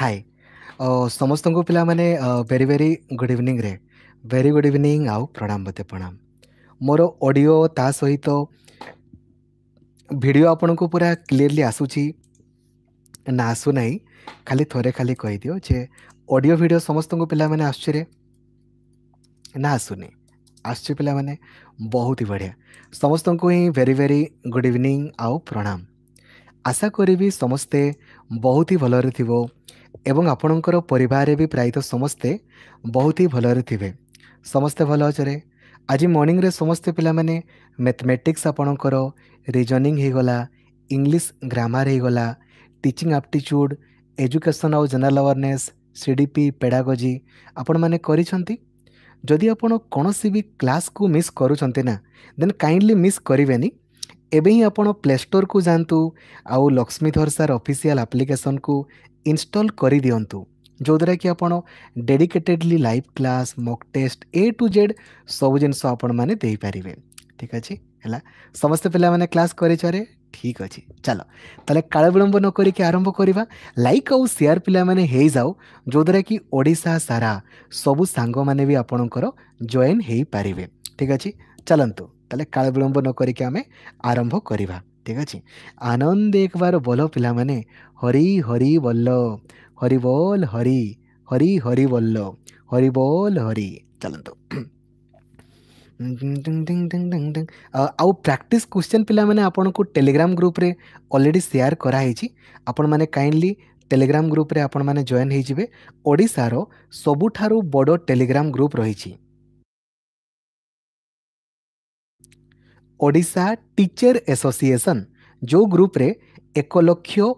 ହାଏ ସମସ୍ତଙ୍କୁ ପିଲାମାନେ very very good ଇଭିନିଂରେ ଭେରି ଗୁଡ଼୍ ଇଭିନିଂ ଆଉ ପ୍ରଣାମ ମୋତେ ପ୍ରଣାମ ମୋର ଅଡ଼ିଓ ତା ସହିତ ଭିଡ଼ିଓ ଆପଣଙ୍କୁ ପୁରା କ୍ଲିଅରଲି ଆସୁଛି ନା ଆସୁନାହିଁ ଖାଲି ଥରେ ଖାଲି କହିଦିଅ ଯେ ଅଡ଼ିଓ ଭିଡ଼ିଓ ସମସ୍ତଙ୍କୁ ପିଲାମାନେ ଆସୁଛିରେ ନା ଆସୁନି ଆସୁଛି ପିଲାମାନେ ବହୁତ ହି ବଢ଼ିଆ ସମସ୍ତଙ୍କୁ ହିଁ ଭେରି ଭେରି ଗୁଡ଼୍ ଇଭିନିଂ ଆଉ ପ୍ରଣାମ ଆଶା କରିବି ସମସ୍ତେ ବହୁତ ହି ଭଲରେ ଥିବ ଏବଂ ଆପଣଙ୍କର ପରିବାରରେ ବି ପ୍ରାୟତଃ ସମସ୍ତେ ବହୁତ ହି ଭଲରେ ଥିବେ ସମସ୍ତେ ଭଲ ଅଛରେ ଆଜି ମର୍ଣ୍ଣିଂରେ ସମସ୍ତେ ପିଲାମାନେ ମ୍ୟାଥମେଟିକ୍ସ ଆପଣଙ୍କର ରିଜନିଂ ହେଇଗଲା ଇଂଲିଶ ଗ୍ରାମାର ହେଇଗଲା ଟିଚିଂ ଆପ୍ଟିଚ୍ୟୁଡ଼୍ ଏଜୁକେସନ୍ ଆଉ general awareness C D P pedagogy ଆପଣମାନେ କରିଛନ୍ତି ଯଦି ଆପଣ କୌଣସି ବି କ୍ଲାସ୍କୁ ମିସ୍ କରୁଛନ୍ତି ନା ଦେନ୍ କାଇଣ୍ଡଲି ମିସ୍ କରିବେନି ଏବେ ହିଁ ଆପଣ ପ୍ଲେ ଷ୍ଟୋର୍କୁ ଯାଆନ୍ତୁ ଆଉ ଲକ୍ଷ୍ମୀଧର ସାର୍ ଅଫିସିଆଲ୍ ଆପ୍ଲିକେସନ୍କୁ ଇନଷ୍ଟଲ୍ କରିଦିଅନ୍ତୁ ଯେଉଁଦ୍ୱାରା କି ଆପଣ dedicatedly live class mock test A to Z ସବୁ ଜିନିଷ ଆପଣମାନେ ଦେଇପାରିବେ ଠିକ୍ ଅଛି ହେଲା ସମସ୍ତେ ପିଲାମାନେ କ୍ଲାସ୍ କରିଛରେ ଠିକ୍ ଅଛି ଚାଲ ତାହେଲେ କାଳ ବିଳମ୍ବ ନ କରିକି ଆରମ୍ଭ କରିବା ଲାଇକ୍ ଆଉ ସେୟାର ପିଲାମାନେ ହେଇଯାଉ ଯେଉଁଦ୍ୱାରା କି ଓଡ଼ିଶା ସାରା ସବୁ ସାଙ୍ଗମାନେ ବି ଆପଣଙ୍କର ଜଏନ୍ ହେଇପାରିବେ ଠିକ୍ ଅଛି ଚାଲନ୍ତୁ ତାହେଲେ କାଳ ବିଳମ୍ବ ନ କରିକି ଆମେ ଆରମ୍ଭ କରିବା ঠিক ଅଛି ଆନନ୍ଦ ଏକବାର ବୋଲ ପିଲାମାନେ ହରି ହରି ବଲ୍ଲ ହରି ବୋଲ ହରି ହରି ହରି ବଲ୍ଲ ହରି ବୋଲ ହରି ଚାଲନ୍ତୁ ଆଉ ପ୍ରାକ୍ଟିସ୍ କ୍ୱେଶ୍ଚନ୍ ପିଲାମାନେ ଆପଣଙ୍କୁ ଟେଲିଗ୍ରାମ ଗ୍ରୁପ୍ରେ ଅଲରେଡ଼ି ସେୟାର କରାହେଇଛି ଆପଣମାନେ କାଇଣ୍ଡଲି ଟେଲିଗ୍ରାମ ଗ୍ରୁପ୍ରେ ଆପଣମାନେ ଜଏନ୍ ହେଇଯିବେ ଓଡ଼ିଶାର ସବୁଠାରୁ ବଡ଼ ଟେଲିଗ୍ରାମ ଗ୍ରୁପ୍ ରହିଛି ଓଡ଼ିଶା ଟିଚର ଏସୋସିଏସନ୍ ଯେଉଁ ଗ୍ରୁପ୍ରେ ଏକ ଲକ୍ଷ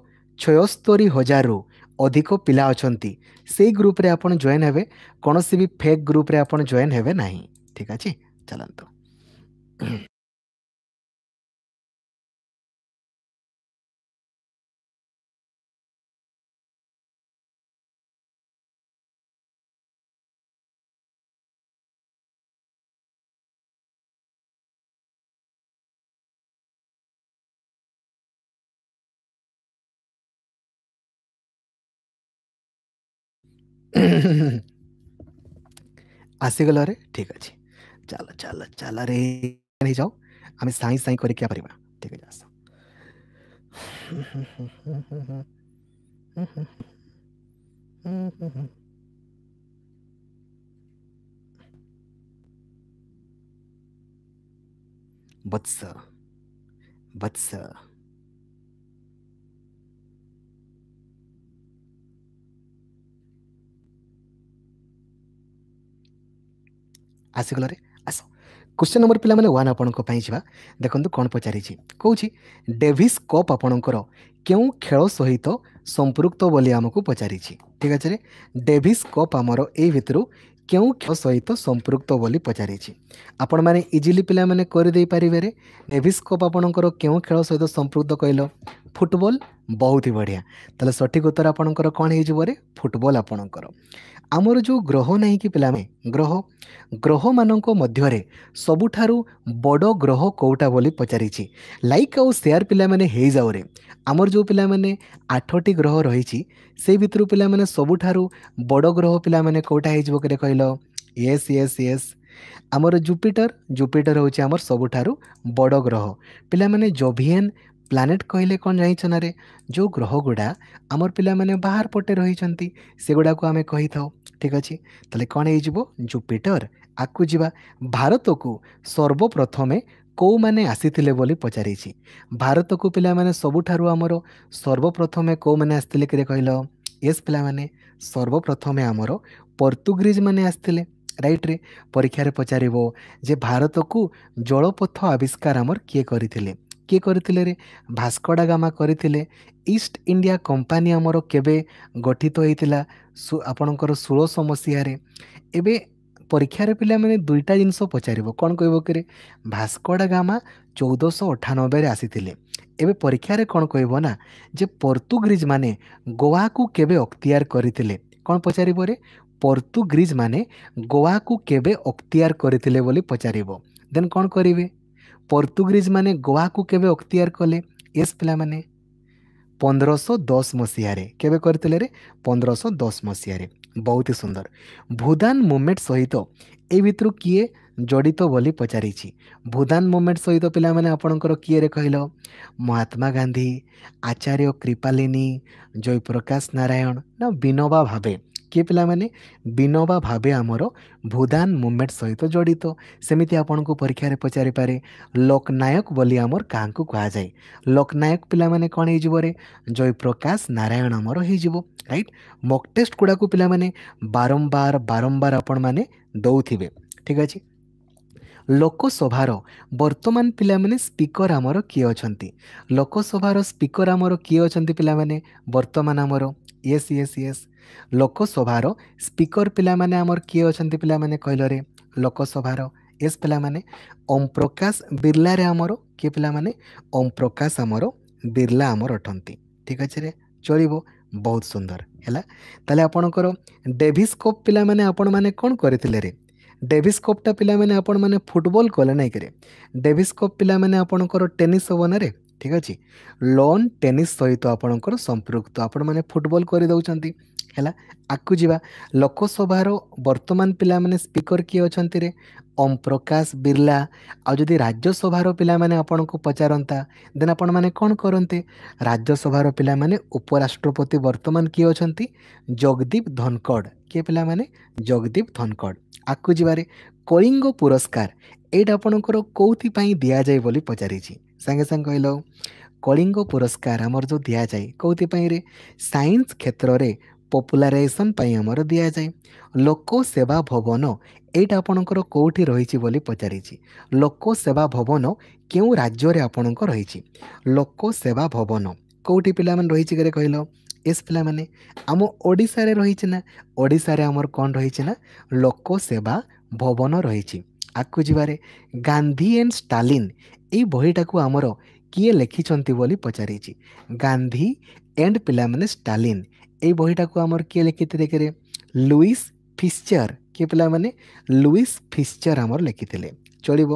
ଛୟସ୍ତରୀ ହଜାରରୁ ଅଧିକ ପିଲା ଅଛନ୍ତି ସେଇ ଗ୍ରୁପ୍ରେ ଆପଣ ଜଏନ୍ ହେବେ କୌଣସି ବି ଫେକ୍ ଗ୍ରୁପ୍ରେ ଆପଣ ଜଏନ୍ ହେବେ ନାହିଁ ଠିକ୍ ଅଛି ଚାଲନ୍ତୁ आसीगल रे ठीक अच्छे चल चल चल रे नहीं जाओ आम साई साई कर क्या पारा ठीक अच्छे आस बत्स बत्स आसगल आस क्वेश्चन नंबर पे वन आपण जावा देखो कौन पचार डेविस कप आपणकर क्यों खेल सहित संपुक्त बोली आमको पचार ठीक अच्छे डेविस कप आमर यही भितर क्यों खेल सहित संपृक्त बोली पचारजिली पेदेपर डेविस कप आपण क्यों खेल सहित संपुक्त कहल फुटबल ବହୁତ ହି ବଢ଼ିଆ ତାହେଲେ ସଠିକ୍ ଉତ୍ତର ଆପଣଙ୍କର କ'ଣ ହେଇଯିବରେ ଫୁଟବଲ୍ ଆପଣଙ୍କର ଆମର ଯେଉଁ ଗ୍ରହ ନାହିଁ କି ପିଲାମାନେ ଗ୍ରହ ଗ୍ରହମାନଙ୍କ ମଧ୍ୟରେ ସବୁଠାରୁ ବଡ଼ ଗ୍ରହ କେଉଁଟା ବୋଲି ପଚାରିଛି ଲାଇକ୍ ଆଉ ସେୟାର ପିଲାମାନେ ହେଇଯାଉରେ ଆମର ଯେଉଁ ପିଲାମାନେ ଆଠଟି ଗ୍ରହ ରହିଛି ସେଇ ଭିତରୁ ପିଲାମାନେ ସବୁଠାରୁ ବଡ଼ ଗ୍ରହ ପିଲାମାନେ କେଉଁଟା ହେଇଯିବ କେରେ କହିଲ ୟେସ୍ ୟେସ୍ ୟେସ୍ ଆମର ଜୁପିଟର ଜୁପିଟର ହେଉଛି ଆମର ସବୁଠାରୁ ବଡ଼ ଗ୍ରହ ପିଲାମାନେ ଜୋଭିଆନ୍ ପ୍ଲାନେଟ୍ କହିଲେ କ'ଣ ଜାଣିଛ ନା ରେ ଯେଉଁ ଗ୍ରହଗୁଡ଼ା ଆମର ପିଲାମାନେ ବାହାର ପଟେ ରହିଛନ୍ତି ସେଗୁଡ଼ାକୁ ଆମେ କହିଥାଉ ଠିକ୍ ଅଛି ତାହେଲେ କ'ଣ ହେଇଯିବ ଜୁପିଟର ଆକୁ ଯିବା ଭାରତକୁ ସର୍ବପ୍ରଥମେ କେଉଁମାନେ ଆସିଥିଲେ ବୋଲି ପଚାରିଛି ଭାରତକୁ ପିଲାମାନେ ସବୁଠାରୁ ଆମର ସର୍ବପ୍ରଥମେ କେଉଁମାନେ ଆସିଥିଲେ କିରେ କହିଲ ଏସ୍ ପିଲାମାନେ ସର୍ବପ୍ରଥମେ ଆମର ପର୍ତ୍ତୁଗୀଜମାନେ ଆସିଥିଲେ ରାଇଟ୍ରେ ପରୀକ୍ଷାରେ ପଚାରିବ ଯେ ଭାରତକୁ ଜଳପଥ ଆବିଷ୍କାର ଆମର କିଏ କରିଥିଲେ କିଏ କରିଥିଲେ ରେ ଭାସ୍କଡ଼ା ଗାମା କରିଥିଲେ ଇଷ୍ଟ ଇଣ୍ଡିଆ କମ୍ପାନୀ ଆମର କେବେ ଗଠିତ ହୋଇଥିଲା ଆପଣଙ୍କର ଷୋଳଶହ ମସିହାରେ ଏବେ ପରୀକ୍ଷାରେ ପିଲାମାନେ ଦୁଇଟା ଜିନିଷ ପଚାରିବ କ'ଣ କହିବ କି ରେ ଭାସ୍କଡ଼ା ଗାମା ଚଉଦଶହ ଅଠାନବେରେ ଆସିଥିଲେ ଏବେ ପରୀକ୍ଷାରେ କ'ଣ କହିବ ନା ଯେ ପର୍ତ୍ତୁଗ୍ରିଜ୍ମାନେ ଗୋଆକୁ କେବେ ଅକ୍ତିଆର କରିଥିଲେ କ'ଣ ପଚାରିବ ରେ ପର୍ତ୍ତୁଗ୍ରିଜ୍ମାନେ ଗୋଆକୁ କେବେ ଅକ୍ତିଆର କରିଥିଲେ ବୋଲି ପଚାରିବ ଦେନ୍ କ'ଣ କରିବେ ପର୍ତ୍ତୁଗୀଜ ମାନେ ଗୋଆକୁ କେବେ ଅକ୍ତିଆର କଲେ ଏସ୍ ପିଲାମାନେ ପନ୍ଦରଶହ ଦଶ ମସିହାରେ କେବେ କରିଥିଲେ ରେ ପନ୍ଦରଶହ ଦଶ ମସିହାରେ ବହୁତ ହି ସୁନ୍ଦର ଭୁଦାନ ମୁଭମେଣ୍ଟ ସହିତ ଏ ଭିତରୁ କିଏ ଜଡ଼ିତ ବୋଲି ପଚାରିଛି ଭୁଦାନ ମୁଭମେଣ୍ଟ ସହିତ ପିଲାମାନେ ଆପଣଙ୍କର କିଏରେ କହିଲ ମହାତ୍ମା ଗାନ୍ଧୀ ଆଚାର୍ଯ୍ୟ କୃପାଲିନୀ ଜୟପ୍ରକାଶ ନାରାୟଣ ନା ବିନୋବା ଭାବେ କିଏ ପିଲାମାନେ ବିନୋବା ଭାବେ ଆମର ଭୁଦାନ ମୁଭମେଣ୍ଟ ସହିତ ଜଡ଼ିତ ସେମିତି ଆପଣଙ୍କୁ ପରୀକ୍ଷାରେ ପଚାରିପାରେ ଲୋକନାୟକ ବୋଲି ଆମର କାହାଙ୍କୁ କୁହାଯାଏ ଲୋକନାୟକ ପିଲାମାନେ କ'ଣ ହେଇଯିବ ରେ ଜୟପ୍ରକାଶ ନାରାୟଣ ଆମର ହେଇଯିବ ରାଇଟ୍ ମକ୍ ଟେଷ୍ଟ ଗୁଡ଼ାକୁ ପିଲାମାନେ ବାରମ୍ବାର ବାରମ୍ବାର ଆପଣମାନେ ଦେଉଥିବେ ଠିକ୍ ଅଛି ଲୋକସଭାର ବର୍ତ୍ତମାନ ପିଲାମାନେ ସ୍ପିକର ଆମର କିଏ ଅଛନ୍ତି ଲୋକସଭାର ସ୍ପିକର ଆମର କିଏ ଅଛନ୍ତି ପିଲାମାନେ ବର୍ତ୍ତମାନ ଆମର ୟେସ୍ ୟେସ୍ ୟେସ୍ ଲୋକସଭାର ସ୍ପିକର ପିଲାମାନେ ଆମର କିଏ ଅଛନ୍ତି ପିଲାମାନେ କହିଲରେ ଲୋକସଭାର ଏସ୍ ପିଲାମାନେ ଓମ୍ ପ୍ରକାଶ ବିର୍ଲାରେ ଆମର କିଏ ପିଲାମାନେ ଓମ୍ ପ୍ରକାଶ ଆମର ବିର୍ଲା ଆମର ଅଟନ୍ତି ଠିକ୍ ଅଛି ରେ ଚଳିବ ବହୁତ ସୁନ୍ଦର ହେଲା ତାହେଲେ ଆପଣଙ୍କର ଡେଭିସ୍କୋପ୍ ପିଲାମାନେ ଆପଣମାନେ କ'ଣ କରିଥିଲେ ରେ ଡେଭିସ୍କୋପ୍ଟା ପିଲାମାନେ ଆପଣମାନେ ଫୁଟବଲ୍ କଲେ ନାଇଁ କିରେ ଡେଭିସ୍କୋପ୍ ପିଲାମାନେ ଆପଣଙ୍କର ଟେନିସ୍ ହେବ ନା ରେ ଠିକ୍ ଅଛି ଲନ୍ ଟେନିସ୍ ସହିତ ଆପଣଙ୍କର ସମ୍ପୃକ୍ତ ଆପଣମାନେ ଫୁଟବଲ୍ କରିଦେଉଛନ୍ତି ହେଲା ଆଗକୁ ଯିବା ଲୋକସଭାର ବର୍ତ୍ତମାନ ପିଲାମାନେ ସ୍ପିକର କିଏ ଅଛନ୍ତି ରେ ଓମ୍ ପ୍ରକାଶ ବିର୍ଲା ଆଉ ଯଦି ରାଜ୍ୟସଭାର ପିଲାମାନେ ଆପଣଙ୍କୁ ପଚାରନ୍ତା ଦେନ୍ ଆପଣମାନେ କ'ଣ କରନ୍ତେ ରାଜ୍ୟସଭାର ପିଲାମାନେ ଉପରାଷ୍ଟ୍ରପତି ବର୍ତ୍ତମାନ କିଏ ଅଛନ୍ତି ଜଗଦୀପ ଧନକଡ଼ କିଏ ପିଲାମାନେ ଜଗଦୀପ ଧନକଡ଼ ଆଗକୁ ଯିବାରେ କଳିଙ୍ଗ ପୁରସ୍କାର ଏଇଟା ଆପଣଙ୍କର କେଉଁଥିପାଇଁ ଦିଆଯାଏ ବୋଲି ପଚାରିଛି ସାଙ୍ଗେ ସାଙ୍ଗେ କହିଲ କଳିଙ୍ଗ ପୁରସ୍କାର ଆମର ଯେଉଁ ଦିଆଯାଏ କେଉଁଥିପାଇଁ ରେ ସାଇନ୍ସ କ୍ଷେତ୍ରରେ ପପୁଲାରାଇଜେସନ୍ ପାଇଁ ଆମର ଦିଆଯାଏ ଲୋକସେବା ଭବନ ଏଇଟା ଆପଣଙ୍କର କେଉଁଠି ରହିଛି ବୋଲି ପଚାରିଛି ଲୋକସେବା ଭବନ କେଉଁ ରାଜ୍ୟରେ ଆପଣଙ୍କ ରହିଛି ଲୋକସେବା ଭବନ କେଉଁଠି ପିଲାମାନେ ରହିଛି କେରେ କହିଲ ଏସ୍ ପିଲାମାନେ ଆମ ଓଡ଼ିଶାରେ ରହିଛି ନା ଓଡ଼ିଶାରେ ଆମର କ'ଣ ରହିଛି ନା ଲୋକସେବା ଭବନ ରହିଛି ଆଗକୁ ଯିବାରେ ଗାନ୍ଧୀ ଆଣ୍ଡ ଷ୍ଟାଲିନ୍ ଏଇ ବହିଟାକୁ ଆମର କିଏ ଲେଖିଛନ୍ତି ବୋଲି ପଚାରିଛି ଗାନ୍ଧୀ ଆଣ୍ଡ ପିଲାମାନେ ଷ୍ଟାଲିନ୍ এই ବହିଟାକୁ ଆମର କିଏ ଲେଖିଥିଲେ କିରେ ଲୁଇସ୍ ଫିସ୍ଚର କିଏ ପିଲାମାନେ ଲୁଇସ୍ ଫିସ୍ଚର ଆମର ଲେଖିଥିଲେ ଚଳିବ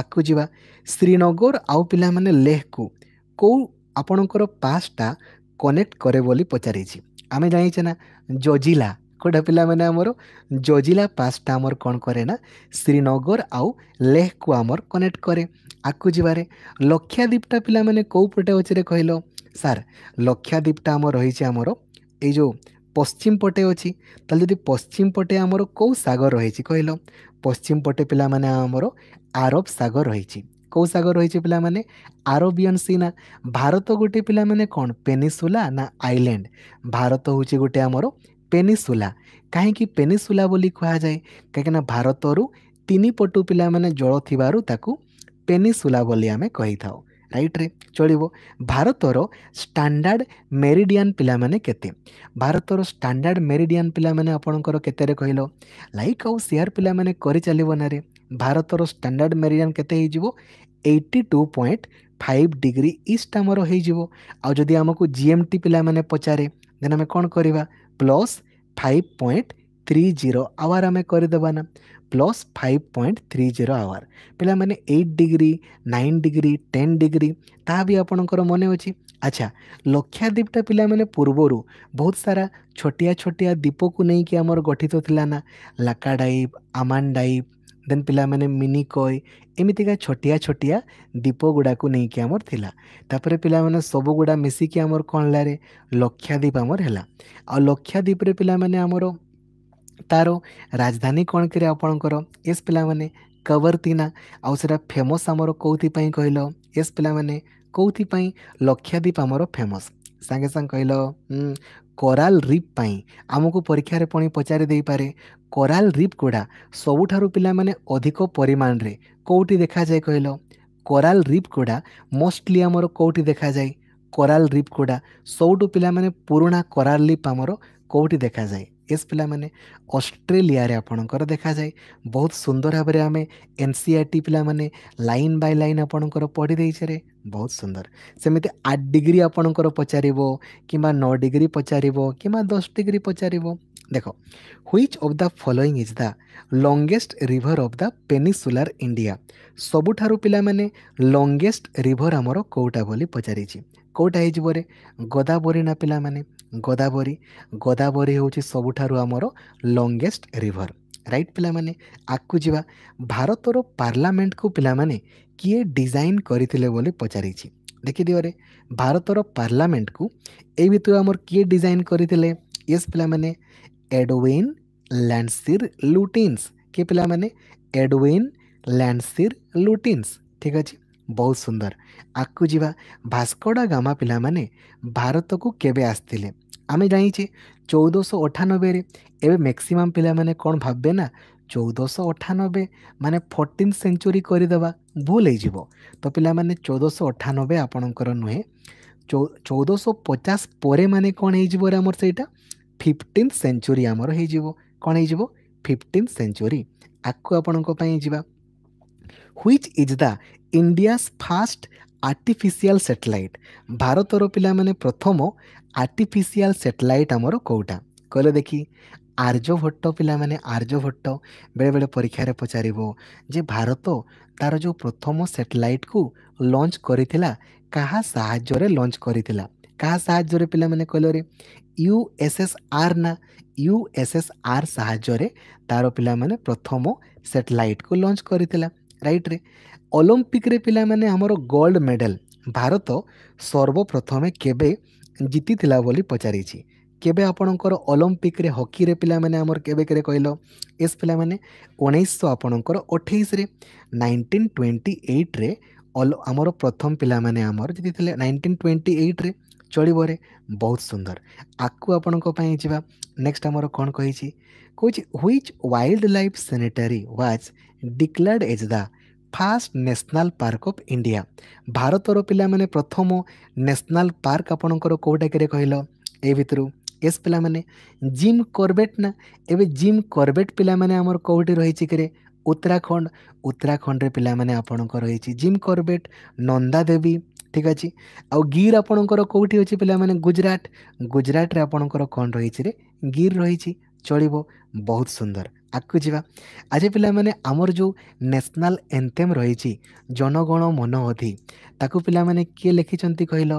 ଆଗକୁ ଯିବା ଶ୍ରୀନଗର ଆଉ ପିଲାମାନେ ଲେହକୁ କେଉଁ ଆପଣଙ୍କର ପାସ୍ଟା କନେକ୍ଟ କରେ ବୋଲି ପଚାରିଛି ଆମେ ଜାଣିଛେ ନା ଜଜିଲା କେଉଁଟା ପିଲାମାନେ ଆମର ଜଜିଲା ପାସ୍ଟା ଆମର କ'ଣ କରେ ନା ଶ୍ରୀନଗର ଆଉ ଲେହକୁ ଆମର କନେକ୍ଟ କରେ ଆଗକୁ ଯିବାରେ ଲକ୍ଷାଦ୍ୱୀପଟା ପିଲାମାନେ କେଉଁ ପଟେ ଅଛିରେ କହିଲ ସାର୍ ଲକ୍ଷାଦ୍ୱୀପଟା ଆମର ରହିଛି ଆମର ଏଇ ଯେଉଁ ପଶ୍ଚିମ ପଟେ ଅଛି ତାହେଲେ ଯଦି ପଶ୍ଚିମ ପଟେ ଆମର କେଉଁ ସାଗର ରହିଛି କହିଲ ପଶ୍ଚିମ ପଟେ ପିଲାମାନେ ଆମର ଆରବ ସାଗର ରହିଛି କେଉଁ ସାଗର ରହିଛି ପିଲାମାନେ ଆରବିୟନ୍ ସି ନା ଭାରତ ଗୋଟେ ପିଲାମାନେ କ'ଣ ପେନିସୁଲା ନା ଆଇଲ୍ୟାଣ୍ଡ ଭାରତ ହେଉଛି ଗୋଟେ ଆମର ପେନିସୁଲା କାହିଁକି ପେନିସୁଲା ବୋଲି କୁହାଯାଏ କାହିଁକିନା ଭାରତରୁ ତିନି ପଟୁ ପିଲାମାନେ ଜଳ ଥିବାରୁ ତାକୁ ପେନିସୁଲା ବୋଲି ଆମେ କହିଥାଉ ରାଇଟ୍ରେ ଚଳିବ ଭାରତର ଷ୍ଟାଣ୍ଡାର୍ଡ଼ ମେରିଡ଼ିଆନ୍ ପିଲାମାନେ କେତେ ଭାରତର ଷ୍ଟାଣ୍ଡାର୍ଡ଼ ମେରିଡ଼ିଆନ୍ ପିଲାମାନେ ଆପଣଙ୍କର କେତେରେ କହିଲ ଲାଇକ୍ ଆଉ ସେୟାର ପିଲାମାନେ କରିଚାଲିବ ନାରେ ଭାରତର ଷ୍ଟାଣ୍ଡାର୍ଡ଼ ମେରିଡ଼ିଆନ୍ କେତେ ହେଇଯିବ eighty two point five degree east ଆମର ହେଇଯିବ ଆଉ ଯଦି ଆମକୁ ଜି ଏମ୍ ଟି ପିଲାମାନେ ପଚାରେ ଦେନ୍ ଆମେ କ'ଣ କରିବା plus five point three zero hour ଆମେ କରିଦେବା ନା plus five point three zero hour ପିଲାମାନେ eight degree nine degree ten degree ତାହା ବି ଆପଣଙ୍କର ମନେ ଅଛି ଆଚ୍ଛା ଲକ୍ଷାଦ୍ୱୀପଟା ପିଲାମାନେ ପୂର୍ବରୁ ବହୁତ ସାରା ଛୋଟିଆ ଛୋଟିଆ ଦ୍ୱୀପକୁ ନେଇକି ଆମର ଗଠିତ ଥିଲା ନା ଲାକାଡାଇପ୍ ଆମାଣ୍ଡାଇପ୍ ଦେନ୍ ପିଲାମାନେ ମିନିକଏ ଏମିତିକା ଛୋଟିଆ ଛୋଟିଆ ଦ୍ୱୀପ ଗୁଡ଼ାକୁ ନେଇକି ଆମର ଥିଲା ତାପରେ ପିଲାମାନେ ସବୁଗୁଡ଼ା ମିଶିକି ଆମର କ'ଣ ହେଲାରେ ଲକ୍ଷାଦ୍ୱୀପ ଆମର ହେଲା ଆଉ ଲକ୍ଷାଦ୍ୱୀପରେ ପିଲାମାନେ ଆମର ତାର ରାଜଧାନୀ କ'ଣ କିରେ ଆପଣଙ୍କର ଏସ୍ ପିଲାମାନେ କବରତିନା ଆଉ ସେଇଟା ଫେମସ୍ ଆମର କେଉଁଥିପାଇଁ କହିଲ ଏସ୍ ପିଲାମାନେ କେଉଁଥିପାଇଁ ଲକ୍ଷାଦ୍ୱୀପ ଆମର ଫେମସ୍ ସାଙ୍ଗେ ସାଙ୍ଗେ କହିଲ କରାଲ ରିପ୍ ପାଇଁ ଆମକୁ ପରୀକ୍ଷାରେ ପୁଣି ପଚାରି ଦେଇପାରେ କରାଲ ରିପ୍ ଗୁଡ଼ା ସବୁଠାରୁ ପିଲାମାନେ ଅଧିକ ପରିମାଣରେ କେଉଁଠି ଦେଖାଯାଏ କହିଲ କରାଲ ରିପ୍ ଗୁଡ଼ା ମୋଷ୍ଟଲି ଆମର କେଉଁଠି ଦେଖାଯାଏ କରାଲ ରିପ୍ ଗୁଡ଼ା ସବୁଠୁ ପିଲାମାନେ ପୁରୁଣା କରାଲ ରିପ୍ ଆମର କେଉଁଠି ଦେଖାଯାଏ ଏସ୍ ପିଲାମାନେ ଅଷ୍ଟ୍ରେଲିଆରେ ଆପଣଙ୍କର ଦେଖାଯାଏ ବହୁତ ସୁନ୍ଦର ଭାବରେ ଆମେ ଏନ୍ ସି ଆର୍ ଟି ପିଲାମାନେ ଲାଇନ୍ ବାଇ ଲାଇନ୍ ଆପଣଙ୍କର ପଢ଼ିଦେଇଛରେ ବହୁତ ସୁନ୍ଦର ସେମିତି ଆଠ ଡିଗ୍ରୀ ଆପଣଙ୍କର ପଚାରିବ କିମ୍ବା ନଅ ଡିଗ୍ରୀ ପଚାରିବ କିମ୍ବା ଦଶ ଡିଗ୍ରୀ ପଚାରିବ ଦେଖ which of the following is the longest river of the peninsular India ସବୁଠାରୁ ପିଲାମାନେ ଲଙ୍ଗେଷ୍ଟ ରିଭର୍ ଆମର କେଉଁଟା ବୋଲି ପଚାରିଛି କେଉଁଟା ହେଇଯିବରେ ଗୋଦାବରୀ ନା ପିଲାମାନେ ଗୋଦାବରୀ ଗୋଦାବରୀ ହେଉଛି ସବୁଠାରୁ ଆମର ଲଙ୍ଗେଷ୍ଟ ରିଭର ରାଇଟ୍ ପିଲାମାନେ ଆଗକୁ ଯିବା ଭାରତର ପାର୍ଲାମେଣ୍ଟକୁ ପିଲାମାନେ କିଏ ଡିଜାଇନ୍ କରିଥିଲେ ବୋଲି ପଚାରିଛି ଦେଖିଦିଅରେ ଭାରତର ପାର୍ଲାମେଣ୍ଟକୁ ଏଇ ଭିତରୁ ଆମର କିଏ ଡିଜାଇନ୍ କରିଥିଲେ ୟେସ୍ ପିଲାମାନେ ଏଡ଼ୱିନ୍ ଲ୍ୟାଣ୍ଡସିର୍ ଲୁଟିନ୍ସ କିଏ ପିଲାମାନେ ଏଡ଼ୱିନ୍ ଲ୍ୟାଣ୍ଡସିର୍ ଲୁଟିନ୍ସ ଠିକ୍ ଅଛି ବହୁତ ସୁନ୍ଦର ଆଗକୁ ଯିବା ଭାସ୍କୋଡ଼ା ଗାମା ପିଲାମାନେ ଭାରତକୁ କେବେ ଆସିଥିଲେ ଆମେ ଜାଣିଛେ ଚଉଦଶହ ଅଠାନବେରେ ଏବେ ମ୍ୟାକ୍ସିମମ୍ ପିଲାମାନେ କ'ଣ ଭାବିବେ ନା ଚଉଦଶହ ଅଠାନବେ ମାନେ ଫୋର୍ଟିନ୍ ସେଞ୍ଚୁରୀ କରିଦେବା ଭୁଲ ହେଇଯିବ ତ ପିଲାମାନେ ଚଉଦଶହ ଅଠାନବେ ଆପଣଙ୍କର ନୁହେଁ ଚଉଦଶହ ପଚାଶ ପରେ ମାନେ କ'ଣ ହେଇଯିବ ରେ ଆମର ସେଇଟା ଫିଫ୍ଟିନ୍ ସେଞ୍ଚୁରୀ ଆମର ହେଇଯିବ କ'ଣ ହେଇଯିବ ଫିଫ୍ଟିନ୍ ସେଞ୍ଚୁରୀ ଆଗକୁ ଆପଣଙ୍କ ପାଇଁ ଯିବା which is the India's first artificial satellite ଭାରତର ପିଲାମାନେ ପ୍ରଥମ ଆର୍ଟିଫିସିଆଲ୍ ସାଟେଲାଇଟ୍ ଆମର କେଉଁଟା କହିଲେ ଦେଖି ଆର୍ଯ୍ୟଭଟ୍ଟ ପିଲାମାନେ ଆର୍ଯ୍ୟଭଟ୍ଟ ବେଳେବେଳେ ପରୀକ୍ଷାରେ ପଚାରିବ ଯେ ଭାରତ ତା'ର ଯେଉଁ ପ୍ରଥମ ସାଟେଲାଇଟ୍କୁ ଲଞ୍ଚ କରିଥିଲା କାହା ସାହାଯ୍ୟରେ ଲଞ୍ଚ କରିଥିଲା କାହା ସାହାଯ୍ୟରେ ପିଲାମାନେ କହିଲେ ୟୁ ଏସ୍ ଏସ୍ ଆର୍ ନା ୟୁ ଏସ୍ ଏସ୍ ଆର୍ ସାହାଯ୍ୟରେ ତା'ର ପିଲାମାନେ ପ୍ରଥମ ସାଟେଲାଇଟ୍କୁ ଲଞ୍ଚ କରିଥିଲା ରାଇଟ୍ରେ ଅଲମ୍ପିକ୍ରେ ପିଲାମାନେ ଆମର ଗୋଲ୍ଡ ମେଡ଼ାଲ ଭାରତ ସର୍ବପ୍ରଥମେ କେବେ ଜିତିଥିଲା ବୋଲି ପଚାରିଛି କେବେ ଆପଣଙ୍କର ଅଲମ୍ପିକ୍ରେ ହକିରେ ପିଲାମାନେ ଆମର କେବେ କେବେ କହିଲ ଏସ୍ ପିଲାମାନେ ଉଣେଇଶହ ଆପଣଙ୍କର ଅଠେଇଶରେ ନାଇନଟିନ୍ ଟ୍ୱେଣ୍ଟି ଏଇଟ୍ରେ ଅଲ ଆମର ପ୍ରଥମ ପିଲାମାନେ ଆମର ଜିତିଥିଲେ ନାଇନଟିନ୍ ଟ୍ୱେଣ୍ଟି ଏଇଟ୍ରେ ଚଳିବରେ ବହୁତ ସୁନ୍ଦର ଆକୁ ଆପଣଙ୍କ ପାଇଁ ଯିବା ନେକ୍ସଟ ଆମର କ'ଣ କହିଛି କହୁଛି which wild life sanctuary was declared as the first national park of India ଭାରତର ପିଲାମାନେ ପ୍ରଥମ ନ୍ୟାସନାଲ୍ ପାର୍କ ଆପଣଙ୍କର କେଉଁଟାକିରେ କହିଲ ଏ ଭିତରୁ ଏସ୍ ପିଲାମାନେ ଜିମ୍ କର୍ବେଟ୍ ନା ଏବେ ଜିମ୍ କର୍ବେଟ୍ ପିଲାମାନେ ଆମର କେଉଁଠି ରହିଛି କିରେ ଉତ୍ତରାଖଣ୍ଡ ଉତ୍ତରାଖଣ୍ଡରେ ପିଲାମାନେ ଆପଣଙ୍କର ରହିଛି ଜିମ୍ କର୍ବେଟ୍ ନନ୍ଦାଦେବୀ ଠିକ୍ ଅଛି ଆଉ ଗିର୍ ଆପଣଙ୍କର କେଉଁଠି ଅଛି ପିଲାମାନେ ଗୁଜରାଟ ଗୁଜରାଟରେ ଆପଣଙ୍କର କ'ଣ ରହିଛି ରେ ଗିର୍ ରହିଛି ଚଳିବ ବହୁତ ସୁନ୍ଦର ଆଗକୁ ଯିବା ଆଜି ପିଲାମାନେ ଆମର ଯେଉଁ ନ୍ୟାସନାଲ୍ ଏନ୍ଥେମ୍ ରହିଛି ଜନଗଣ ମନ ଅଧି ତାକୁ ପିଲାମାନେ କିଏ ଲେଖିଛନ୍ତି କହିଲ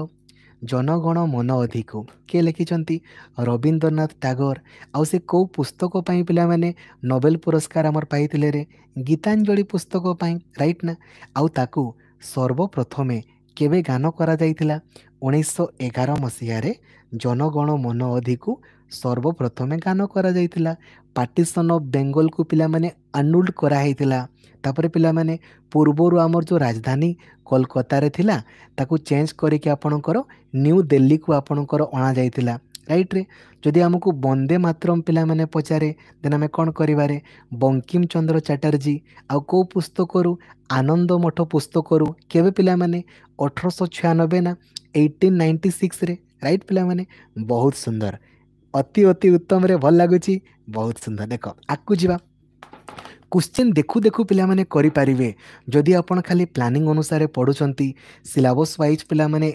ଜନଗଣ ମନ ଅଧିକୁ କିଏ ଲେଖିଛନ୍ତି ରବୀନ୍ଦ୍ରନାଥ ଟାଗୋର ଆଉ ସେ କେଉଁ ପୁସ୍ତକ ପାଇଁ ପିଲାମାନେ ନୋବେଲ ପୁରସ୍କାର ଆମର ପାଇଥିଲେ ରେ ଗୀତାଞ୍ଜଳି ପୁସ୍ତକ ପାଇଁ ରାଇଟ୍ ନା ଆଉ ତାକୁ ସର୍ବପ୍ରଥମେ କେବେ ଗାନ କରାଯାଇଥିଲା ଉଣେଇଶହ ଏଗାର ମସିହାରେ ଜନଗଣ ମନ ଅଧିକୁ ସର୍ବପ୍ରଥମେ ଗାନ କରାଯାଇଥିଲା ପାର୍ଟିସନ୍ ଅଫ୍ ବେଙ୍ଗଲକୁ ପିଲାମାନେ ଆନୁଲ୍ଡ କରାହେଇଥିଲା ତାପରେ ପିଲାମାନେ ପୂର୍ବରୁ ଆମର ଯେଉଁ ରାଜଧାନୀ କୋଲକାତାରେ ଥିଲା ତାକୁ ଚେଞ୍ଜ କରିକି ଆପଣଙ୍କର ନ୍ୟୁ ଦିଲ୍ଲୀକୁ ଆପଣଙ୍କର ଅଣାଯାଇଥିଲା ରାଇଟ୍ରେ ଯଦି ଆମକୁ ବନ୍ଦେ ମାତ୍ରମ୍ ପିଲାମାନେ ପଚାରେ ଦେନ୍ ଆମେ କ'ଣ କରିବାରେ ବଙ୍କିମ ଚନ୍ଦ୍ର ଚାଟାର୍ଜୀ ଆଉ କେଉଁ ପୁସ୍ତକରୁ ଆନନ୍ଦମଠ ପୁସ୍ତକରୁ କେବେ ପିଲାମାନେ ଅଠରଶହ ଛୟାନବେ ନା ଏଇଟିନ୍ ନାଇଣ୍ଟି ସିକ୍ସରେ ରାଇଟ୍ ପିଲାମାନେ ବହୁତ ସୁନ୍ଦର ଅତି ଅତି ଉତ୍ତମରେ ଭଲ ଲାଗୁଛି ବହୁତ ସୁନ୍ଦର ଦେଖ ଆଗକୁ ଯିବା କୋଶ୍ଚିନ୍ ଦେଖୁ ଦେଖୁ ପିଲାମାନେ କରିପାରିବେ ଯଦି ଆପଣ ଖାଲି ପ୍ଲାନିଂ ଅନୁସାରେ ପଢ଼ୁଛନ୍ତି ସିଲାବସ୍ ୱାଇଜ୍ ପିଲାମାନେ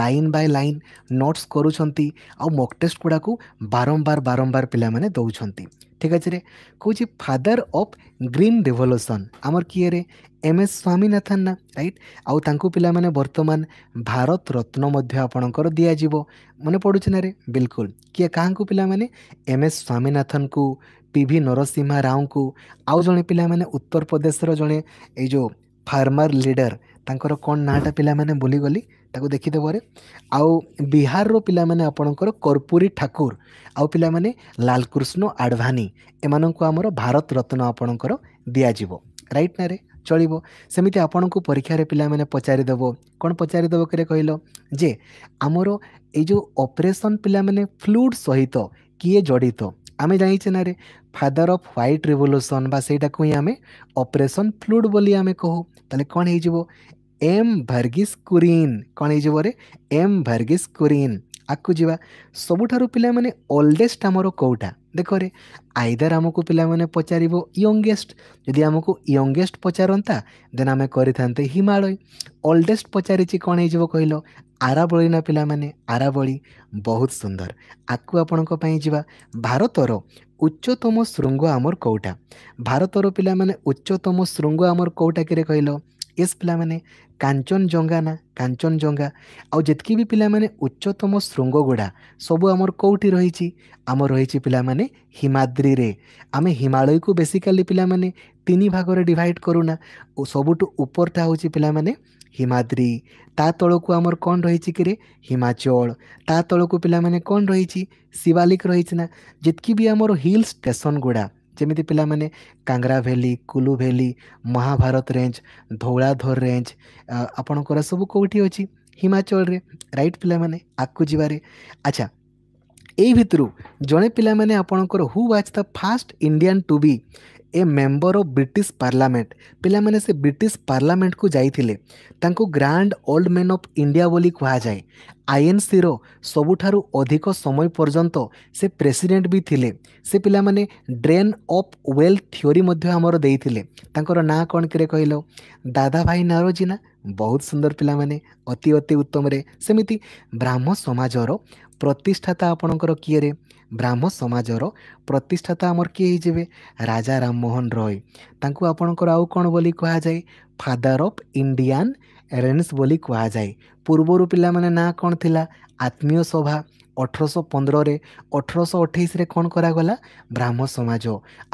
ଲାଇନ୍ ବାଇ ଲାଇନ୍ ନୋଟ୍ସ କରୁଛନ୍ତି ଆଉ ମକ୍ ଟେଷ୍ଟ ଗୁଡ଼ାକୁ ବାରମ୍ବାର ବାରମ୍ବାର ପିଲାମାନେ ଦେଉଛନ୍ତି ଠିକ୍ ଅଛିରେ କହୁଛି ଫାଦର୍ ଅଫ୍ ଗ୍ରୀନ୍ ରିଭଲ୍ୟୁସନ୍ ଆମର କିଏରେ ଏମ୍ ଏସ୍ ସ୍ୱାମୀନାଥନ୍ ନା ରାଇଟ୍ ଆଉ ତାଙ୍କୁ ପିଲାମାନେ ବର୍ତ୍ତମାନ ଭାରତ ରତ୍ନ ମଧ୍ୟ ଆପଣଙ୍କର ଦିଆଯିବ ମନେ ପଡ଼ୁଛି ନା ରେ ବିଲକୁଲ କିଏ କାହାଙ୍କୁ ପିଲାମାନେ ଏମ୍ ଏସ୍ ସ୍ୱାମୀନାଥନଙ୍କୁ ପିଭି ନରସିମ୍ହା ରାଓଙ୍କୁ ଆଉ ଜଣେ ପିଲାମାନେ ଉତ୍ତରପ୍ରଦେଶର ଜଣେ ଏଇ ଯେଉଁ ଫାର୍ମର ଲିଡର ତାଙ୍କର କ'ଣ ନାଁଟା ପିଲାମାନେ ଭୁଲିଗଲି ତାକୁ ଦେଖିଦେବରେ ଆଉ ବିହାରର ପିଲାମାନେ ଆପଣଙ୍କର କର୍ପୁରୀ ଠାକୁର ଆଉ ପିଲାମାନେ ଲାଲକୃଷ୍ଣ ଆଡ଼ଭାନୀ ଏମାନଙ୍କୁ ଆମର ଭାରତ ରତ୍ନ ଆପଣଙ୍କର ଦିଆଯିବ ରାଇଟ୍ ନାଁରେ ଚଳିବ ସେମିତି ଆପଣଙ୍କୁ ପରୀକ୍ଷାରେ ପିଲାମାନେ ପଚାରିଦେବ କ'ଣ ପଚାରିଦେବ କେରେ କହିଲ ଯେ ଆମର ଏଇ ଯେଉଁ ଅପରେସନ୍ ପିଲାମାନେ ଫ୍ଲୁଡ଼ ସହିତ କିଏ ଜଡ଼ିତ ଆମେ ଜାଣିଛେ ନା ରେ ଫାଦର ଅଫ୍ ହ୍ୱାଇଟ୍ ରିଭଲ୍ୟୁସନ୍ ବା ସେଇଟାକୁ ହିଁ ଆମେ ଅପରେସନ୍ ଫ୍ଲୁଡ୍ ବୋଲି ଆମେ କହୁ ତାହେଲେ କ'ଣ ହେଇଯିବ ଏମ୍ ଭାର୍ଗିସ୍ କୁରିନ୍ କ'ଣ ହେଇଯିବ ରେ ଏମ୍ ଭାର୍ଗିସ୍ କୁରିନ୍ ଆଗକୁ ଯିବା ସବୁଠାରୁ ପିଲାମାନେ ଓଲ୍ଡେଷ୍ଟ ଆମର କେଉଁଟା ଦେଖରେ ଆଇଦର ଆମକୁ ପିଲାମାନେ ପଚାରିବ ୟଙ୍ଗେଷ୍ଟ ଯଦି ଆମକୁ ୟଙ୍ଗେଷ୍ଟ ପଚାରନ୍ତା ଦେନ୍ ଆମେ କରିଥାନ୍ତେ ହିମାଳୟ ଓଲ୍ଡେଷ୍ଟ ପଚାରିଛି କ'ଣ ହେଇଯିବ କହିଲ ଆରାବଳି ନା ପିଲାମାନେ ଆରାବଳି ବହୁତ ସୁନ୍ଦର ଆକୁ ଆପଣଙ୍କ ପାଇଁ ଯିବା ଭାରତର ଉଚ୍ଚତମ ଶୃଙ୍ଗ ଆମର କେଉଁଟା ଭାରତର ପିଲାମାନେ ଉଚ୍ଚତମ ଶୃଙ୍ଗ ଆମର କେଉଁଟା କିରେ କହିଲ ଏସ୍ ପିଲାମାନେ କାଞ୍ଚନଜଙ୍ଗା ନା କାଞ୍ଚନଜଙ୍ଗା ଆଉ ଯେତିକି ବି ପିଲାମାନେ ଉଚ୍ଚତମ ଶୃଙ୍ଗଗୁଡ଼ା ସବୁ ଆମର କେଉଁଠି ରହିଛି ଆମର ରହିଛି ପିଲାମାନେ ହିମାଦ୍ରିରେ ଆମେ ହିମାଳୟକୁ ବେସିକାଲି ପିଲାମାନେ ତିନି ଭାଗରେ ଡିଭାଇଡ଼ କରୁନା ସବୁଠୁ ଉପରଟା ହେଉଛି ପିଲାମାନେ हिमाद्री ता तौक आमर कौन रही कि हिमाचल ता तौक पे कौन रही शिवालिक रही जितकी भी आम हिल स्टेसन गुड़ा जमी पे कांग्रा भैली कुलू भैली महाभारत रेंज धौलाधर रेंज आपणकर सब कौटी अच्छी हिमाचल रे रईट पे आगे जीवारे अच्छा यही भितर जड़े पे आपणकर who was the first Indian to be a member of British parliament ପିଲାମାନେ ସେ ବ୍ରିଟିଶ ପାର୍ଲାମେଣ୍ଟକୁ ଯାଇଥିଲେ ତାଙ୍କୁ grand old man of India ବୋଲି କୁହାଯାଏ ଆଇଏନ୍ସିର ସବୁଠାରୁ ଅଧିକ ସମୟ ପର୍ଯ୍ୟନ୍ତ ସେ ପ୍ରେସିଡେଣ୍ଟ ବି ଥିଲେ ସେ ପିଲାମାନେ ଡ୍ରେନ୍ ଅଫ୍ ୱେଲ୍ଥ ଥିଓରି ମଧ୍ୟ ଆମର ଦେଇଥିଲେ ତାଙ୍କର ନାଁ କ'ଣ କିରେ କହିଲ ଦାଦା ଭାଇ ନାରୋଜିନା ବହୁତ ସୁନ୍ଦର ପିଲାମାନେ ଅତି ଅତି ଉତ୍ତମରେ ସେମିତି ବ୍ରାହ୍ମ ସମାଜର ପ୍ରତିଷ୍ଠାତା ଆପଣଙ୍କର କିଏ ରେ ବ୍ରାହ୍ମ ସମାଜର ପ୍ରତିଷ୍ଠାତା ଆମର କିଏ ହେଇଯିବେ ରାଜା ରାମମୋହନ ରୟ ତାଙ୍କୁ ଆପଣଙ୍କର ଆଉ କ'ଣ ବୋଲି କୁହାଯାଏ ଫାଦର ଅଫ୍ ଇଣ୍ଡିଆନ୍ ରେନ୍ସ ବୋଲି କୁହାଯାଏ ପୂର୍ବରୁ ପିଲାମାନେ ନାଁ କ'ଣ ଥିଲା ଆତ୍ମୀୟ ସଭା ଅଠରଶହ ପନ୍ଦରରେ ଅଠରଶହ ଅଠେଇଶରେ କ'ଣ କରାଗଲା ବ୍ରାହ୍ମ ସମାଜ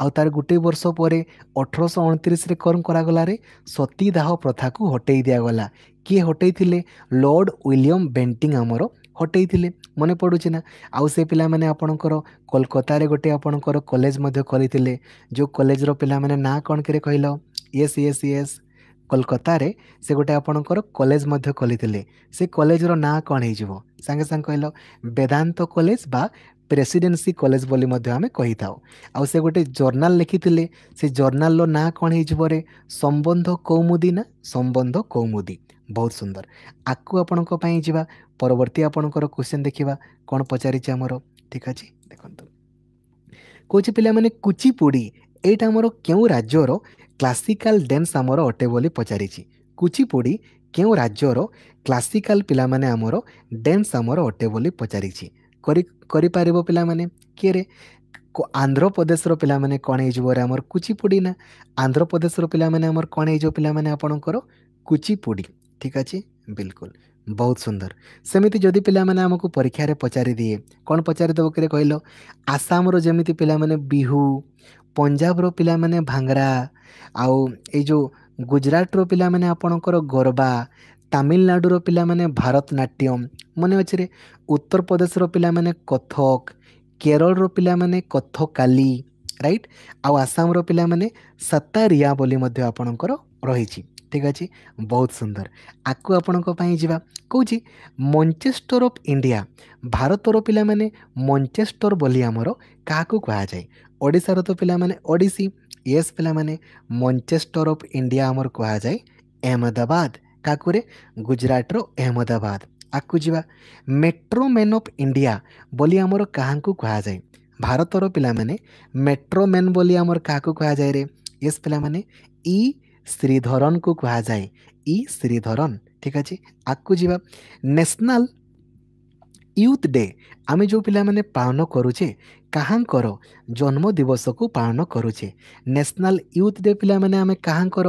ଆଉ ତାର ଗୋଟିଏ ବର୍ଷ ପରେ ଅଠରଶହ ଅଣତିରିଶରେ କ'ଣ କରାଗଲାରେ ସତୀଦାହ ପ୍ରଥାକୁ ହଟେଇ ଦିଆଗଲା କିଏ ହଟେଇଥିଲେ ଲର୍ଡ଼ ୱିଲିୟମ୍ ବେଣ୍ଟିଂ ଆମର ହଟେଇଥିଲେ ମନେ ପଡ଼ୁଛି ନା ଆଉ ସେ ପିଲାମାନେ ଆପଣଙ୍କର କୋଲକାତାରେ ଗୋଟେ ଆପଣଙ୍କର କଲେଜ ମଧ୍ୟ କରିଥିଲେ ଯେଉଁ କଲେଜର ପିଲାମାନେ ନାଁ କ'ଣ କିରେ କହିଲ ୟେସ୍ ୟେସ୍ ୟେସ୍ କୋଲକାତାରେ ସେ ଗୋଟେ ଆପଣଙ୍କର କଲେଜ ମଧ୍ୟ ଖୋଲିଥିଲେ ସେ କଲେଜର ନାଁ କ'ଣ ହେଇଯିବ ସାଙ୍ଗେ ସାଙ୍ଗେ କହିଲ ବେଦାନ୍ତ କଲେଜ ବା ପ୍ରେସିଡେନ୍ସି କଲେଜ ବୋଲି ମଧ୍ୟ ଆମେ କହିଥାଉ ଆଉ ସେ ଗୋଟେ ଜର୍ନାଲ ଲେଖିଥିଲେ ସେ ଜର୍ନାଲର ନାଁ କ'ଣ ହେଇଯିବ ରେ ସମ୍ବନ୍ଧ କୌମୁଦୀ ନା ସମ୍ବନ୍ଧ କୌମୁଦୀ ବହୁତ ସୁନ୍ଦର ଆକୁ ଆପଣଙ୍କ ପାଇଁ ଯିବା ପରବର୍ତ୍ତୀ ଆପଣଙ୍କର କ୍ୱେଶ୍ଚିନ୍ ଦେଖିବା କ'ଣ ପଚାରିଛି ଆମର ଠିକ୍ ଅଛି ଦେଖନ୍ତୁ କହୁଛି ପିଲାମାନେ କୁଚିପୁଡ଼ି ଏଇଟା ଆମର କେଉଁ ରାଜ୍ୟର କ୍ଲାସିକାଲ ଡ୍ୟାନ୍ସ ଆମର ଅଟେ ବୋଲି ପଚାରିଛି କୁଚିପୁଡ଼ି କେଉଁ ରାଜ୍ୟର କ୍ଲାସିକାଲ ପିଲାମାନେ ଆମର ଡ୍ୟାନ୍ସ ଆମର ଅଟେ ବୋଲି ପଚାରିଛି କରି करपर पाने किए आंध्र प्रदेश पाने कण आमर कूचिपुड़ी ना आंध्र प्रदेश पाने कण पाने आपणकर कूचिपुड़ी ठीक अच्छे बिल्कुल बहुत सुंदर सेमती जदि पाने को परीक्षा पचारि दिए कौन पचारिदेव कि कहल आसाम जमी पाने बिहू पंजाब पाने भांगरा आ जो गुजरात पाने आपणकर गरबा तमिलनाडुर पाने भारतनाट्यम मन अच्छे उत्तर प्रदेश पाने कथक केरल पाने कथकाली रईट आउ पिला पाने सतारिया बोली आपणकर रही ठीक अच्छे बहुत सुंदर आपको आपण जावा कौच मंचेस्टर ऑफ इंडिया भारतर पाने मंचेस्टर बोली आमर क्या कहा ओडार तो पाने ओडी ये पाने मंचेस्टर ऑफ इंडिया आमर कहा अहमदाबाद କାକୁରେ ଗୁଜରାଟର ଅହମ୍ମଦାବାଦ ଆଗକୁ ଯିବା ମେଟ୍ରୋ ମେନ୍ ଅଫ୍ ଇଣ୍ଡିଆ ବୋଲି ଆମର କାହାଙ୍କୁ କୁହାଯାଏ ଭାରତର ପିଲାମାନେ ମେଟ୍ରୋ ମେନ୍ ବୋଲି ଆମର କାହାକୁ କୁହାଯାଏ ରେ ୟେସ୍ ପିଲାମାନେ ଇ ଶ୍ରୀଧରନକୁ କୁହାଯାଏ ଇ ଶ୍ରୀଧରନ ଠିକ୍ ଅଛି ଆଗକୁ ଯିବା ନ୍ୟାସନାଲ୍ ୟୁଥ୍ ଡେ ଆମେ ଯେଉଁ ପିଲାମାନେ ପାଳନ କରୁଛେ କାହାଙ୍କର ଜନ୍ମଦିବସକୁ ପାଳନ କରୁଛେ ନ୍ୟାସନାଲ୍ ୟୁଥ୍ ଡେ ପିଲାମାନେ ଆମେ କାହାଙ୍କର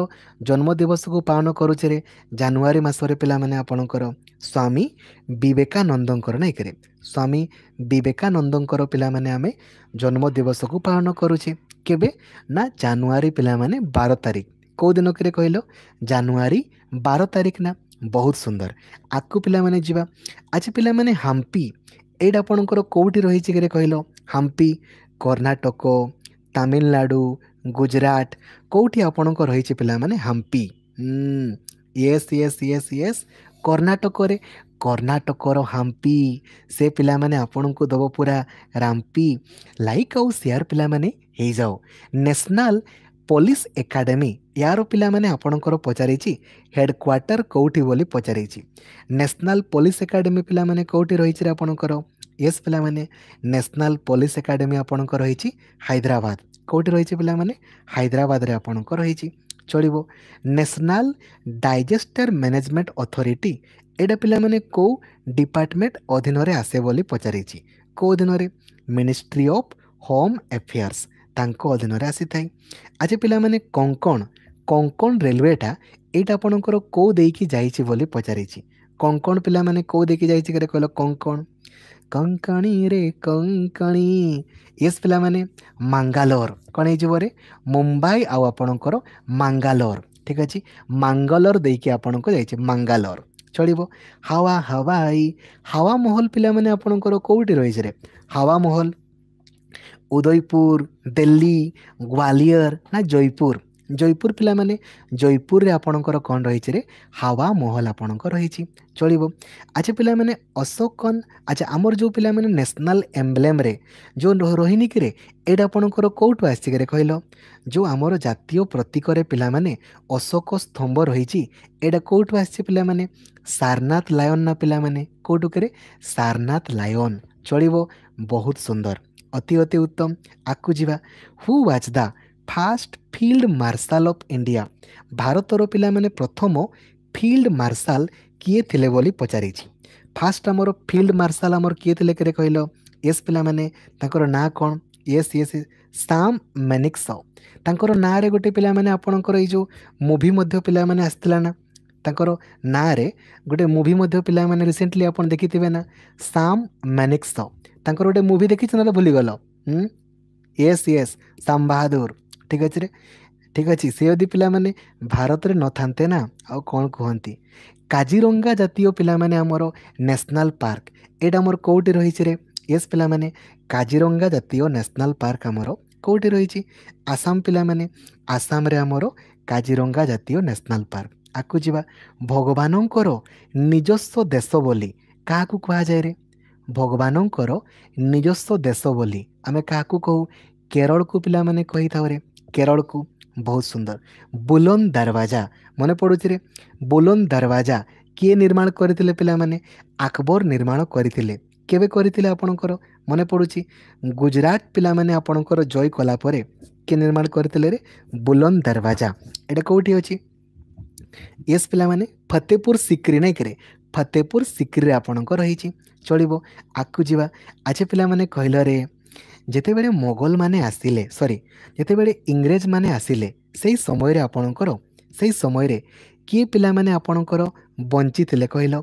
ଜନ୍ମଦିବସକୁ ପାଳନ କରୁଛେ ଜାନୁଆରୀ ମାସରେ ପିଲାମାନେ ଆପଣଙ୍କର ସ୍ୱାମୀ ବିବେକାନନ୍ଦଙ୍କର ନାଇଁକିରେ ସ୍ୱାମୀ ବିବେକାନନ୍ଦଙ୍କର ପିଲାମାନେ ଆମେ ଜନ୍ମଦିବସକୁ ପାଳନ କରୁଛେ କେବେ ନା ଜାନୁଆରୀ ପିଲାମାନେ ବାର ତାରିଖ କେଉଁ ଦିନ କିରେ କହିଲ ଜାନୁଆରୀ ବାର ତାରିଖ ନା ବହୁତ ସୁନ୍ଦର ଆଗକୁ ପିଲାମାନେ ଯିବା ଆଜି ପିଲାମାନେ ହାମ୍ପି ଏଇଟା ଆପଣଙ୍କର କେଉଁଠି ରହିଛି କିରେ କହିଲ ହାମ୍ପି କର୍ଣ୍ଣାଟକ ତାମିଲନାଡ଼ୁ ଗୁଜୁରାଟ କେଉଁଠି ଆପଣଙ୍କ ରହିଛି ପିଲାମାନେ Hampi yes yes yes yes କର୍ଣ୍ଣାଟକରେ କର୍ଣ୍ଣାଟକର ହାମ୍ପି ସେ ପିଲାମାନେ ଆପଣଙ୍କୁ ଦେବ ପୁରା ରାମ୍ପି ଲାଇକ୍ ଆଉ ସେୟାର ପିଲାମାନେ ହେଇଯାଉ ନ୍ୟାସନାଲ୍ ପୋଲିସ ଏକାଡେମୀ ଏହାର ପିଲାମାନେ ଆପଣଙ୍କର ପଚାରିଛି ହେଡ଼କ୍ୱାର୍ଟର କେଉଁଠି ବୋଲି ପଚାରିଛି ନ୍ୟାସନାଲ୍ ପୋଲିସ ଏକାଡେମୀ ପିଲାମାନେ କେଉଁଠି ରହିଛି ଆପଣଙ୍କର ୟେସ୍ ପିଲାମାନେ ନ୍ୟାସନାଲ୍ ପୋଲିସ ଏକାଡେମୀ ଆପଣଙ୍କର ରହିଛି ହାଇଦ୍ରାବାଦ କେଉଁଠି ରହିଛି ପିଲାମାନେ ହାଇଦ୍ରାବାଦରେ ଆପଣଙ୍କର ରହିଛି ଚଳିବ ନ୍ୟାସନାଲ୍ ଡାଇଜେଷ୍ଟର ମ୍ୟାନେଜମେଣ୍ଟ ଅଥରିଟି ଏଇଟା ପିଲାମାନେ କେଉଁ ଡିପାର୍ଟମେଣ୍ଟ ଅଧୀନରେ ଆସେ ବୋଲି ପଚାରିଛି କେଉଁ ଅଧୀନରେ ମିନିଷ୍ଟ୍ରି ଅଫ୍ ହୋମ୍ ଆଫେୟାର୍ସ ତାଙ୍କ ଅଧୀନରେ ଆସିଥାଏ ଆଜି ପିଲାମାନେ କଙ୍କଣ କଙ୍କଣ ରେଲୱେଟା ଏଇଟା ଆପଣଙ୍କର କେଉଁ ଦେଇକି ଯାଇଛି ବୋଲି ପଚାରିଛି କଙ୍କଣ ପିଲାମାନେ କେଉଁ ଦେଇକି ଯାଇଛି କେତେ କହିଲ କଙ୍କଣ କଙ୍କଣୀ ରେ କଙ୍କଣୀ ଏସ୍ ପିଲାମାନେ ମାଙ୍ଗାଲୋର କ'ଣ ହେଇଯିବ ରେ ମୁମ୍ବାଇ ଆଉ ଆପଣଙ୍କର ମାଙ୍ଗାଲୋର ଠିକ୍ ଅଛି ମାଙ୍ଗାଲୋର ଦେଇକି ଆପଣଙ୍କୁ ଯାଇଛି ମାଙ୍ଗାଲୋର ଚଳିବ ହାୱା ହାୱାଇ ହାୱା ମହଲ ପିଲାମାନେ ଆପଣଙ୍କର କେଉଁଠି ରହିଛି ରେ ହାୱା ମହଲ ଉଦୟପୁର ଦିଲ୍ଲୀ ଗ୍ୱାଲିୟର ନା ଜୟପୁର ଜୟପୁର ପିଲାମାନେ ଜୟପୁରରେ ଆପଣଙ୍କର କ'ଣ ରହିଛି ରେ ହାୱା ମହଲ ଆପଣଙ୍କର ରହିଛି ଚଳିବ ଆଚ୍ଛା ପିଲାମାନେ ଅଶୋକନ୍ ଆଚ୍ଛା ଆମର ଯେଉଁ ପିଲାମାନେ ନ୍ୟାସନାଲ୍ ଏମ୍ବ୍ଲେମ୍ରେ ଯେଉଁ ରହିନି କିରେ ଏଇଟା ଆପଣଙ୍କର କେଉଁଠୁ ଆସିଛି କିରେ କହିଲ ଯେଉଁ ଆମର ଜାତୀୟ ପ୍ରତୀକରେ ପିଲାମାନେ ଅଶୋକ ସ୍ତମ୍ଭ ରହିଛି ଏଇଟା କେଉଁଠୁ ଆସିଛି ପିଲାମାନେ ସାରନାଥ ଲାୟନ୍ ନା ପିଲାମାନେ କେଉଁଠୁ କିରେ ସାରନାଥ ଲାୟନ୍ ଚଳିବ ବହୁତ ସୁନ୍ଦର ଅତି ଅତି ଉତ୍ତମ ଆକୁ ଯିବା who was the first field marshal of India ଭାରତର ପିଲାମାନେ ପ୍ରଥମ ଫିଲ୍ଡ ମାର୍ଶାଲ କିଏ ଥିଲେ ବୋଲି ପଚାରିଛି ଫାଷ୍ଟ ଆମର ଫିଲ୍ଡ ମାର୍ଶାଲ ଆମର କିଏ ଥିଲେ କେରେ କହିଲ ଏସ୍ ପିଲାମାନେ ତାଙ୍କର ନାଁ କ'ଣ ୟେସ୍ ୟେସ୍ ସାମ୍ ମେନିକ୍ସ ତାଙ୍କର ନାଁରେ ଗୋଟେ ପିଲାମାନେ ଆପଣଙ୍କର ଏଇ ଯେଉଁ ମୁଭି ମଧ୍ୟ ପିଲାମାନେ ଆସିଥିଲା ନା ତାଙ୍କର ନାଁରେ ଗୋଟେ ମୁଭି ମଧ୍ୟ ପିଲାମାନେ ରିସେଣ୍ଟଲି ଆପଣ ଦେଖିଥିବେ ନା ସାମ୍ ମେନିକ୍ସ ତାଙ୍କର ଗୋଟେ ମୁଭି ଦେଖିଛ ନହେଲେ ଭୁଲିଗଲ ୟେସ୍ ୟେସ୍ ଶାମ ବାହାଦୁର ଠିକ୍ ଅଛି ରେ ଠିକ୍ ଅଛି ସେ ଯଦି ପିଲାମାନେ ଭାରତରେ ନଥାନ୍ତେ ନା ଆଉ କ'ଣ କୁହନ୍ତି କାଜିରଙ୍ଗା ଜାତୀୟ ପିଲାମାନେ ଆମର ନ୍ୟାସନାଲ୍ ପାର୍କ ଏଇଟା ଆମର କେଉଁଠି ରହିଛି ରେ ୟେସ୍ ପିଲାମାନେ କାଜିରଙ୍ଗା ଜାତୀୟ ନ୍ୟାସନାଲ୍ ପାର୍କ ଆମର କେଉଁଠି ରହିଛି ଆସାମ ପିଲାମାନେ ଆସାମରେ ଆମର କାଜିରଙ୍ଗା ଜାତୀୟ ନ୍ୟାସନାଲ୍ ପାର୍କ ଆକୁ ଯିବା ଭଗବାନଙ୍କର ନିଜସ୍ୱ ଦେଶ ବୋଲି କାହାକୁ କୁହାଯାଏ ରେ ଭଗବାନଙ୍କର ନିଜସ୍ୱ ଦେଶ ବୋଲି ଆମେ କାହାକୁ କହୁ କେରଳକୁ ପିଲାମାନେ କହିଥାଉରେ କେରଳକୁ ବହୁତ ସୁନ୍ଦର ବୁଲନ୍ଦ ଦରୱାଜା ମନେ ପଡ଼ୁଛିରେ ବୁଲନ୍ଦ ଦରୱାଜା କିଏ ନିର୍ମାଣ କରିଥିଲେ ପିଲାମାନେ ଆକବର ନିର୍ମାଣ କରିଥିଲେ କେବେ କରିଥିଲେ ଆପଣଙ୍କର ମନେ ପଡ଼ୁଛି ଗୁଜରାଟ ପିଲାମାନେ ଆପଣଙ୍କର ଜୟ କଲା ପରେ କିଏ ନିର୍ମାଣ କରିଥିଲେ ରେ ବୁଲନ୍ଦ ଦରୱାଜା ଏଇଟା କେଉଁଠି ଅଛି ଏସ୍ ପିଲାମାନେ ଫତେପୁର ସିକ୍ରି ନାଇଁ କିରେ ଫତେପୁର ସିକ୍ରିରେ ଆପଣଙ୍କ ରହିଛି ଚଳିବ ଆଗକୁ ଯିବା ଆଚ୍ଛା ପିଲାମାନେ କହିଲ ରେ ଯେତେବେଳେ ମୋଗଲମାନେ ଆସିଲେ ସରି ଯେତେବେଳେ ଇଂରେଜମାନେ ଆସିଲେ ସେଇ ସମୟରେ ଆପଣଙ୍କର ସେଇ ସମୟରେ କିଏ ପିଲାମାନେ ଆପଣଙ୍କର ବଞ୍ଚିଥିଲେ କହିଲ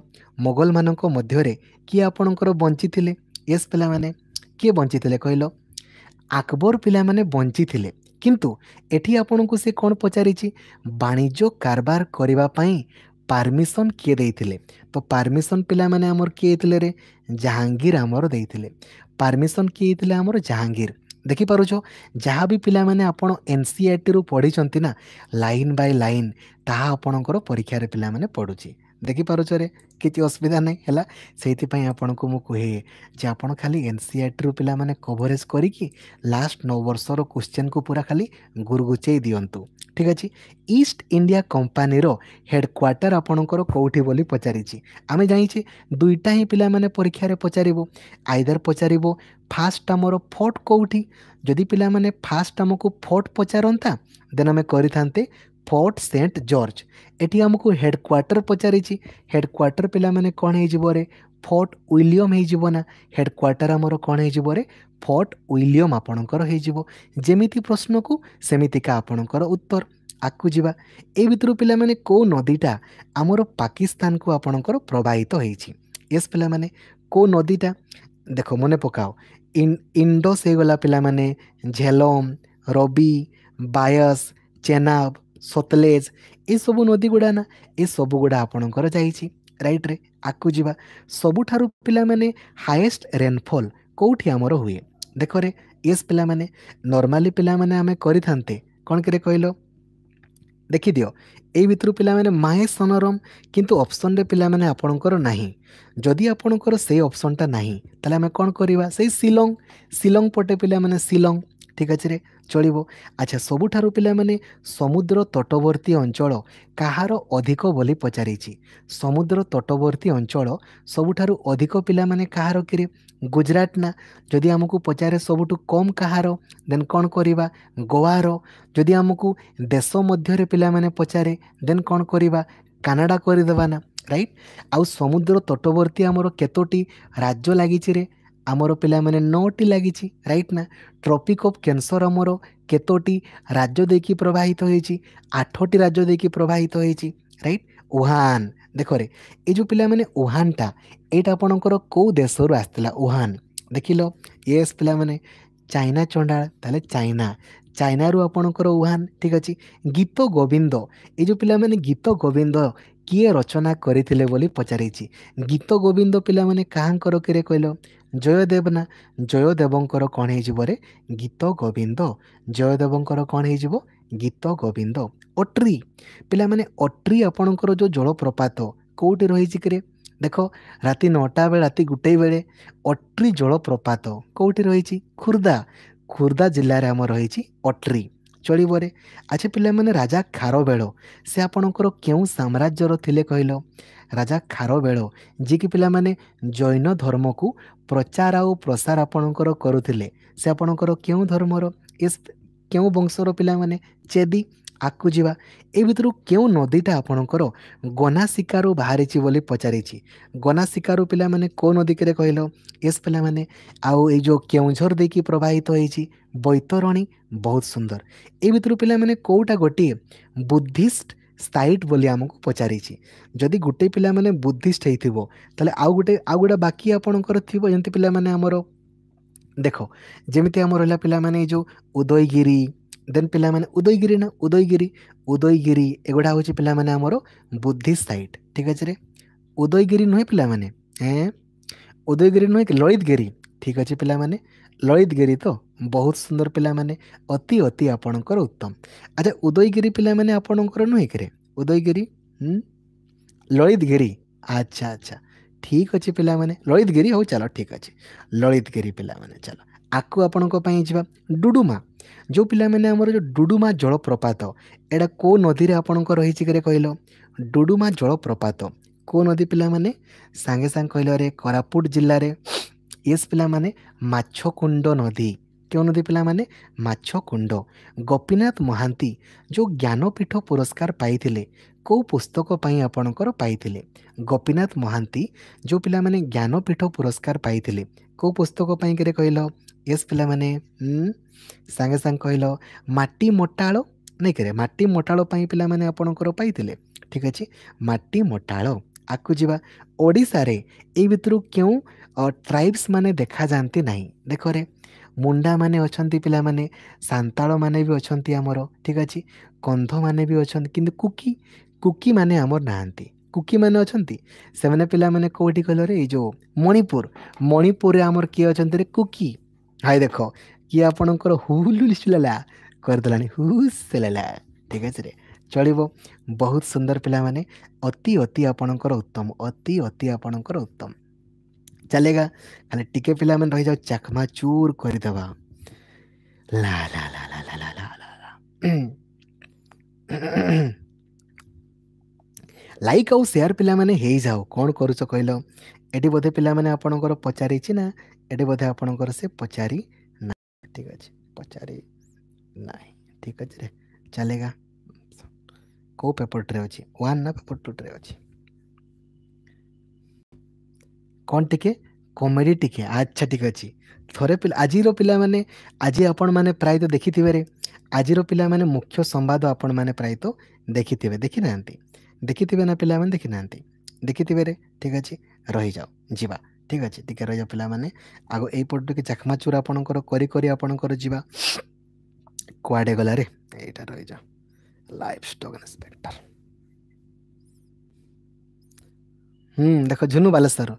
ମୋଗଲମାନଙ୍କ ମଧ୍ୟରେ କିଏ ଆପଣଙ୍କର ବଞ୍ଚିଥିଲେ ୟେସ୍ ପିଲାମାନେ କିଏ ବଞ୍ଚିଥିଲେ କହିଲ ଆକବର ପିଲାମାନେ ବଞ୍ଚିଥିଲେ କିନ୍ତୁ ଏଠି ଆପଣଙ୍କୁ ସେ କ'ଣ ପଚାରିଛି ବାଣିଜ୍ୟ କାରବାର କରିବା ପାଇଁ ପାରମିସନ୍ କିଏ ଦେଇଥିଲେ ତ ପାରମିସନ୍ ପିଲାମାନେ ଆମର କିଏ ହେଇଥିଲେ ରେ ଜାହାଙ୍ଗୀର ଆମର ଦେଇଥିଲେ ପାରମିସନ୍ କିଏ ହେଇଥିଲେ ଆମର ଜାହାଙ୍ଗୀର ଦେଖିପାରୁଛ ଯାହା ବି ପିଲାମାନେ ଆପଣ ଏନ୍ ସି ଆର୍ ଟିରୁ ପଢ଼ିଛନ୍ତି ନା ଲାଇନ୍ ବାଇ ଲାଇନ୍ ତାହା ଆପଣଙ୍କର ପରୀକ୍ଷାରେ ପିଲାମାନେ ପଢ଼ୁଛି ଦେଖିପାରୁଛରେ କିଛି ଅସୁବିଧା ନାହିଁ ହେଲା ସେଇଥିପାଇଁ ଆପଣଙ୍କୁ ମୁଁ କୁହେ ଯେ ଆପଣ ଖାଲି ଏନ୍ ସି ଆର୍ ଟିରୁ ପିଲାମାନେ କଭରେଜ୍ କରିକି ଲାଷ୍ଟ ନଅ ବର୍ଷର କୋଶ୍ଚିନ୍କୁ ପୁରା ଖାଲି ଗୁରୁଗୁଚେଇ ଦିଅନ୍ତୁ ଠିକ୍ ଅଛି ଇଷ୍ଟ ଇଣ୍ଡିଆ କମ୍ପାନୀର ହେଡ଼କ୍ୱାର୍ଟର ଆପଣଙ୍କର କେଉଁଠି ବୋଲି ପଚାରିଛି ଆମେ ଜାଣିଛେ ଦୁଇଟା ହିଁ ପିଲାମାନେ ପରୀକ୍ଷାରେ ପଚାରିବ ଆଇଦର ପଚାରିବ ଫାଷ୍ଟ ଆମର ଫୋର୍ଟ କେଉଁଠି ଯଦି ପିଲାମାନେ ଫାଷ୍ଟ ଆମକୁ ଫୋର୍ଟ ପଚାରନ୍ତା ଦେନ୍ ଆମେ କରିଥାନ୍ତେ ଫୋର୍ଟ ସେଣ୍ଟ ଜର୍ଜ ଏଠି ଆମକୁ ହେଡ଼କ୍ୱାର୍ଟର ପଚାରିଛି ହେଡ଼କ୍ୱାର୍ଟର ପିଲାମାନେ କ'ଣ ହେଇଯିବରେ ଫୋର୍ଟ ୱିଲିୟମ୍ ହେଇଯିବ ନା ହେଡ଼କ୍ୱାର୍ଟର ଆମର କ'ଣ ହେଇଯିବରେ ଫୋର୍ଟ ୱିଲିୟମ୍ ଆପଣଙ୍କର ହେଇଯିବ ଯେମିତି ପ୍ରଶ୍ନକୁ ସେମିତିକା ଆପଣଙ୍କର ଉତ୍ତର ଆଗକୁ ଯିବା ଏ ଭିତରୁ ପିଲାମାନେ କେଉଁ ନଦୀଟା ଆମର ପାକିସ୍ତାନକୁ ଆପଣଙ୍କର ପ୍ରବାହିତ ହେଇଛି ୟେସ୍ ପିଲାମାନେ କେଉଁ ନଦୀଟା ଦେଖ ମନେ ପକାଅ ଇଣ୍ଡସ୍ ହେଇଗଲା ପିଲାମାନେ ଝେଲମ୍ ରବି ବାୟସ୍ ଚେନାବ୍ ସତଲେଜ ଏସବୁ ନଦୀଗୁଡ଼ା ନା ଏସବୁ ଗୁଡ଼ା ଆପଣଙ୍କର ଯାଇଛି ରାଇଟ୍ରେ ଆଗକୁ ଯିବା ସବୁଠାରୁ ପିଲାମାନେ ହାଏଷ୍ଟ ରେନଫଲ୍ କେଉଁଠି ଆମର ହୁଏ ଦେଖରେ ଏସ୍ ପିଲାମାନେ ନର୍ମାଲି ପିଲାମାନେ ଆମେ କରିଥାନ୍ତେ କ'ଣ କିରେ କହିଲ ଦେଖିଦିଅ ଏଇ ଭିତରୁ ପିଲାମାନେ ମାଏ ସନରମ କିନ୍ତୁ ଅପସନରେ ପିଲାମାନେ ଆପଣଙ୍କର ନାହିଁ ଯଦି ଆପଣଙ୍କର ସେଇ ଅପସନଟା ନାହିଁ ତାହେଲେ ଆମେ କ'ଣ କରିବା ସେଇ ଶିଲଂ ଶିଲଂ ପଟେ ପିଲାମାନେ ଶିଲଂ ଠିକ୍ ଅଛି ରେ ଚଳିବ ଆଚ୍ଛା ସବୁଠାରୁ ପିଲାମାନେ ସମୁଦ୍ର ତଟବର୍ତ୍ତୀ ଅଞ୍ଚଳ କାହାର ଅଧିକ ବୋଲି ପଚାରିଛି ସମୁଦ୍ର ତଟବର୍ତ୍ତୀ ଅଞ୍ଚଳ ସବୁଠାରୁ ଅଧିକ ପିଲାମାନେ କାହାର କିରେ ଗୁଜୁରାଟ ନା ଯଦି ଆମକୁ ପଚାରେ ସବୁଠୁ କମ୍ କାହାର ଦେନ୍ କ'ଣ କରିବା ଗୋଆର ଯଦି ଆମକୁ ଦେଶ ମଧ୍ୟରେ ପିଲାମାନେ ପଚାରେ ଦେନ୍ କ'ଣ କରିବା କାନାଡ଼ା କରିଦେବା ନା ରାଇଟ୍ ଆଉ ସମୁଦ୍ର ତଟବର୍ତ୍ତୀ ଆମର କେତୋଟି ରାଜ୍ୟ ଲାଗିଛି ରେ ଆମର ପିଲାମାନେ ନଅଟି ଲାଗିଛି ରାଇଟ୍ ନା ଟ୍ରପିକ୍ ଅଫ୍ କ୍ୟାନ୍ସର ଆମର କେତୋଟି ରାଜ୍ୟ ଦେଇକି ପ୍ରବାହିତ ହୋଇଛି ଆଠଟି ରାଜ୍ୟ ଦେଇକି ପ୍ରବାହିତ ହୋଇଛି ରାଇଟ୍ ଉହାନ ଦେଖରେ ଏ ଯେଉଁ ପିଲାମାନେ ଉହାନଟା ଏଇଟା ଆପଣଙ୍କର କେଉଁ ଦେଶରୁ ଆସିଥିଲା ଉହାନ ଦେଖିଲ ୟେସ୍ ପିଲାମାନେ ଚାଇନା ଚଣ୍ଡାଳ ତାହେଲେ ଚାଇନା ଚାଇନାରୁ ଆପଣଙ୍କର ଉହାନ ଠିକ୍ ଅଛି ଗୀତ ଗୋବିନ୍ଦ ଏ ଯେଉଁ ପିଲାମାନେ ଗୀତ ଗୋବିନ୍ଦ କିଏ ରଚନା କରିଥିଲେ ବୋଲି ପଚାରିଛି ଗୀତ ଗୋବିନ୍ଦ ପିଲାମାନେ କାହାଙ୍କର କିରେ କହିଲ ଜୟଦେବନା ଜୟଦେବଙ୍କର କ'ଣ ହେଇଯିବରେ ଗୀତ ଗୋବିନ୍ଦ ଜୟଦେବଙ୍କର କ'ଣ ହେଇଯିବ ଗୀତ ଗୋବିନ୍ଦ ଅଟ୍ରି ପିଲାମାନେ ଅଟ୍ରି ଆପଣଙ୍କର ଯେଉଁ ଜଳପ୍ରପାତ କେଉଁଠି ରହିଛି କିରେ ଦେଖ ରାତି ନଅଟା ବେଳେ ରାତି ଗୋଟେ ବେଳେ ଅଟ୍ରି ଜଳପ୍ରପାତ କେଉଁଠି ରହିଛି ଖୋର୍ଦ୍ଧା ଖୋର୍ଦ୍ଧା ଜିଲ୍ଲାରେ ଆମର ରହିଛି ଅଟ୍ରି ଚଳିବରେ ଆଜି ପିଲାମାନେ ରାଜା ଖାରବେଳ ସେ ଆପଣଙ୍କର କେଉଁ ସାମ୍ରାଜ୍ୟର ଥିଲେ କହିଲ ରାଜା ଖାରବେଳ ଯିଏକି ପିଲାମାନେ ଜୈନ ଧର୍ମକୁ ପ୍ରଚାର ଆଉ ପ୍ରସାର ଆପଣଙ୍କର କରୁଥିଲେ ସେ ଆପଣଙ୍କର କେଉଁ ଧର୍ମର ଏ କେଉଁ ବଂଶର ପିଲାମାନେ ଚେଦି ଆଗକୁ ଯିବା ଏ ଭିତରୁ କେଉଁ ନଦୀଟା ଆପଣଙ୍କର ଗନାଶିକାରୁ ବାହାରିଛି ବୋଲି ପଚାରିଛି ଗନାଶିକାରୁ ପିଲାମାନେ କେଉଁ ନଦୀକିରେ କହିଲ ଏସ୍ ପିଲାମାନେ ଆଉ ଏଇ ଯେଉଁ କେଉଁଝର ଦେଇକି ପ୍ରବାହିତ ହେଇଛି ବୈତରଣୀ ବହୁତ ସୁନ୍ଦର ଏ ଭିତରୁ ପିଲାମାନେ କେଉଁଟା ଗୋଟିଏ ବୁଦ୍ଧିଷ୍ଟ ସାଇଟ୍ ବୋଲି ଆମକୁ ପଚାରିଛି ଯଦି ଗୋଟେ ପିଲାମାନେ ବୁଦ୍ଧିଷ୍ଟ ହେଇଥିବ ତାହେଲେ ଆଉ ଗୋଟେ ଆଉ ଗୋଟେ ବାକି ଆପଣଙ୍କର ଥିବ ଯେମିତି ପିଲାମାନେ ଆମର ଦେଖ ଯେମିତି ଆମର ହେଲା ପିଲାମାନେ ଏଇ ଯେଉଁ ଉଦୟଗିରି ଦେନ୍ ପିଲାମାନେ ଉଦୟଗିରି ନା ଉଦୟଗିରି ଉଦୟଗିରି ଏଗୁଡ଼ା ହେଉଛି ପିଲାମାନେ ଆମର ବୁଦ୍ଧିଷ୍ଟ ସାଇଟ୍ ଠିକ୍ ଅଛି ରେ ଉଦୟଗିରି ନୁହେଁ ପିଲାମାନେ ଏଁ ଉଦୟଗିରି ନୁହେଁ କି ଲଳିତଗିରି ଠିକ୍ ଅଛି ପିଲାମାନେ ଲଳିତଗିରି ତ ବହୁତ ସୁନ୍ଦର ପିଲାମାନେ ଅତି ଅତି ଆପଣଙ୍କର ଉତ୍ତମ ଆଚ୍ଛା ଉଦୟଗିରି ପିଲାମାନେ ଆପଣଙ୍କର ନୁହେଁ କିରେ ଉଦୟଗିରି ଲଳିତଗିରି ଆଚ୍ଛା ଆଚ୍ଛା ଠିକ୍ ଅଛି ପିଲାମାନେ ଲଳିତଗିରି ହଉ ଚାଲ ଠିକ୍ ଅଛି ଲଳିତଗିରି ପିଲାମାନେ ଚାଲ ଆକୁ ଆପଣଙ୍କ ପାଇଁ ଯିବା ଡୁଡୁମା ଯେଉଁ ପିଲାମାନେ ଆମର ଯେଉଁ ଡୁଡୁମା ଜଳପ୍ରପାତ ଏଇଟା କେଉଁ ନଦୀରେ ଆପଣଙ୍କ ରହିଛି କିରେ କହିଲ ଡୁଡୁମା ଜଳପ୍ରପାତ କେଉଁ ନଦୀ ପିଲାମାନେ ସାଙ୍ଗେ ସାଙ୍ଗେ କହିଲ କୋରାପୁଟ ଜିଲ୍ଲାରେ ଏସ୍ ପିଲାମାନେ ମାଛକୁଣ୍ଡ ନଦୀ କେଉଁ ନଦୀ ପିଲାମାନେ ମାଛକୁଣ୍ଡ ଗୋପୀନାଥ ମହାନ୍ତି ଯେଉଁ ଜ୍ଞାନପୀଠ ପୁରସ୍କାର ପାଇଥିଲେ କେଉଁ ପୁସ୍ତକ ପାଇଁ ଆପଣଙ୍କର ପାଇଥିଲେ ଗୋପୀନାଥ ମହାନ୍ତି ଯେଉଁ ପିଲାମାନେ ଜ୍ଞାନପୀଠ ପୁରସ୍କାର ପାଇଥିଲେ କେଉଁ ପୁସ୍ତକ ପାଇଁ ପାଇଁକିରେ କହିଲ ୟେସ୍ ପିଲାମାନେ ସାଙ୍ଗେ ସାଙ୍ଗେ କହିଲ ମାଟି ମୋଟାଳ ନାଇଁ କରେ ମାଟି ମୋଟାଳ ପାଇଁ ପିଲାମାନେ ଆପଣଙ୍କର ପାଇଥିଲେ ଠିକ୍ ଅଛି ମାଟି ମୋଟାଳ ଆଗକୁ ଯିବା ଓଡ଼ିଶାରେ ଏଇ ଭିତରୁ କେଉଁ ଟ୍ରାଇବ୍ସ ମାନେ ଦେଖାଯାଆନ୍ତି ନାହିଁ ଦେଖରେ ମୁଣ୍ଡାମାନେ ଅଛନ୍ତି ପିଲାମାନେ ସାନ୍ତାଳମାନେ ବି ଅଛନ୍ତି ଆମର ଠିକ୍ ଅଛି କନ୍ଧମାନେ ବି ଅଛନ୍ତି କିନ୍ତୁ କୁକି କୁକିମାନେ ଆମର ନାହାନ୍ତି କୁକିମାନେ ଅଛନ୍ତି ସେମାନେ ପିଲାମାନେ କେଉଁଠି କହିଲରେ ଏଇ ଯେଉଁ ମଣିପୁର ମଣିପୁରରେ ଆମର କିଏ ଅଛନ୍ତି କୁକି ହାଇ ଦେଖ କିଏ ଆପଣଙ୍କର ହୁଲ୍ ହୁଲ୍ ଚୁଲାଲା କରିଦେଲାଣି ହୁସ୍ ସେଲାଲା ଠିକ୍ ଅଛିରେ ଚଳିବ ବହୁତ ସୁନ୍ଦର ପିଲାମାନେ ଅତି ଅତି ଆପଣଙ୍କର ଉତ୍ତମ ଅତି ଅତି ଆପଣଙ୍କର ଉତ୍ତମ ଚାଲେଗା ଖାଲି ଟିକେ ପିଲାମାନେ ରହିଯାଉ ଚାକମା ଚୁର କରିଦେବା ଲା ଲା ଲା ଲା ଲା ଲା ଲା ଲା ଲାଇକ୍ ଆଉ ସେୟାର ପିଲାମାନେ ହେଇଯାଉ କ'ଣ କରୁଛ କହିଲ ଏଠି ବୋଧେ ପିଲାମାନେ ଆପଣଙ୍କର ପଚାରିଛି ନା ଏଠି ବୋଧେ ଆପଣଙ୍କର ସେ ପଚାରି ନାହିଁ ଠିକ୍ ଅଛି ପଚାରି ନାହିଁ ଠିକ୍ ଅଛି ରେ ଚାଲେଗା କେଉଁ ପେପର ଟୁରେ ଅଛି ୱାନ୍ ନା ପେପର ଟୁରେ ଅଛି କ'ଣ ଟିକେ କମେଡ଼ି ଟିକେ ଆଚ୍ଛା ଠିକ୍ ଅଛି ଥରେ ପିଲା ଆଜିର ପିଲାମାନେ ଆଜି ଆପଣମାନେ ପ୍ରାୟତଃ ଦେଖିଥିବାରେ ଆଜିର ପିଲାମାନେ ମୁଖ୍ୟ ସମ୍ବାଦ ଆପଣମାନେ ପ୍ରାୟତଃ ଦେଖିଥିବେ ଦେଖିନାହାନ୍ତି ଦେଖିଥିବେ ନା ପିଲାମାନେ ଦେଖିନାହାନ୍ତି ଦେଖିଥିବାରେ ଠିକ୍ ଅଛି ରହିଯାଉ ଯିବା ठीक अच्छे टी रही पे आगो यपट टे चकमाचूर आपणकर जावा कड़े गल रही लाइफ स्टक इन्सपेक्टर हम्म देख झुनु बालेश्वर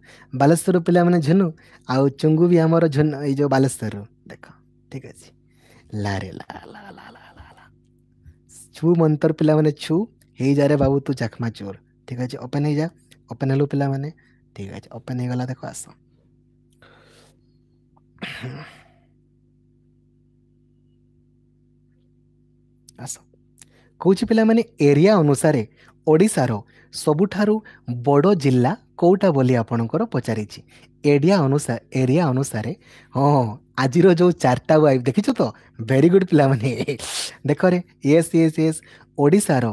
बालेश्वर पे झुनु आ चुंगु भी आम झुनु बालेश्वर देख ठीक अच्छे ला ला छु मंतर पे छु हो जा रे बाबू तू चकमाचूर ठीक अच्छे ओपेन हो जा ओपेन हलु पे ঠিক আছে ওপেন হয়ে গেল দেখো আস আস কৌছি পিলা মানে এরিয়া অনুসারে ওড়িশার সবুঠার বড় জেলা কোটা বলে আপনার পচারিছি এরিয়া অনুসার এরিয়া অনুসারে হ্যাঁ আজির যে চারটা ওয়াইফ দেখিছ তো ভেরি গুড পিলা মানে দেখরে ইয়েস ইয়েস ইয়েস ওড়িশার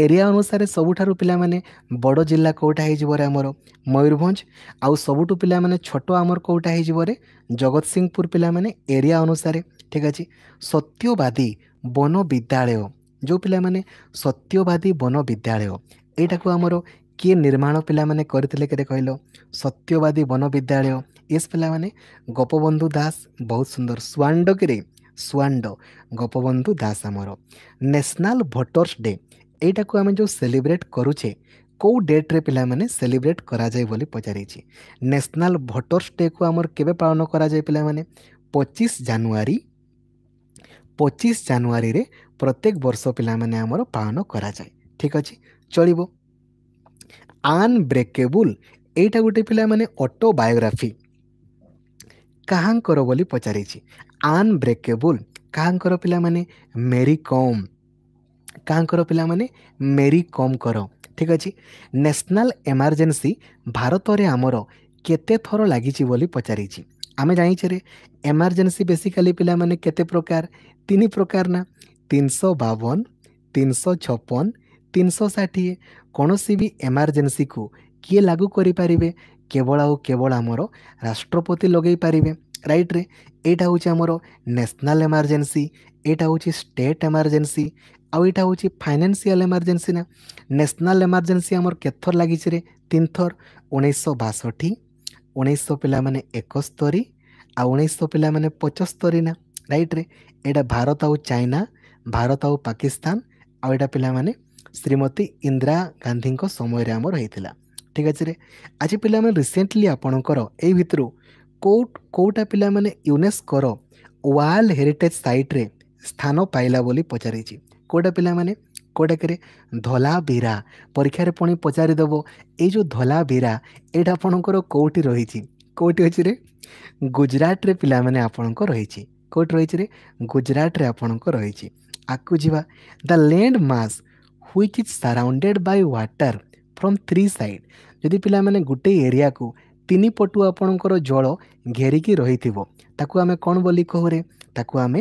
ଏରିଆ ଅନୁସାରେ ସବୁଠାରୁ ପିଲାମାନେ ବଡ଼ ଜିଲ୍ଲା କେଉଁଟା ହେଇଯିବରେ ଆମର ମୟୂରଭଞ୍ଜ ଆଉ ସବୁଠୁ ପିଲାମାନେ ଛୋଟ ଆମର କେଉଁଟା ହେଇଯିବରେ ଜଗତସିଂହପୁର ପିଲାମାନେ ଏରିଆ ଅନୁସାରେ ଠିକ୍ ଅଛି ସତ୍ୟବାଦୀ ବନ ବିଦ୍ୟାଳୟ ଯେଉଁ ପିଲାମାନେ ସତ୍ୟବାଦୀ ବନ ବିଦ୍ୟାଳୟ ଏଇଟାକୁ ଆମର କିଏ ନିର୍ମାଣ ପିଲାମାନେ କରିଥିଲେ କେତେ କହିଲ ସତ୍ୟବାଦୀ ବନ ବିଦ୍ୟାଳୟ ଏସ୍ ପିଲାମାନେ ଗୋପବନ୍ଧୁ ଦାସ ବହୁତ ସୁନ୍ଦର ସ୍ୱାଣ୍ଡ କିରେ ସ୍ୱାଣ୍ଡ ଗୋପବନ୍ଧୁ ଦାସ ଆମର ନ୍ୟାସନାଲ୍ ଭୋଟର୍ସ ଡେ ଏଇଟାକୁ ଆମେ ଯେଉଁ ସେଲିବ୍ରେଟ୍ କରୁଛେ କେଉଁ ଡେଟ୍ରେ ପିଲାମାନେ ସେଲିବ୍ରେଟ୍ କରାଯାଏ ବୋଲି ପଚାରିଛି ନ୍ୟାସନାଲ୍ ଭୋଟର୍ସ ଡେକୁ ଆମର କେବେ ପାଳନ କରାଯାଏ ପିଲାମାନେ ପଚିଶ ଜାନୁଆରୀ ପଚିଶ ଜାନୁଆରୀରେ ପ୍ରତ୍ୟେକ ବର୍ଷ ପିଲାମାନେ ଆମର ପାଳନ କରାଯାଏ ଠିକ୍ ଅଛି ଚଳିବ ଆନ୍ବ୍ରେକେବୁଲ୍ ଏଇଟା ଗୋଟେ ପିଲାମାନେ ଅଟୋବାୟୋଗ୍ରାଫି କାହାଙ୍କର ବୋଲି ପଚାରିଛି ଆନ୍ବ୍ରେକେବୁଲ୍ କାହାଙ୍କର ପିଲାମାନେ ମେରି କମ୍ କାଁ କର ପିଲାମାନେ ମେରି କମ୍ କର ଠିକ୍ ଅଛି ନ୍ୟାସନାଲ୍ ଏମାର୍ଜେନ୍ସି ଭାରତରେ ଆମର କେତେ ଥର ଲାଗିଛି ବୋଲି ପଚାରିଛି ଆମେ ଜାଣିଛେ ଏମାର୍ଜେନ୍ସି ବେସିକାଲି ପିଲାମାନେ କେତେ ପ୍ରକାର ତିନି ପ୍ରକାର ନା ତିନିଶହ ବାବନ ତିନିଶହ ଛପନ ତିନିଶହ ଷାଠିଏ କୌଣସି ବି ଏମାର୍ଜେନ୍ସିକୁ କିଏ ଲାଗୁ କରିପାରିବେ କେବଳ ଆଉ କେବଳ ଆମର ରାଷ୍ଟ୍ରପତି ଲଗାଇ ପାରିବେ ରାଇଟ୍ରେ ଏଇଟା ହେଉଛି ଆମର ନ୍ୟାସନାଲ୍ ଏମର୍ଜେନ୍ସି ଏଇଟା ହେଉଛି ଷ୍ଟେଟ୍ ଏମର୍ଜେନ୍ସି ଆଉ ଏଇଟା ହେଉଛି ଫାଇନାନ୍ସିଆଲ୍ ଏମର୍ଜେନ୍ସି ନା ନ୍ୟାସନାଲ୍ ଏମର୍ଜେନ୍ସି ଆମର କେତଥର ଲାଗିଛି ରେ ତିନିଥର ଉଣେଇଶହ ବାଷଠି ଉଣେଇଶହ ପିଲାମାନେ ଏକସ୍ତରୀ ଆଉ ଉଣେଇଶହ ପିଲାମାନେ ପଞ୍ଚସ୍ତରୀ ନା ରାଇଟ୍ରେ ଏଇଟା ଭାରତ ଆଉ ଚାଇନା ଭାରତ ଆଉ ପାକିସ୍ତାନ ଆଉ ଏଇଟା ପିଲାମାନେ ଶ୍ରୀମତୀ ଇନ୍ଦିରା ଗାନ୍ଧୀଙ୍କ ସମୟରେ ଆମର ହେଇଥିଲା ଠିକ୍ ଅଛି ରେ ଆଜି ପିଲାମାନେ ରିସେଣ୍ଟଲି ଆପଣଙ୍କର ଏଇ ଭିତରୁ କେଉଁ କେଉଁଟା ପିଲାମାନେ ୟୁନେସ୍କୋର ୱାର୍ଲଡ ହେରିଟେଜ୍ ସାଇଟ୍ରେ ସ୍ଥାନ ପାଇଲା ବୋଲି ପଚାରିଛି କେଉଁଟା ପିଲାମାନେ କେଉଁଟାକରେ ଧଲାବିରା ପରୀକ୍ଷାରେ ପୁଣି ପଚାରିଦେବ ଏଇ ଯେଉଁ ଧଲାବିରା ଏଇଟା ଆପଣଙ୍କର କେଉଁଠି ରହିଛି କେଉଁଠି ଅଛି ରେ ଗୁଜରାଟରେ ପିଲାମାନେ ଆପଣଙ୍କ ରହିଛି କେଉଁଠି ରହିଛି ରେ ଗୁଜରାଟରେ ଆପଣଙ୍କ ରହିଛି ଆଗକୁ ଯିବା the land mass which is surrounded by water from three side ଯଦି ପିଲାମାନେ ଗୋଟେ ଏରିଆକୁ ତିନି ପଟୁ ଆପଣଙ୍କର ଜଳ ଘେରିକି ରହିଥିବ ତାକୁ ଆମେ କ'ଣ ବୋଲି କହୁରେ ତାକୁ ଆମେ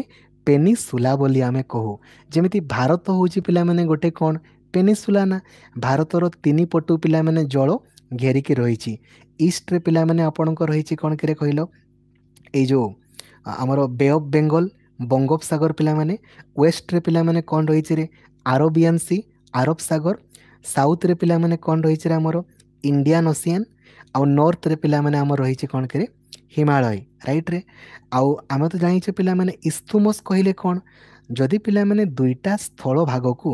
ପେନିସୁଲା ବୋଲି ଆମେ କହୁ ଯେମିତି ଭାରତ ହେଉଛି ପିଲାମାନେ ଗୋଟେ କ'ଣ ପେନିସୁଲା ନା ଭାରତର ତିନି ପଟୁ ପିଲାମାନେ ଜଳ ଘେରିକି ରହିଛି ଇଷ୍ଟରେ ପିଲାମାନେ ଆପଣଙ୍କ ରହିଛି କ'ଣ କିରେ କହିଲ ଏଇ ଯେଉଁ ଆମର ବେ ଅଫ୍ ବେଙ୍ଗଲ ବଙ୍ଗୋପସାଗର ପିଲାମାନେ ୱେଷ୍ଟରେ ପିଲାମାନେ କ'ଣ ରହିଛି ରେ ଆରବିଆନ୍ ସି ଆରବ ସାଗର ସାଉଥରେ ପିଲାମାନେ କ'ଣ ରହିଛି ରେ ଆମର ଇଣ୍ଡିଆନ୍ ଓସିଆନ୍ ଆଉ ନର୍ଥରେ ପିଲାମାନେ ଆମର ରହିଛି କ'ଣ କରେ ହିମାଳୟ ରାଇଟ୍ରେ ଆଉ ଆମେ ତ ଜାଣିଛେ ପିଲାମାନେ ଇସ୍ତୁମସ୍ କହିଲେ କ'ଣ ଯଦି ପିଲାମାନେ ଦୁଇଟା ସ୍ଥଳ ଭାଗକୁ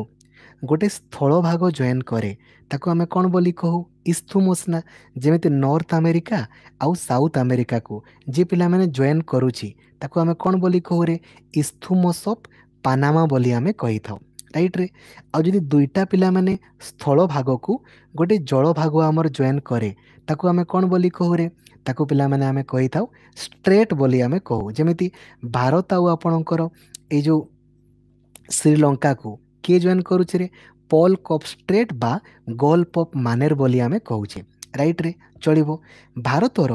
ଗୋଟେ ସ୍ଥଳ ଭାଗ ଜଏନ୍ କରେ ତାକୁ ଆମେ କ'ଣ ବୋଲି କହୁ ଇସ୍ଥୁମସ୍ ନା ଯେମିତି ନର୍ଥ ଆମେରିକା ଆଉ ସାଉଥ୍ ଆମେରିକାକୁ ଯିଏ ପିଲାମାନେ ଜଏନ୍ କରୁଛି ତାକୁ ଆମେ କ'ଣ ବୋଲି କହୁରେ ଇସ୍ଥୁମସ୍ ଅଫ୍ ପାନାମା ବୋଲି ଆମେ କହିଥାଉ ରାଇଟ୍ରେ ଆଉ ଯଦି ଦୁଇଟା ପିଲାମାନେ ସ୍ଥଳ ଭାଗକୁ ଗୋଟେ ଜଳ ଭାଗ ଆମର ଜଏନ୍ କରେ ତାକୁ ଆମେ କ'ଣ ବୋଲି କହୁରେ ତାକୁ ପିଲାମାନେ ଆମେ କହିଥାଉ ଷ୍ଟ୍ରେଟ୍ ବୋଲି ଆମେ କହୁ ଯେମିତି ଭାରତ ଆଉ ଆପଣଙ୍କର ଏଇ ଯେଉଁ ଶ୍ରୀଲଙ୍କାକୁ କିଏ ଜଏନ୍ କରୁଛେ ରେ ପଲ୍ କପ୍ ଷ୍ଟ୍ରେଟ୍ ବା ଗୋଲ୍ ପପ୍ ମାନେର ବୋଲି ଆମେ କହୁଛେ ରାଇଟ୍ରେ ଚଳିବ ଭାରତର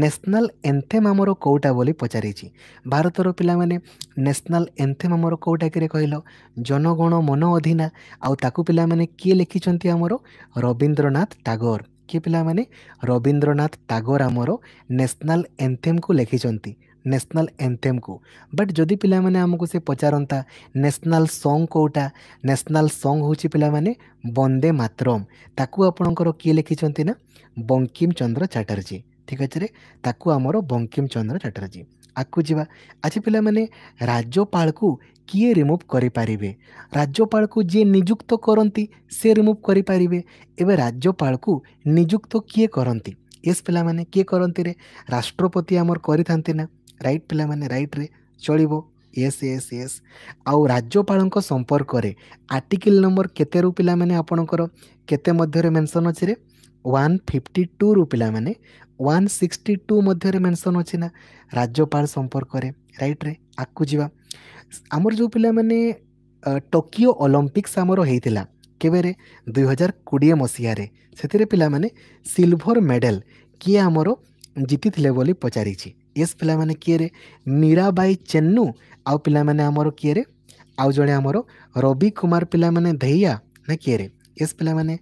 ନ୍ୟାସନାଲ୍ ଏନ୍ଥେମ୍ ଆମର କେଉଁଟା ବୋଲି ପଚାରିଛି ଭାରତର ପିଲାମାନେ ନ୍ୟାସନାଲ୍ ଏନ୍ଥେମ୍ ଆମର କେଉଁଟା କିରେ କହିଲ ଜନଗଣ ମନ ଅଧିନା ଆଉ ତାକୁ ପିଲାମାନେ କିଏ ଲେଖିଛନ୍ତି ଆମର ରବୀନ୍ଦ୍ରନାଥ ଟାଗୋର ଟିକି ପିଲାମାନେ ରବୀନ୍ଦ୍ରନାଥ ଟାଗୋର ଆମର ନ୍ୟାସନାଲ୍ ଏନ୍ଥେମ୍କୁ ଲେଖିଛନ୍ତି ନ୍ୟାସନାଲ୍ ଏନ୍ଥେମ୍କୁ ବଟ୍ ଯଦି ପିଲାମାନେ ଆମକୁ ସେ ପଚାରନ୍ତା ନ୍ୟାସନାଲ୍ ସଙ୍ଗ୍ କେଉଁଟା ନ୍ୟାସନାଲ୍ ସଙ୍ଗ୍ ହେଉଛି ପିଲାମାନେ ବନ୍ଦେ ମାତରମ୍ ତାକୁ ଆପଣଙ୍କର କିଏ ଲେଖିଛନ୍ତି ନା ବଙ୍କିମ ଚନ୍ଦ୍ର ଚାଟାର୍ଜୀ ଠିକ୍ ଅଛି ରେ ତାକୁ ଆମର ବଙ୍କିମ ଚନ୍ଦ୍ର ଚାଟାର୍ଜୀ ଆଗକୁ ଯିବା ଆଜି ପିଲାମାନେ ରାଜ୍ୟପାଳକୁ କିଏ ରିମୁଭ୍ କରିପାରିବେ ରାଜ୍ୟପାଳକୁ ଯିଏ ନିଯୁକ୍ତ କରନ୍ତି ସେ ରିମୁଭ୍ କରିପାରିବେ ଏବେ ରାଜ୍ୟପାଳକୁ ନିଯୁକ୍ତ କିଏ କରନ୍ତି ଏସ୍ ପିଲାମାନେ କିଏ କରନ୍ତି ରେ ରାଷ୍ଟ୍ରପତି ଆମର କରିଥାନ୍ତି ନା ରାଇଟ୍ ପିଲାମାନେ ରାଇଟ୍ରେ ଚଳିବ ଏସ୍ ଏସ୍ ଏସ୍ ଆଉ ରାଜ୍ୟପାଳଙ୍କ ସମ୍ପର୍କରେ ଆର୍ଟିକିଲ୍ ନମ୍ବର କେତେରୁ ପିଲାମାନେ ଆପଣଙ୍କର କେତେ ମଧ୍ୟରେ ମେନ୍ସନ୍ ଅଛି ରେ ୱାନ୍ ଫିଫ୍ଟି ଟୁରୁ ପିଲାମାନେ ୱାନ୍ ସିକ୍ସଟି ଟୁ ମଧ୍ୟରେ ମେନସନ୍ ଅଛି ନା ରାଜ୍ୟପାଳ ସମ୍ପର୍କରେ ରାଇଟ୍ରେ ଆଗକୁ ଯିବା ଆମର ଯେଉଁ ପିଲାମାନେ ଟୋକିଓ ଅଲମ୍ପିକ୍ସ ଆମର ହେଇଥିଲା କେବେରେ ଦୁଇହଜାର କୋଡ଼ିଏ ମସିହାରେ ସେଥିରେ ପିଲାମାନେ ସିଲଭର ମେଡ଼ାଲ କିଏ ଆମର ଜିତିଥିଲେ ବୋଲି ପଚାରିଛି ଏସ୍ ପିଲାମାନେ କିଏରେ ମୀରାବାଇ ଚେନ୍ନୁ ଆଉ ପିଲାମାନେ ଆମର କିଏରେ ଆଉ ଜଣେ ଆମର ରବି କୁମାର ପିଲାମାନେ ଧେଇଆ ନା କିଏରେ ଏସ୍ ପିଲାମାନେ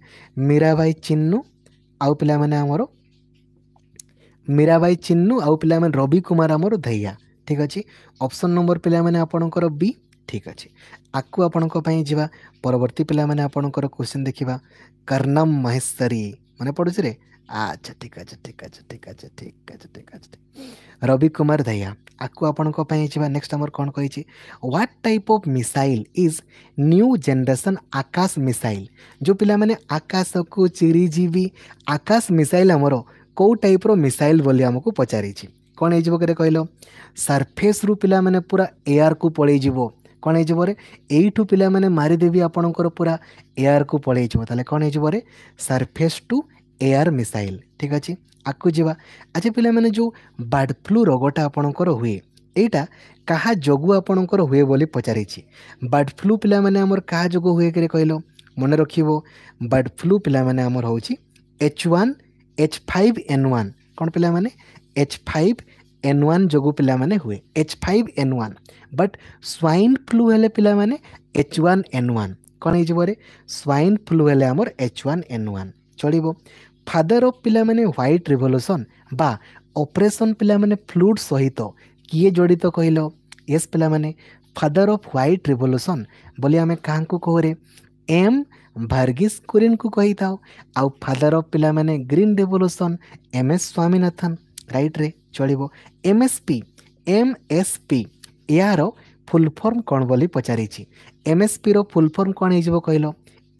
ମୀରାବାଇ ଚିନ୍ନୁ ଆଉ ପିଲାମାନେ ଆମର ମୀରାବାଇ ଚିନ୍ନୁ ଆଉ ପିଲାମାନେ ରବି କୁମାର ଆମର ଧୈୟା ଠିକ୍ ଅଛି ଅପସନ୍ ନମ୍ବର ପିଲାମାନେ ଆପଣଙ୍କର ବି ଠିକ୍ ଅଛି ଆକୁ ଆପଣଙ୍କ ପାଇଁ ଯିବା ପରବର୍ତ୍ତୀ ପିଲାମାନେ ଆପଣଙ୍କର କୋଶ୍ଚିନ୍ ଦେଖିବା କର୍ଣ୍ଣମ୍ ମହେଶ୍ୱରୀ ମାନେ ପଡ଼ୁଛି ରେ আচ্ছা ঠিক আছে ঠিক আছে ঠিক আছে ঠিক আছে ঠিক আছে রবি କୁମାର ଦହିଆ ଆକୁ ଆପଣଙ୍କ ପାଇଁ ଯିବା ନେକ୍ସଟ ଆମର କ'ଣ କହିଛି what type of missile is new generation Akash missile ଯେଉଁ ପିଲାମାନେ ଆକାଶକୁ ଚିରିଯିବି ଆକାଶ ମିସାଇଲ୍ ଆମର କେଉଁ ଟାଇପ୍ର ମିସାଇଲ୍ ବୋଲି ଆମକୁ ପଚାରିଛି କ'ଣ ହେଇଯିବ କେତେ କହିଲ ସର୍ଫେସ୍ରୁ ପିଲାମାନେ ପୁରା ଏୟାର୍କୁ ପଳେଇଯିବ କ'ଣ ହେଇଯିବ ରେ ଏଇଠୁ ପିଲାମାନେ ମାରିଦେବି ଆପଣଙ୍କର ପୁରା ଏୟାର୍କୁ ପଳେଇଯିବ ତାହେଲେ କ'ଣ ହେଇଯିବ ରେ ସର୍ଫେସ୍ ଟୁ ଏଆର୍ ମିସାଇଲ୍ ଠିକ୍ ଅଛି ଆଗକୁ ଯିବା ଆଚ୍ଛା ପିଲାମାନେ ଯେଉଁ ବାର୍ଡ଼ ଫ୍ଲୁ ରୋଗଟା ଆପଣଙ୍କର ହୁଏ ଏଇଟା କାହା ଯୋଗୁଁ ଆପଣଙ୍କର ହୁଏ ବୋଲି ପଚାରିଛି ବାର୍ଡ଼ ଫ୍ଲୁ ପିଲାମାନେ ଆମର କାହା ଯୋଗୁଁ ହୁଏ କିରେ କହିଲ ମନେ ରଖିବ ବାର୍ଡ଼ ଫ୍ଲୁ ପିଲାମାନେ ଆମର ହେଉଛି H one H five N one କ'ଣ ପିଲାମାନେ ଏଚ୍ ଫାଇଭ୍ ଏନ୍ ୱାନ୍ ଯୋଗୁଁ ପିଲାମାନେ ହୁଏ H five N one but swine flu ହେଲେ ପିଲାମାନେ ଏଚ୍ ୱାନ୍ ଏନ୍ ୱାନ୍ କ'ଣ ହେଇଯିବରେ ସ୍ୱାଇନ୍ ଫ୍ଲୁ ହେଲେ ଆମର ଏଚ୍ ୱାନ୍ ଏନ୍ ୱାନ୍ ଚଳିବ ফাদার অফ পিলামানে হোয়াইট রিভলুসন বা অপরেসন পিলামানে ফ্লুড সহিত କିଏ ଜଡ଼ିତ କହିଲ ଏସ୍ ପିଲାମାନେ ଫାଦର ଅଫ୍ ହ୍ୱାଇଟ୍ ରିଭଲ୍ୟୁସନ୍ ବୋଲି ଆମେ କାହାଙ୍କୁ କହୁରେ ଏମ୍ ଭାର୍ଗିସ୍ କୁରିନ୍ଙ୍କୁ କହିଥାଉ ଆଉ ଫାଦର ଅଫ୍ ପିଲାମାନେ green revolution M S Swaminathan ରାଇଟ୍ରେ ଚଳିବ M S P M S P ଏହାର ଫୁଲ୍ ଫର୍ମ କ'ଣ ବୋଲି ପଚାରିଛି ଏମ୍ ଏସ୍ ପିର ଫୁଲ୍ ଫର୍ମ କ'ଣ ହେଇଯିବ କହିଲ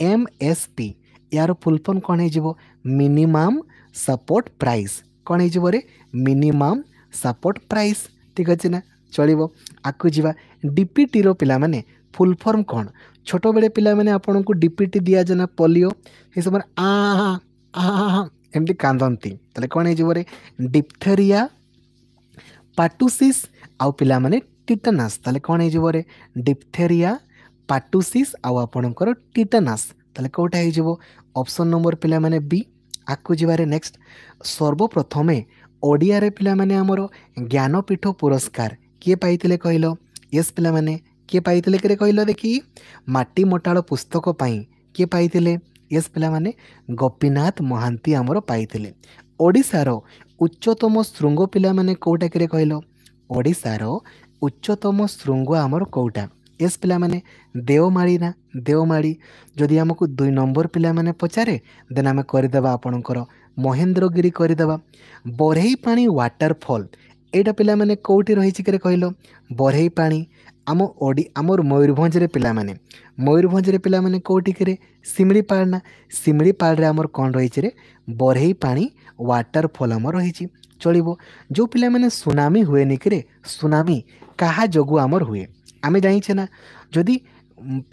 ଏମ୍ ଏସ୍ ପି ଏହାର ଫୁଲ୍ ଫର୍ମ କ'ଣ ହେଇଯିବ मिनिमम सपोर्ट प्राइस कौन हो रे मिनिमम सपोर्ट प्राइस ठीक अच्छे ना चल आगे जावा डीपीटी रिला फुल फर्म कौन छोट बेले पाने को डीपीटी दि जाए ना पोलियो ये समय आ एमती कादती कौन हो रे डिपथेरिया पाटुसीस आउ पाने टीटानास कौन हो रे डिपथेरिया पाटुसीस आउ आपणकर टीटानास कौटा हो ଅପସନ୍ ନମ୍ବର ପିଲାମାନେ ବି ଆଗକୁ ଯିବାରେ ନେକ୍ସଟ ସର୍ବପ୍ରଥମେ ଓଡ଼ିଆରେ ପିଲାମାନେ ଆମର ଜ୍ଞାନପୀଠ ପୁରସ୍କାର କିଏ ପାଇଥିଲେ କହିଲ ୟେସ୍ ପିଲାମାନେ କିଏ ପାଇଥିଲେ କେରେ କହିଲ ଦେଖି ମାଟି ମଟାଳ ପୁସ୍ତକ ପାଇଁ କିଏ ପାଇଥିଲେ ୟେସ୍ ପିଲାମାନେ ଗୋପୀନାଥ ମହାନ୍ତି ଆମର ପାଇଥିଲେ ଓଡ଼ିଶାର ଉଚ୍ଚତମ ଶୃଙ୍ଗ ପିଲାମାନେ କେଉଁଟା କେରେ କହିଲ ଓଡ଼ିଶାର ଉଚ୍ଚତମ ଶୃଙ୍ଗ ଆମର କେଉଁଟା ଏସ୍ ପିଲାମାନେ ଦେଓମାଳି ନା ଦେଓମାଳି ଯଦି ଆମକୁ ଦୁଇ ନମ୍ବର ପିଲାମାନେ ପଚାରେ ଦେନ୍ ଆମେ କରିଦେବା ଆପଣଙ୍କର ମହେନ୍ଦ୍ରଗିରି କରିଦେବା ବରେଇ ପାଣି ୱାଟରଫଲ୍ ଏଇଟା ପିଲାମାନେ କେଉଁଠି ରହିଛି କିରେ କହିଲ ବରେଇ ପାଣି ଆମ ଓଡ଼ି ଆମର ମୟୂରଭଞ୍ଜରେ ପିଲାମାନେ ମୟୂରଭଞ୍ଜରେ ପିଲାମାନେ କେଉଁଠିକିରେ ଶିମିଳିପାଳ ନା ଶିମିଳିପାଳରେ ଆମର କ'ଣ ରହିଛି ରେ ବରେଇ ପାଣି ୱାଟରଫଲ୍ ଆମର ରହିଛି ଚଳିବ ଯେଉଁ ପିଲାମାନେ ସୁନାମି ହୁଏନି କିରେ ସୁନାମି କାହା ଯୋଗୁଁ ଆମର ହୁଏ ଆମେ ଜାଣିଛେ ନା ଯଦି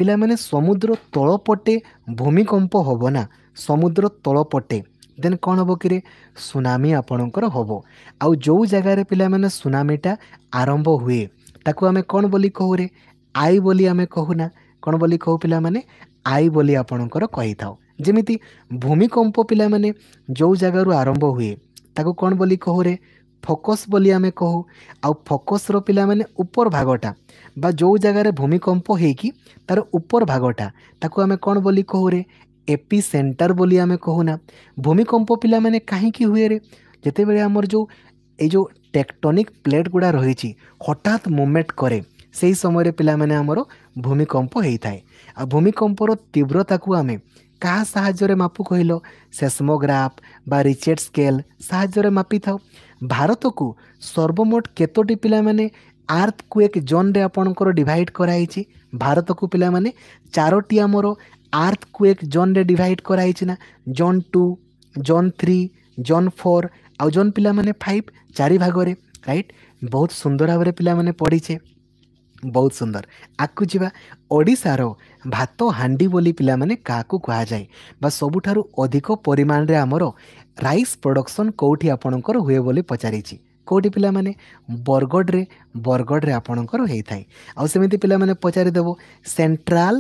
ପିଲାମାନେ ସମୁଦ୍ର ତଳ ପଟେ ଭୂମିକମ୍ପ ହେବ ନା ସମୁଦ୍ର ତଳ ପଟେ ଦେନ୍ କ'ଣ ହେବ କିରେ ସୁନାମି ଆପଣଙ୍କର ହେବ ଆଉ ଯେଉଁ ଜାଗାରେ ପିଲାମାନେ ସୁନାମିଟା ଆରମ୍ଭ ହୁଏ ତାକୁ ଆମେ କ'ଣ ବୋଲି କହୁରେ ଆଇ ବୋଲି ଆମେ କହୁନା କ'ଣ ବୋଲି କହୁ ପିଲାମାନେ ଆଇ ବୋଲି ଆପଣଙ୍କର କହିଥାଉ ଯେମିତି ଭୂମିକମ୍ପ ପିଲାମାନେ ଯେଉଁ ଜାଗାରୁ ଆରମ୍ଭ ହୁଏ ତାକୁ କ'ଣ ବୋଲି କହୁରେ ଫୋକସ୍ ବୋଲି ଆମେ କହୁ ଆଉ ଫୋକସ୍ର ପିଲାମାନେ ଉପର ଭାଗଟା ବା ଯେଉଁ ଜାଗାରେ ଭୂମିକମ୍ପ ହେଇକି ତା'ର ଉପର ଭାଗଟା ତାକୁ ଆମେ କ'ଣ ବୋଲି କହୁରେ ଏପି ସେଣ୍ଟର ବୋଲି ଆମେ କହୁନା ଭୂମିକମ୍ପ ପିଲାମାନେ କାହିଁକି ହୁଏରେ ଯେତେବେଳେ ଆମର ଯେଉଁ ଏଇ ଯେଉଁ ଟେକ୍ଟୋନିକ୍ ପ୍ଲେଟ୍ ଗୁଡ଼ା ରହିଛି ହଠାତ୍ ମୁଭମେଣ୍ଟ କରେ ସେହି ସମୟରେ ପିଲାମାନେ ଆମର ଭୂମିକମ୍ପ ହେଇଥାଏ ଆଉ ଭୂମିକମ୍ପର ତୀବ୍ରତାକୁ ଆମେ କାହା ସାହାଯ୍ୟରେ ମାପୁ କହିଲ ସେସ୍ମୋଗ୍ରାଫ୍ ବା ରିଚେଟ୍ ସ୍କେଲ୍ ସାହାଯ୍ୟରେ ମାପିଥାଉ ଭାରତକୁ ସର୍ବମୋଟ କେତୋଟି ପିଲାମାନେ ଆର୍ଥ କୁଏକ୍ ଜୋନ୍ରେ ଆପଣଙ୍କର ଡିଭାଇଡ଼ କରାହେଇଛି ଭାରତକୁ ପିଲାମାନେ ଚାରୋଟି ଆମର ଆର୍ଥ କୁଏକ୍ ଜୋନ୍ରେ ଡିଭାଇଡ଼ କରାହେଇଛି ନା zone two zone three zone four ଆଉ ଜୋନ୍ ପିଲାମାନେ ଫାଇଭ୍ ଚାରି ଭାଗରେ ରାଇଟ୍ ବହୁତ ସୁନ୍ଦର ଭାବରେ ପିଲାମାନେ ପଢ଼ିଛେ ବହୁତ ସୁନ୍ଦର ଆଗକୁ ଯିବା ଓଡ଼ିଶାର ଭାତ ହାଣ୍ଡି ବୋଲି ପିଲାମାନେ କାହାକୁ କୁହାଯାଏ ବା ସବୁଠାରୁ ଅଧିକ ପରିମାଣରେ ଆମର ରାଇସ୍ ପ୍ରଡ଼କ୍ସନ୍ କେଉଁଠି ଆପଣଙ୍କର ହୁଏ ବୋଲି ପଚାରିଛି କେଉଁଠି ପିଲାମାନେ ବରଗଡ଼ରେ ବରଗଡ଼ରେ ଆପଣଙ୍କର ହେଇଥାଏ ଆଉ ସେମିତି ପିଲାମାନେ ପଚାରିଦେବ ସେଣ୍ଟ୍ରାଲ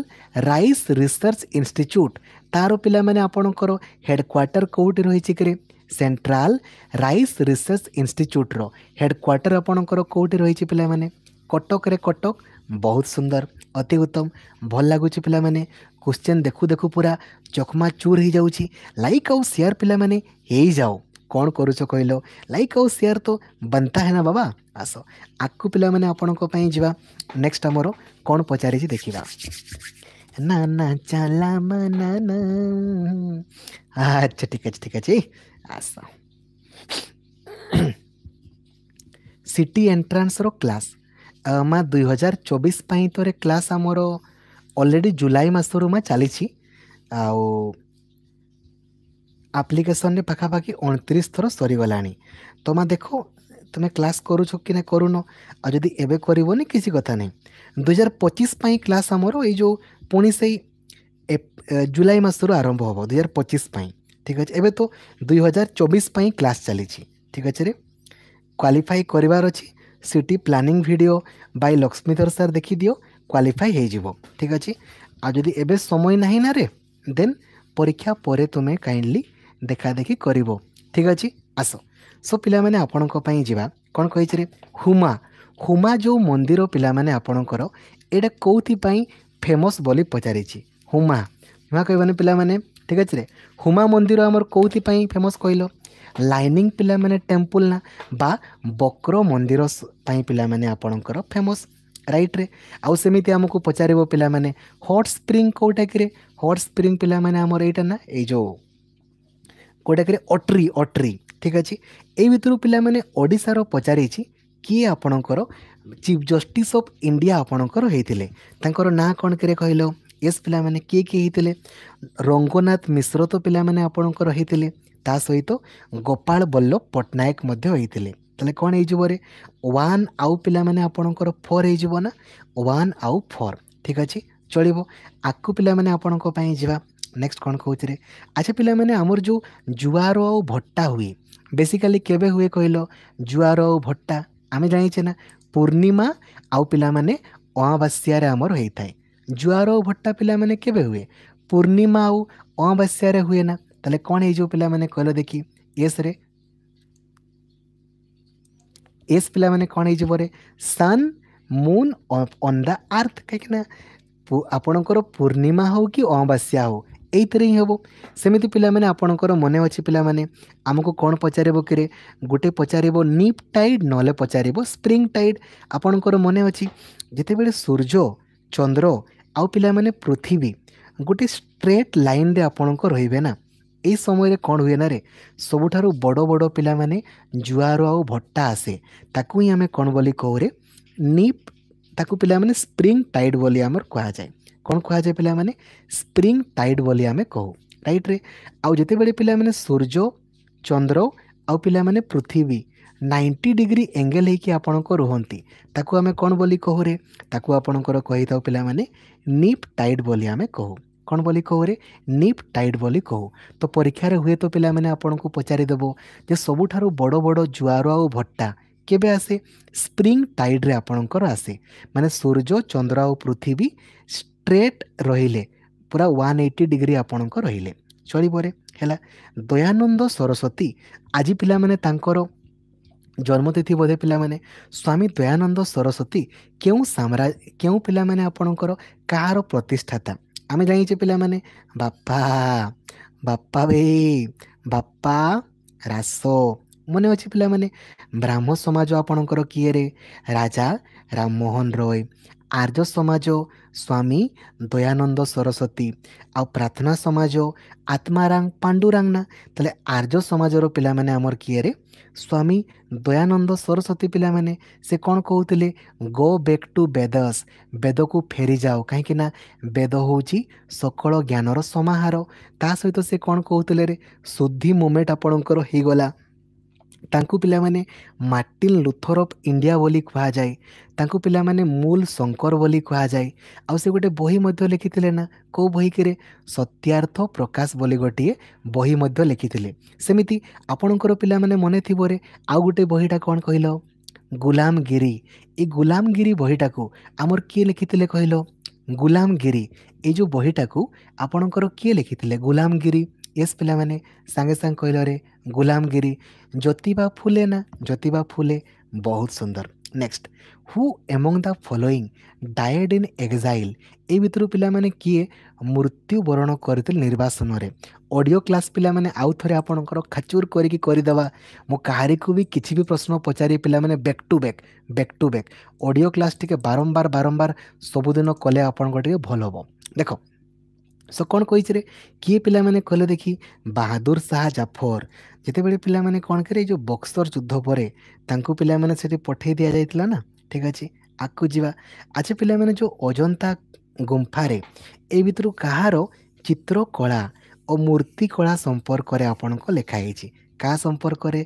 ରାଇସ୍ ରିସର୍ଚ୍ଚ ଇନଷ୍ଟିଚ୍ୟୁଟ୍ ତା'ର ପିଲାମାନେ ଆପଣଙ୍କର ହେଡ଼କ୍ୱାର୍ଟର କେଉଁଠି ରହିଛି କିରେ ସେଣ୍ଟ୍ରାଲ ରାଇସ୍ ରିସର୍ଚ୍ଚ ଇନଷ୍ଟିଚ୍ୟୁଟ୍ର ହେଡ଼କ୍ୱାର୍ଟର ଆପଣଙ୍କର କେଉଁଠି ରହିଛି ପିଲାମାନେ କଟକରେ କଟକ ବହୁତ ସୁନ୍ଦର ଅତି ଉତ୍ତମ ଭଲ ଲାଗୁଛି ପିଲାମାନେ क्वेश्चन देखु देखु पूरा चकमा चूर हो जाऊँगी लाइक आउ सेयर पे जाओ कौन कर लाइक आउ सेयर तो बंता है ना बाबा आस आकु पाने जावा नेक्स्ट आमर कौन पचारि देखा ना ना चला मना ना अच्छा ठीक अच्छे ठीक अच्छे आस सिटी एंट्रान्स क्लास माँ दुई हजार चौबीस तोरे क्लास आमर ଅଲରେଡ଼ି ଜୁଲାଇ ମାସରୁ ମା ଚାଲିଛି ଆଉ ଆପ୍ଲିକେସନ୍ରେ ପାଖାପାଖି ଅଣତିରିଶ ଥର ସରିଗଲାଣି ତ ମା ଦେଖ ତୁମେ କ୍ଲାସ୍ କରୁଛ କି ନା କରୁନ ଆଉ ଯଦି ଏବେ କରିବନି କିଛି କଥା ନାହିଁ ଦୁଇହଜାର ପଚିଶ ପାଇଁ କ୍ଲାସ୍ ଆମର ଏଇ ଯେଉଁ ପୁଣି ସେଇ ଜୁଲାଇ ମାସରୁ ଆରମ୍ଭ ହେବ ଦୁଇହଜାର ପଚିଶ ପାଇଁ ଠିକ୍ ଅଛି ଏବେ ତ ଦୁଇ ହଜାର ଚବିଶ ପାଇଁ କ୍ଲାସ୍ ଚାଲିଛି ଠିକ୍ ଅଛିରେ କ୍ୱାଲିଫାଇ କରିବାର ଅଛି city planning video by Lakshmidhar sir ଦେଖିଦିଅ କ୍ୱାଲିଫାଏ ହେଇଯିବ ଠିକ୍ ଅଛି ଆଉ ଯଦି ଏବେ ସମୟ ନାହିଁ ନା ରେ ଦେନ୍ ପରୀକ୍ଷା ପରେ ତୁମେ କାଇଣ୍ଡଲି ଦେଖାଦେଖି କରିବ ଠିକ୍ ଅଛି ଆସ ସୋ ପିଲାମାନେ ଆପଣଙ୍କ ପାଇଁ ଯିବା କ'ଣ କହିଛି ରେ ହୁମା ହୁମା ଯେଉଁ ମନ୍ଦିର ପିଲାମାନେ ଆପଣଙ୍କର ଏଇଟା କେଉଁଥିପାଇଁ ଫେମସ୍ ବୋଲି ପଚାରିଛି ହୁମା ହୁମା କହିବାନି ପିଲାମାନେ ଠିକ୍ ଅଛି ରେ ହୁମା ମନ୍ଦିର ଆମର କେଉଁଥିପାଇଁ ଫେମସ୍ କହିଲ ଲାଇନିଂ ପିଲାମାନେ ଟେମ୍ପୁଲ୍ ନା ବା ବକ୍ର ମନ୍ଦିର ପାଇଁ ପିଲାମାନେ ଆପଣଙ୍କର ଫେମସ୍ ରାଇଟ୍ରେ ଆଉ ସେମିତି ଆମକୁ ପଚାରିବ ପିଲାମାନେ ହଟ୍ ସ୍ପ୍ରିଙ୍ଗ କେଉଁଟା କିରେ ହଟ୍ ସ୍ପ୍ରିଙ୍ଗ ପିଲାମାନେ ଆମର ଏଇଟା ନା ଏଇ ଯେଉଁ କେଉଁଟା କିରେ ଅଟ୍ରି ଅଟ୍ରି ଠିକ୍ ଅଛି ଏଇ ଭିତରୁ ପିଲାମାନେ ଓଡ଼ିଶାର ପଚାରିଛି କିଏ ଆପଣଙ୍କର ଚିଫ୍ ଜଷ୍ଟିସ୍ ଅଫ୍ ଇଣ୍ଡିଆ ଆପଣଙ୍କର ହେଇଥିଲେ ତାଙ୍କର ନାଁ କ'ଣ କିରେ କହିଲ ଏସ୍ ପିଲାମାନେ କିଏ କିଏ ହେଇଥିଲେ ରଙ୍ଗନାଥ ମିଶ୍ର ତ ପିଲାମାନେ ଆପଣଙ୍କର ହେଇଥିଲେ ତା ସହିତ ଗୋପାଳ ବଲ୍ଲଭ ପଟ୍ଟନାୟକ ମଧ୍ୟ ହେଇଥିଲେ ତାହେଲେ କ'ଣ ହେଇଯିବ ରେ ୱାନ୍ ଆଉ ପିଲାମାନେ ଆପଣଙ୍କର ଫୋର୍ ହେଇଯିବ ନା ୱାନ୍ ଆଉ ଫୋର୍ ଠିକ୍ ଅଛି ଚଳିବ ଆକୁ ପିଲାମାନେ ଆପଣଙ୍କ ପାଇଁ ଯିବା ନେକ୍ସଟ କ'ଣ କହୁଛି ରେ ଆଚ୍ଛା ପିଲାମାନେ ଆମର ଯେଉଁ ଜୁଆର ଆଉ ଭଟ୍ଟା ହୁଏ ବେସିକାଲି କେବେ ହୁଏ କହିଲ ଜୁଆର ଆଉ ଭଟ୍ଟା ଆମେ ଜାଣିଛେ ନା ପୂର୍ଣ୍ଣିମା ଆଉ ପିଲାମାନେ ଅମାବାସ୍ୟାରେ ଆମର ହୋଇଥାଏ ଜୁଆର ଆଉ ଭଟ୍ଟା ପିଲାମାନେ କେବେ ହୁଏ ପୂର୍ଣ୍ଣିମା ଆଉ ଅମାବାସ୍ୟାରେ ହୁଏ ନା ତାହେଲେ କ'ଣ ହେଇଯିବ ପିଲାମାନେ କହିଲ ଦେଖି ଏସ୍ରେ ଏସ୍ ପିଲାମାନେ କ'ଣ ହେଇଯିବ ରେ sun moon on the earth କାହିଁକିନା ଆପଣଙ୍କର ପୂର୍ଣ୍ଣିମା ହେଉ କି ଅମାବାସ୍ୟା ହେଉ ଏଇଥିରେ ହିଁ ହେବ ସେମିତି ପିଲାମାନେ ଆପଣଙ୍କର ମନେ ଅଛି ପିଲାମାନେ ଆମକୁ କ'ଣ ପଚାରିବ କିରେ ଗୋଟେ ପଚାରିବ ନିପ୍ ଟାଇଡ୍ ନହେଲେ ପଚାରିବ ସ୍ପ୍ରିଙ୍ଗ ଟାଇଡ୍ ଆପଣଙ୍କର ମନେ ଅଛି ଯେତେବେଳେ ସୂର୍ଯ୍ୟ ଚନ୍ଦ୍ର ଆଉ ପିଲାମାନେ ପୃଥିବୀ ଗୋଟେ ଷ୍ଟ୍ରେଟ୍ ଲାଇନ୍ରେ ଆପଣଙ୍କ ରହିବେ ନା यही समय कौन हुए ना सबुठ बड़ बड़ पाने जुआर आउ भट्टा आसे ताकूँ आम कौन बोली कहू रे निप ताक पाने स्प्रिंग टाइड बोली आम कह जाए कौन कह जाए पाने स्प्रिंग टाइड बोली आम कहू रे आउ जिते पाने सूर्य चंद्र आउ पाने पृथ्वी नाइंटी डिग्री एंगेल होकर आपंती आम कौन बोली कहू रे आपण कही था पाने निप टाइड बोली आम कहू କ'ଣ ବୋଲି କହୁରେ ନିପ୍ ଟାଇଟ୍ ବୋଲି କହୁ ତ ପରୀକ୍ଷାରେ ହୁଏତ ପିଲାମାନେ ଆପଣଙ୍କୁ ପଚାରିଦେବ ଯେ ସବୁଠାରୁ ବଡ଼ ବଡ଼ ଜୁଆର ଆଉ ଭଟ୍ଟା କେବେ ଆସେ ସ୍ପ୍ରିଙ୍ଗ ଟାଇଡ଼୍ରେ ଆପଣଙ୍କର ଆସେ ମାନେ ସୂର୍ଯ୍ୟ ଚନ୍ଦ୍ର ଆଉ ପୃଥିବୀ ଷ୍ଟ୍ରେଟ୍ ରହିଲେ ପୁରା ୱାନ୍ ଏଇଟି ଡିଗ୍ରୀ ଆପଣଙ୍କ ରହିଲେ ଚଳିବରେ ହେଲା ଦୟାନନ୍ଦ ସରସ୍ୱତୀ ଆଜି ପିଲାମାନେ ତାଙ୍କର ଜନ୍ମତିଥି ବୋଧେ ପିଲାମାନେ ସ୍ୱାମୀ ଦୟାନନ୍ଦ ସରସ୍ୱତୀ କେଉଁ ସାମ୍ରାଜ୍ୟ କେଉଁ ପିଲାମାନେ ଆପଣଙ୍କର କାହାର ପ୍ରତିଷ୍ଠାତା ଆମେ ଜାଣିଛେ ପିଲାମାନେ ବାପା ବାପା ଭାଇ ବାପା ରାସ ମନେ ଅଛି ପିଲାମାନେ ବ୍ରାହ୍ମ ସମାଜ ଆପଣଙ୍କର କିଏରେ ରାଜା ରାମମୋହନ ରୟ आर्य समाज स्वामी दयानंद सरस्वती आ प्रार्थना समाज आत्मारांग पांडुरांगना ताले आर्य समाजर पिलाମାନେ ଆମର କିଏରେ ସ୍ୱାମୀ ଦୟାନନ୍ଦ ସରସ୍ୱତୀ ପିଲାମାନେ ସେ କ'ଣ କହୁଥିଲେ ଗୋ ବ୍ୟାକ୍ ଟୁ ବେଦସ୍ ବେଦକୁ ଫେରିଯାଅ କାହିଁକିନା ବେଦ ହେଉଛି ସକଳ ଜ୍ଞାନର ସମାହାର ତା ସହିତ ସେ କ'ଣ କହୁଥିଲେ ରେ ଶୁଦ୍ଧି ମୁଭମେଣ୍ଟ ଆପଣଙ୍କର ହେଇଗଲା ତାଙ୍କୁ ପିଲାମାନେ ମାର୍ଟିନ୍ ଲୁଥର ଅଫ୍ ଇଣ୍ଡିଆ ବୋଲି କୁହାଯାଏ ତାଙ୍କୁ ପିଲାମାନେ ମୂଲ ଶଙ୍କର ବୋଲି କୁହାଯାଏ ଆଉ ସେ ଗୋଟେ ବହି ମଧ୍ୟ ଲେଖିଥିଲେ ନା କେଉଁ ବହିକିରେ ସତ୍ୟାର୍ଥ ପ୍ରକାଶ ବୋଲି ଗୋଟିଏ ବହି ମଧ୍ୟ ଲେଖିଥିଲେ ସେମିତି ଆପଣଙ୍କର ପିଲାମାନେ ମନେଥିବରେ ଆଉ ଗୋଟେ ବହିଟା କ'ଣ କହିଲ ଗୁଲାମଗିରି ଏ ଗୁଲାମଗିରି ବହିଟାକୁ ଆମର କିଏ ଲେଖିଥିଲେ କହିଲ ଗୁଲାମଗିରି ଏ ଯେଉଁ ବହିଟାକୁ ଆପଣଙ୍କର କିଏ ଲେଖିଥିଲେ ଗୁଲାମଗିରି ୟେସ୍ ପିଲାମାନେ ସାଙ୍ଗେ ସାଙ୍ଗେ କହିଲରେ গুলামগিরি জ্যোতিবা ফুলে না জ্যোতিবা ফুলে বহুত সুন্দর next who among the following died in exile এই ভিতর পিলামানে কিয়ে মৃত্যুবরণ করে নির্বাচনরে অডিও ক্লাস পিলামানে আউ থরে আপনার খাচুর করিকি করিদেবা মু কাহারিকু বি কিছু বি প্রশ্ন পচারি পিলামানে back to back back to back audio class টিকে বারম্বার বারম্বার সবুদিন কলে আপনার টিকে ভাল হব দেখ ସୋ କ'ଣ କହିଛିରେ କିଏ ପିଲାମାନେ କହିଲେ ଦେଖି ବାହାଦୁର ଶାହା ଜାଫର ଯେତେବେଳେ ପିଲାମାନେ କ'ଣ କରେ ଏଇ ଯେଉଁ ବକ୍ସର ଯୁଦ୍ଧ ପରେ ତାଙ୍କୁ ପିଲାମାନେ ସେଠି ପଠାଇ ଦିଆଯାଇଥିଲା ନା ଠିକ୍ ଅଛି ଆଗକୁ ଯିବା ଆଜି ପିଲାମାନେ ଯେଉଁ ଅଜନ୍ତା ଗୁମ୍ଫାରେ ଏ ଭିତରୁ କାହାର ଚିତ୍ରକଳା ଓ ମୂର୍ତ୍ତିକଳା ସମ୍ପର୍କରେ ଆପଣଙ୍କ ଲେଖା ହେଇଛି କାହା ସମ୍ପର୍କରେ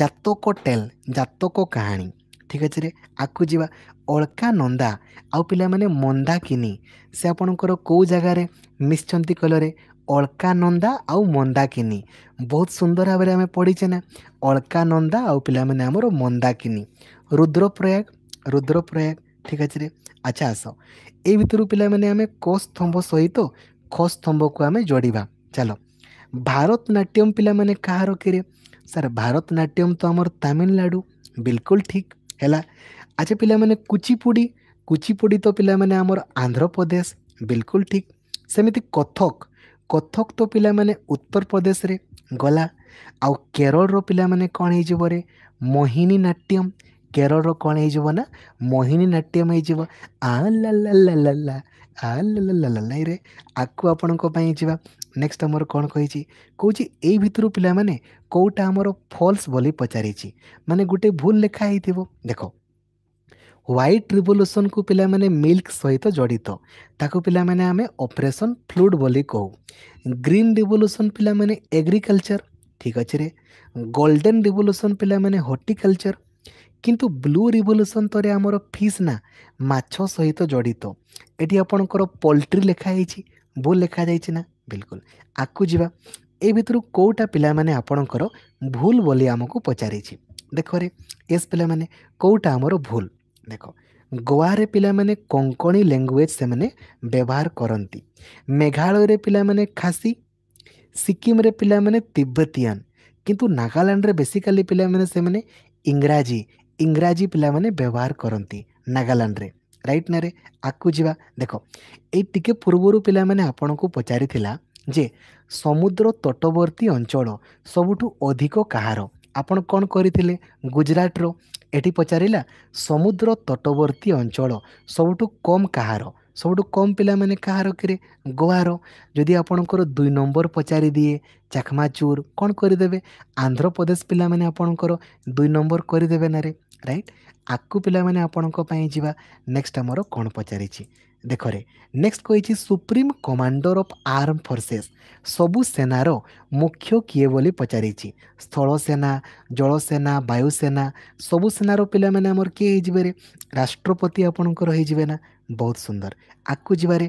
ଜାତକ ଟେଲ୍ ଜାତକ କାହାଣୀ ଠିକ୍ ଅଛି ରେ ଆଗକୁ ଯିବା ଅଳକା ନନ୍ଦା ଆଉ ପିଲାମାନେ ମନ୍ଦାକିନି ସେ ଆପଣଙ୍କର କେଉଁ ଜାଗାରେ ମିଶିଛନ୍ତି କହିଲରେ ଅଳକାନନ୍ଦା ଆଉ ମନ୍ଦାକିନୀ ବହୁତ ସୁନ୍ଦର ଭାବରେ ଆମେ ପଢ଼ିଛେ ନା ଅଳକାନନ୍ଦା ଆଉ ପିଲାମାନେ ଆମର ମନ୍ଦାକିନୀ ରୁଦ୍ରପ୍ରୟାଗ ରୁଦ୍ରପ୍ରୟାଗ ଠିକ୍ ଅଛିରେ ଆଚ୍ଛା ଆସ ଏଇ ଭିତରୁ ପିଲାମାନେ ଆମେ କ ସ୍ତମ୍ଭ ସହିତ ଖ ସ୍ତମ୍ଭକୁ ଆମେ ଯୋଡ଼ିବା ଚାଲ ଭାରତନାଟ୍ୟମ ପିଲାମାନେ କାହାର କିରେ ସାର୍ ଭାରତନାଟ୍ୟମ ତ ଆମର ତାମିଲନାଡ଼ୁ ବିଲକୁଲ ଠିକ୍ ହେଲା ଆଚ୍ଛା ପିଲାମାନେ କୁଚିପୁଡ଼ି କୁଚିପୁଡ଼ି ତ ପିଲାମାନେ ଆମର ଆନ୍ଧ୍ରପ୍ରଦେଶ ବିଲକୁଲ ଠିକ୍ ସେମିତି କଥକ କଥକ ତ ପିଲାମାନେ ଉତ୍ତରପ୍ରଦେଶରେ ଗଲା ଆଉ କେରଳର ପିଲାମାନେ କ'ଣ ହେଇଯିବ ରେ ମୋହିନୀ ନାଟ୍ୟମ୍ କେରଳର କ'ଣ ହେଇଯିବ ନା ମୋହିନୀ ନାଟ୍ୟମ୍ ହେଇଯିବ ଆ ଲାଲା ଆ ଲାଲାଇରେ ଆକୁ ଆପଣଙ୍କ ପାଇଁ ଯିବା ନେକ୍ସଟ ଆମର କ'ଣ କହିଛି କହୁଛି ଏଇ ଭିତରୁ ପିଲାମାନେ କେଉଁଟା ଆମର ଫଲ୍ସ ବୋଲି ପଚାରିଛି ମାନେ ଗୋଟେ ଭୁଲ ଲେଖା ହେଇଥିବ ଦେଖ ହ୍ୱାଇଟ୍ ରିଭଲ୍ୟୁସନ୍କୁ ପିଲାମାନେ ମିଲ୍କ ସହିତ ଜଡ଼ିତ ତାକୁ ପିଲାମାନେ ଆମେ ଅପରେସନ୍ ଫ୍ଲୁଡ଼୍ ବୋଲି କହୁ ଗ୍ରୀନ୍ ରିଭଲ୍ୟୁସନ୍ ପିଲାମାନେ ଏଗ୍ରିକଲଚର ଠିକ୍ ଅଛି ରେ ଗୋଲ୍ଡେନ୍ ରିଭଲ୍ୟୁସନ୍ ପିଲାମାନେ ହର୍ଟିକଲଚର କିନ୍ତୁ ବ୍ଲୁ ରିଭଲ୍ୟୁସନ୍ ତରେ ଆମର ଫିସ୍ ନା ମାଛ ସହିତ ଜଡ଼ିତ ଏଠି ଆପଣଙ୍କର ପୋଲ୍ଟ୍ରି ଲେଖା ହେଇଛି ଭୁଲ ଲେଖାଯାଇଛି ନା ବିଲକୁଲ ଆଗକୁ ଯିବା ଏ ଭିତରୁ କେଉଁଟା ପିଲାମାନେ ଆପଣଙ୍କର ଭୁଲ ବୋଲି ଆମକୁ ପଚାରିଛି ଦେଖରେ ଏସ୍ ପିଲାମାନେ କେଉଁଟା ଆମର ଭୁଲ देखो गोआ रे पिला माने कोंकणी लैंग्वेज से माने व्यवहार करंती मेघालय रे पिला माने खासी सिक्किम रे पिला माने तिब्बतियन किंतु नागालैंड रे बेसिकली पिला माने से माने इंग्रजी इंग्रजी पिला माने व्यवहार करंती नागालैंड रे राइट ना रे आकु जीवा देखो ए टिके पूर्वरु पिला माने आपन को पचारी थिला जे समुद्र तटवर्ती अंचल सबुठ अधिक कहार आपण कौन करी गुजरात रो ଏଠି ପଚାରିଲା ସମୁଦ୍ର ତଟବର୍ତ୍ତୀ ଅଞ୍ଚଳ ସବୁଠୁ କମ୍ କାହାର ସବୁଠୁ କମ୍ ପିଲାମାନେ କାହାର କିରେ ଗୋଆର ଯଦି ଆପଣଙ୍କର ଦୁଇ ନମ୍ବର ପଚାରି ପଚାରିଦିଏ ଚାଖମାଚୁର କ'ଣ କରିଦେବେ ଆନ୍ଧ୍ରପ୍ରଦେଶ ପିଲାମାନେ ଆପଣଙ୍କର ଦୁଇ ନମ୍ବର କରିଦେବେ ନାରେ ରାଇଟ୍ ଆକୁ ପିଲାମାନେ ଆପଣଙ୍କ ପାଇଁ ଯିବା ନେକ୍ସଟ୍ ଆମର କ'ଣ ପଚାରିଛି দেখরে নেক্সট কইছি supreme commander of arm forces সবু সেনার মুখ্য কিয়ে বলে পচারিছি স্থলসেনা জলসেনা বায়ুসেনা সবু সেনার পিলামানে আমার কিয়ে হয়ে রে রাষ্ট্রপতি আপনার হয়ে যাবে না বহুত সুন্দর আকু যাবারে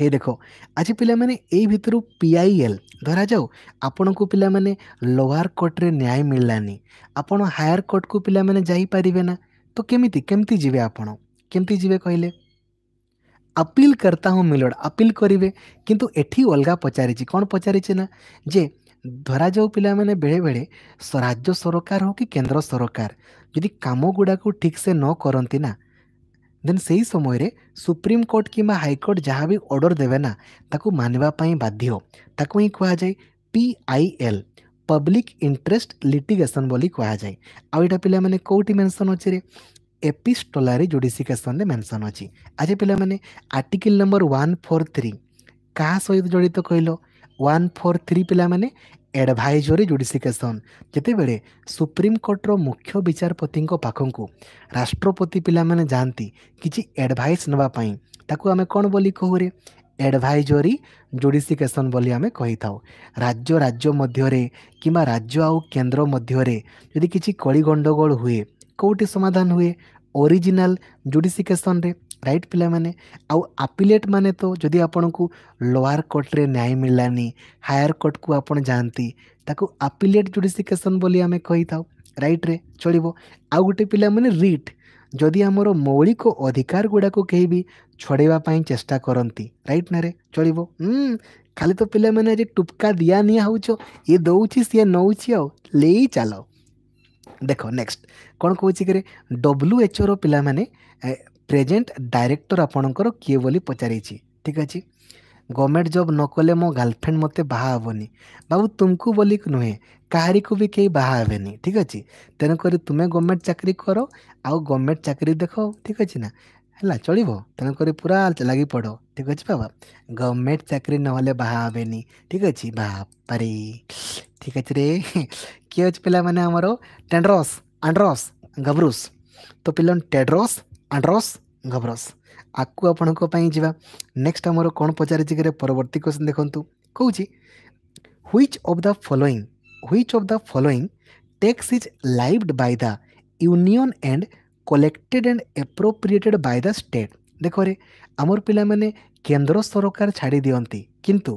हे देखो आज पे यही भितर पी आई एल धरा जाऊ आपण को पे लोअर कोर्ट्रे न्याय मिललानी आपण हायर कोर्ट को पे जापारे ना तो केमी केमती जी आपण केमती जी कहले ଆପିଲ୍ କର୍ତ୍ତା ହୁଁ ମିଲୋଡ଼ ଆପିଲ୍ କରିବେ କିନ୍ତୁ ଏଠି ଅଲଗା ପଚାରିଛି କ'ଣ ପଚାରିଛି ନା ଯେ ଧରାଯାଉ ପିଲାମାନେ ବେଳେବେଳେ ରାଜ୍ୟ ସରକାର ହେଉ କି କେନ୍ଦ୍ର ସରକାର ଯଦି କାମ ଗୁଡ଼ାକୁ ଠିକ୍ସେ ନ କରନ୍ତି ନା ଦେନ୍ ସେହି ସମୟରେ ସୁପ୍ରିମକୋର୍ଟ କିମ୍ବା ହାଇକୋର୍ଟ ଯାହା ବି ଅର୍ଡ଼ର ଦେବେ ନା ତାକୁ ମାନିବା ପାଇଁ ବାଧ୍ୟ ତାକୁ ହିଁ କୁହାଯାଏ P I L public interest litigation ବୋଲି କୁହାଯାଏ ଆଉ ଏଇଟା ପିଲାମାନେ କେଉଁଠି ମେନ୍ସନ୍ ଅଛି ରେ ଏପିଷ୍ଟୋଲାରି ଜୁଡ଼ିସିକେସନ୍ରେ ମେନ୍ସନ୍ ଅଛି ଆଜି ପିଲାମାନେ article number one four three କାହା ସହିତ ଜଡ଼ିତ କହିଲ ୱାନ୍ ଫୋର୍ ଥ୍ରୀ ପିଲାମାନେ ଏଡ଼ଭାଇଜରୀ ଜୁଡ଼ିସିକେସନ୍ ଯେତେବେଳେ ସୁପ୍ରିମକୋର୍ଟର ମୁଖ୍ୟ ବିଚାରପତିଙ୍କ ପାଖକୁ ରାଷ୍ଟ୍ରପତି ପିଲାମାନେ ଯାଆନ୍ତି କିଛି ଏଡ଼ଭାଇସ୍ ନେବା ପାଇଁ ତାକୁ ଆମେ କ'ଣ ବୋଲି କହୁରେ ଏଡ଼ଭାଇଜରୀ ଜୁଡ଼ିସିକେସନ୍ ବୋଲି ଆମେ କହିଥାଉ ରାଜ୍ୟ ରାଜ୍ୟ ମଧ୍ୟରେ କିମ୍ବା ରାଜ୍ୟ ଆଉ କେନ୍ଦ୍ର ମଧ୍ୟରେ ଯଦି କିଛି କଳି ଗଣ୍ଡଗୋଳ ହୁଏ କେଉଁଠି ସମାଧାନ ହୁଏ ओरिजिनल जुडिसिकेसन रईट पाने आपिलेट मैंने तो जदि आपण को लोअर कोर्ट्रे न्याय मिललानी हायर कोर्ट को आप जाती आपिलेट जुडिसिकेसन आम कही था रईट्रे चल आउ गोटे पाने रिट जदि आमर मौलिक अधिकार गुड़ाक कहीं भी छड़ेवाई चेस्टा करती रईट ना चलो खाली तो आज टुपका दिया नि हो ये दौर सी नौ ले चलो ଦେଖ ନେକ୍ସଟ କ'ଣ କହୁଛି କିରେ ଡବ୍ଲ୍ୟୁ ଏଚ୍ଓର ପିଲାମାନେ ପ୍ରେଜେଣ୍ଟ ଡାଇରେକ୍ଟର ଆପଣଙ୍କର କିଏ ବୋଲି ପଚାରିଛି ଠିକ୍ ଅଛି ଗଭର୍ଣ୍ଣମେଣ୍ଟ ଜବ୍ ନ କଲେ ମୋ ଗାର୍ଲଫ୍ରେଣ୍ଡ ମୋତେ ବାହା ହେବନି ବାବୁ ତୁମକୁ ବୋଲି ନୁହେଁ କାହାରିକୁ ବି କେହି ବାହା ହେବେନି ଠିକ୍ ଅଛି ତେଣୁକରି ତୁମେ ଗଭର୍ଣ୍ଣମେଣ୍ଟ ଚାକିରି କର ଆଉ ଗଭର୍ଣ୍ଣମେଣ୍ଟ ଚାକିରି ଦେଖ ଠିକ୍ ଅଛି ନା ହେଲା ଚଳିବ ତେଣୁକରି ପୁରା ଲାଗି ପଡ଼ ଠିକ୍ ଅଛି ବାବା ଗଭର୍ଣ୍ଣମେଣ୍ଟ ଚାକିରି ନହେଲେ ବାହା ହେବେନି ଠିକ୍ ଅଛି ବାପାରେ ଠିକ୍ ଅଛି ରେ କିଏ ଅଛି ପିଲାମାନେ ଆମର ଟେଣ୍ଡରସ୍ ଆଣ୍ଡ୍ରସ୍ ଗବ୍ରୁସ୍ ତ ପିଲା ଟେଡ୍ରସ୍ ଆଣ୍ଡ୍ରସ୍ ଗବ୍ରସ୍ ଆକୁ ଆପଣଙ୍କ ପାଇଁ ଯିବା ନେକ୍ସଟ ଆମର କ'ଣ ପଚାରିଛି କିରେ ପରବର୍ତ୍ତୀ କ୍ୱେଶ୍ଚନ୍ ଦେଖନ୍ତୁ କହୁଛି which of the following which of the following tax is levied by the union and collected and appropriated by the state ଦେଖରେ ଆମର ପିଲାମାନେ କେନ୍ଦ୍ର ସରକାର ଛାଡ଼ି ଦିଅନ୍ତି କିନ୍ତୁ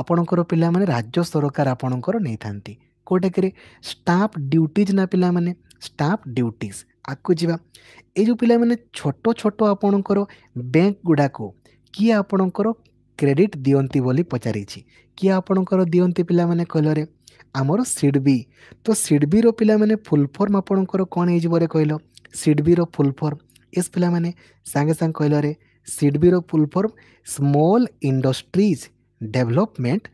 ଆପଣଙ୍କର ପିଲାମାନେ ରାଜ୍ୟ ସରକାର ଆପଣଙ୍କର ନେଇଥାନ୍ତି କେଉଁଟାକିରେ ଷ୍ଟାଫ୍ ଡ୍ୟୁଟିଜ୍ ନା ପିଲାମାନେ ଷ୍ଟାଫ୍ ଡ୍ୟୁଟିଜ୍ ଆଗକୁ ଯିବା ଏଇ ଯେଉଁ ପିଲାମାନେ ଛୋଟ ଛୋଟ ଆପଣଙ୍କର ବ୍ୟାଙ୍କ ଗୁଡ଼ାକୁ କିଏ ଆପଣଙ୍କର କ୍ରେଡ଼ିଟ୍ ଦିଅନ୍ତି ବୋଲି ପଚାରିଛି କିଏ ଆପଣଙ୍କର ଦିଅନ୍ତି ପିଲାମାନେ କହିଲରେ ଆମର ସିଡ଼ବି ତ ସିଡ଼ବିର ପିଲାମାନେ ଫୁଲ୍ ଫର୍ମ ଆପଣଙ୍କର କ'ଣ ହେଇଯିବରେ କହିଲ ସିଡ୍ବିର ଫୁଲ୍ ଫର୍ମ ଏସ୍ ପିଲାମାନେ ସାଙ୍ଗେ ସାଙ୍ଗେ କହିଲାରେ ସିଡ୍ବିର full form small industries development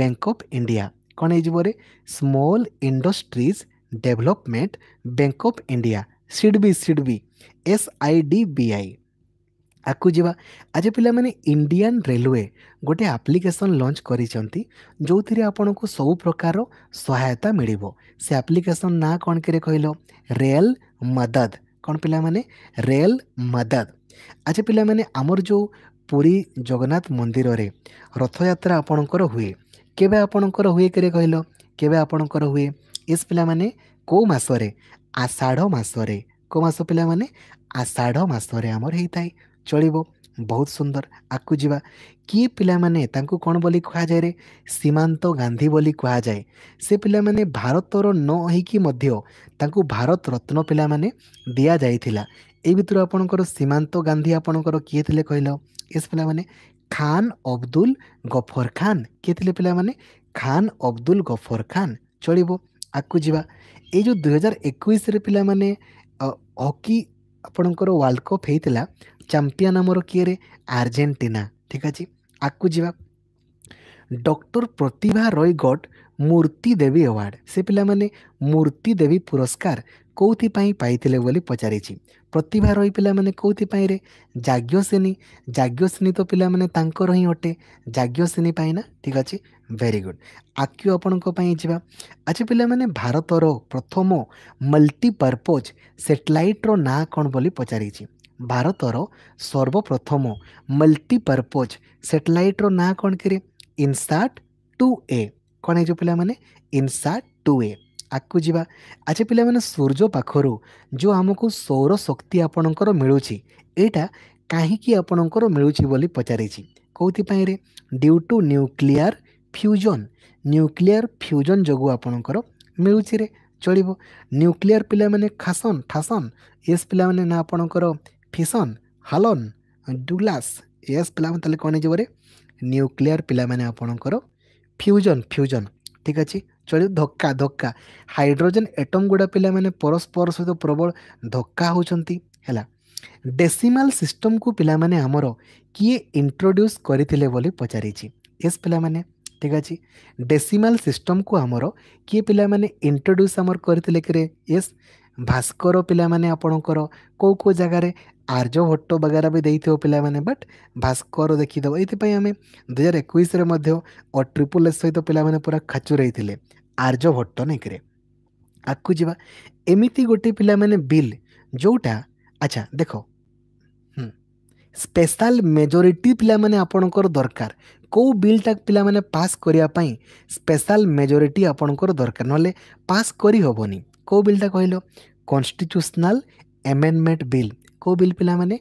bank of India କ'ଣ ହେଇଯିବ ରେ small industries development bank of India SIDBI SIDBI S I D B I ଆଗକୁ ଯିବା ଆଜି ପିଲାମାନେ ଇଣ୍ଡିଆନ୍ ରେଲୱେ ଗୋଟେ ଆପ୍ଲିକେସନ୍ ଲଞ୍ଚ କରିଛନ୍ତି ଯେଉଁଥିରେ ଆପଣଙ୍କୁ ସବୁ ପ୍ରକାର ସହାୟତା ମିଳିବ ସେ ଆପ୍ଲିକେସନ୍ ନାଁ କ'ଣ କିରେ କହିଲ ରେଲ୍ ମଦଦ କ'ଣ ପିଲାମାନେ ରେଲ ମାଦାଦ ଆଚ୍ଛା ପିଲାମାନେ ଆମର ଯେଉଁ ପୁରୀ ଜଗନ୍ନାଥ ମନ୍ଦିରରେ ରଥଯାତ୍ରା ଆପଣଙ୍କର ହୁଏ କେବେ ଆପଣଙ୍କର ହୁଏ କେରେ କହିଲ କେବେ ଆପଣଙ୍କର ହୁଏ ଏସ୍ ପିଲାମାନେ କେଉଁ ମାସରେ ଆଷାଢ଼ ମାସରେ କେଉଁ ମାସ ପିଲାମାନେ ଆଷାଢ଼ ମାସରେ ଆମର ହେଇଥାଏ ଚଳିବ ବହୁତ ସୁନ୍ଦର ଆଗକୁ ଯିବା କିଏ ପିଲାମାନେ ତାଙ୍କୁ କ'ଣ ବୋଲି କୁହାଯାଏରେ ସୀମାନ୍ତ ଗାନ୍ଧୀ ବୋଲି କୁହାଯାଏ ସେ ପିଲାମାନେ ଭାରତର ନ ହୋଇକି ମଧ୍ୟ ତାଙ୍କୁ ଭାରତ ରତ୍ନ ପିଲାମାନେ ଦିଆଯାଇଥିଲା ଏଇ ଭିତରୁ ଆପଣଙ୍କର ସୀମାନ୍ତ ଗାନ୍ଧୀ ଆପଣଙ୍କର କିଏ ଥିଲେ କହିଲ ଏସ୍ ପିଲାମାନେ ଖାନ ଅବଦୁଲ ଗଫର ଖାନ କିଏ ଥିଲେ ପିଲାମାନେ ଖାନ୍ ଅବଦୁଲ ଗଫର ଖାନ୍ ଚଳିବ ଆଗକୁ ଯିବା ଏଇ ଯେଉଁ ଦୁଇହଜାର ଏକୋଇଶରେ ପିଲାମାନେ ହକି ଆପଣଙ୍କର ୱାର୍ଲଡ଼ କପ୍ ହେଇଥିଲା ଚାମ୍ପିଅନ୍ ଆମର କିଏରେ ଆର୍ଜେଣ୍ଟିନା ଠିକ୍ ଅଛି ଆଗକୁ ଯିବା ଡକ୍ଟର ପ୍ରତିଭା ରୟଗଡ଼ ମୂର୍ତ୍ତି ଦେବୀ ଆୱାର୍ଡ଼ ସେ ପିଲାମାନେ ମୂର୍ତ୍ତି ଦେବୀ ପୁରସ୍କାର କେଉଁଥିପାଇଁ ପାଇଥିଲେ ବୋଲି ପଚାରିଛି ପ୍ରତିଭା ରହି ପିଲାମାନେ କେଉଁଥିପାଇଁରେ ଯାଜ୍ଞସେନୀ ଯାଜ୍ଞସେନୀ ତ ପିଲାମାନେ ତାଙ୍କର ହିଁ ଅଟେ ଯାଜ୍ଞସେନୀ ପାଇଁ ନା ଠିକ୍ ଅଛି ଭେରି ଗୁଡ଼୍ ଆକ୍ୟୁ ଆପଣଙ୍କ ପାଇଁ ଯିବା ଆଚ୍ଛା ପିଲାମାନେ ଭାରତର ପ୍ରଥମ ମଲ୍ଟିପର୍ପୋଜ୍ ସେଟେଲାଇଟ୍ର ନାଁ କ'ଣ ବୋଲି ପଚାରିଛି ଭାରତର ସର୍ବପ୍ରଥମ ମଲ୍ଟିପର୍ପୋଜ୍ ସେଟେଲାଇଟ୍ର ନାଁ କ'ଣ କିରେ ଇନସାଟ୍ ଟୁ ଏ କ'ଣ ହେଇଯିବ ପିଲାମାନେ ଇନସାଟ୍ ଟୁ ଏ ଆଗକୁ ଯିବା ଆଜି ପିଲାମାନେ ସୂର୍ଯ୍ୟ ପାଖରୁ ଯେଉଁ ଆମକୁ ସୌର ଶକ୍ତି ଆପଣଙ୍କର ମିଳୁଛି ଏଇଟା କାହିଁକି ଆପଣଙ୍କର ମିଳୁଛି ବୋଲି ପଚାରିଛି କେଉଁଥିପାଇଁରେ due to nuclear fusion nuclear fusion ଯୋଗୁଁ ଆପଣଙ୍କର ମିଳୁଛିରେ ଚଳିବ ନ୍ୟୁକ୍ଲିଆର ପିଲାମାନେ ଖାସନ୍ ଠାସନ୍ ଏସ୍ ପିଲାମାନେ ନା ଆପଣଙ୍କର ଫିସନ୍ ହାଲନ୍ ଡୁଗ୍ଲାସ୍ ଏସ୍ ପିଲାମାନେ ତାହେଲେ କ'ଣ ହେଇଯିବ ରେ ନ୍ୟୁକ୍ଲିୟର ପିଲାମାନେ ଆପଣଙ୍କର ଫ୍ୟୁଜନ୍ ଫ୍ୟୁଜନ୍ ଠିକ୍ ଅଛି ଚଳିବ ଧକ୍କା ଧକ୍କା ହାଇଡ୍ରୋଜେନ୍ ଏଟମ୍ ଗୁଡ଼ା ପିଲାମାନେ ପରସ୍ପର ସହିତ ପ୍ରବଳ ଧକ୍କା ହେଉଛନ୍ତି ହେଲା ଡେସିମାଲ୍ ସିଷ୍ଟମ୍କୁ ପିଲାମାନେ ଆମର କିଏ ଇଣ୍ଟ୍ରୋଡ୍ୟୁସ୍ କରିଥିଲେ ବୋଲି ପଚାରିଛି ଏସ୍ ପିଲାମାନେ ଠିକ୍ ଅଛି ଡେସିମାଲ୍ ସିଷ୍ଟମ୍କୁ ଆମର କିଏ ପିଲାମାନେ ଇଣ୍ଟ୍ରୋଡ୍ୟୁସ୍ ଆମର କରିଥିଲେ କିରେ ଏସ୍ ଭାସ୍କର ପିଲାମାନେ ଆପଣଙ୍କର କେଉଁ କେଉଁ ଜାଗାରେ आर्जो भट्ट वगैरह भी देव पे बट भास्कर देखीदेव ये आम दुई हजार एक ट्रिपुल एस सहित पे पूरा खाचुरी थे आर्ज भट्ट नहीं आगू जावा एमती गोटे पे बिल जोटा अच्छा देख हम्म, स्पेशल मेजोरीटी पे आपणकर दरकार कौ बिलटा पे पास करने स्पेशल मेजोरीटी आपणकर दरकार ना पास करहबनी कौ बिलटा कहल कन्स्टिट्यूशनाल एमेनमेंट बिल କେଉଁ ବିଲ୍ ପିଲାମାନେ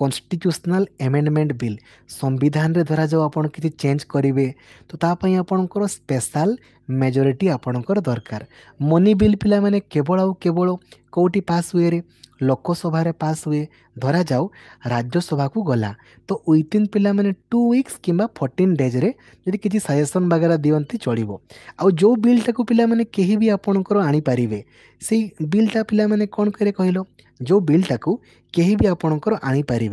କନଷ୍ଟିଚ୍ୟୁସନାଲ୍ ଆମେଣ୍ଡମେଣ୍ଟ ବିଲ୍ ସମ୍ବିଧାନରେ ଧରାଯାଉ ଆପଣ କିଛି ଚେଞ୍ଜ କରିବେ ତ ତା ପାଇଁ ଆପଣଙ୍କର ସ୍ପେଶାଲ ମେଜରିଟି ଆପଣଙ୍କର ଦରକାର ମନି ବିଲ୍ ପିଲାମାନେ କେବଳ ଆଉ କେବଳ କେଉଁଠି ପାସ୍ ହୁଏରେ लोकसभा रे पास हुए धरा जाऊ राज्यसभा को गला तो ओन पे टू विक्स कि फोर्टीन डेज में जब किसी सजेसन वगैरह दिखती चलो आ जो बिलटा को पाने के आपणकर आनीपारे से बिलटा पे कौन करें कहल जो बिलटा को कहीं भी आपणकर आनीपर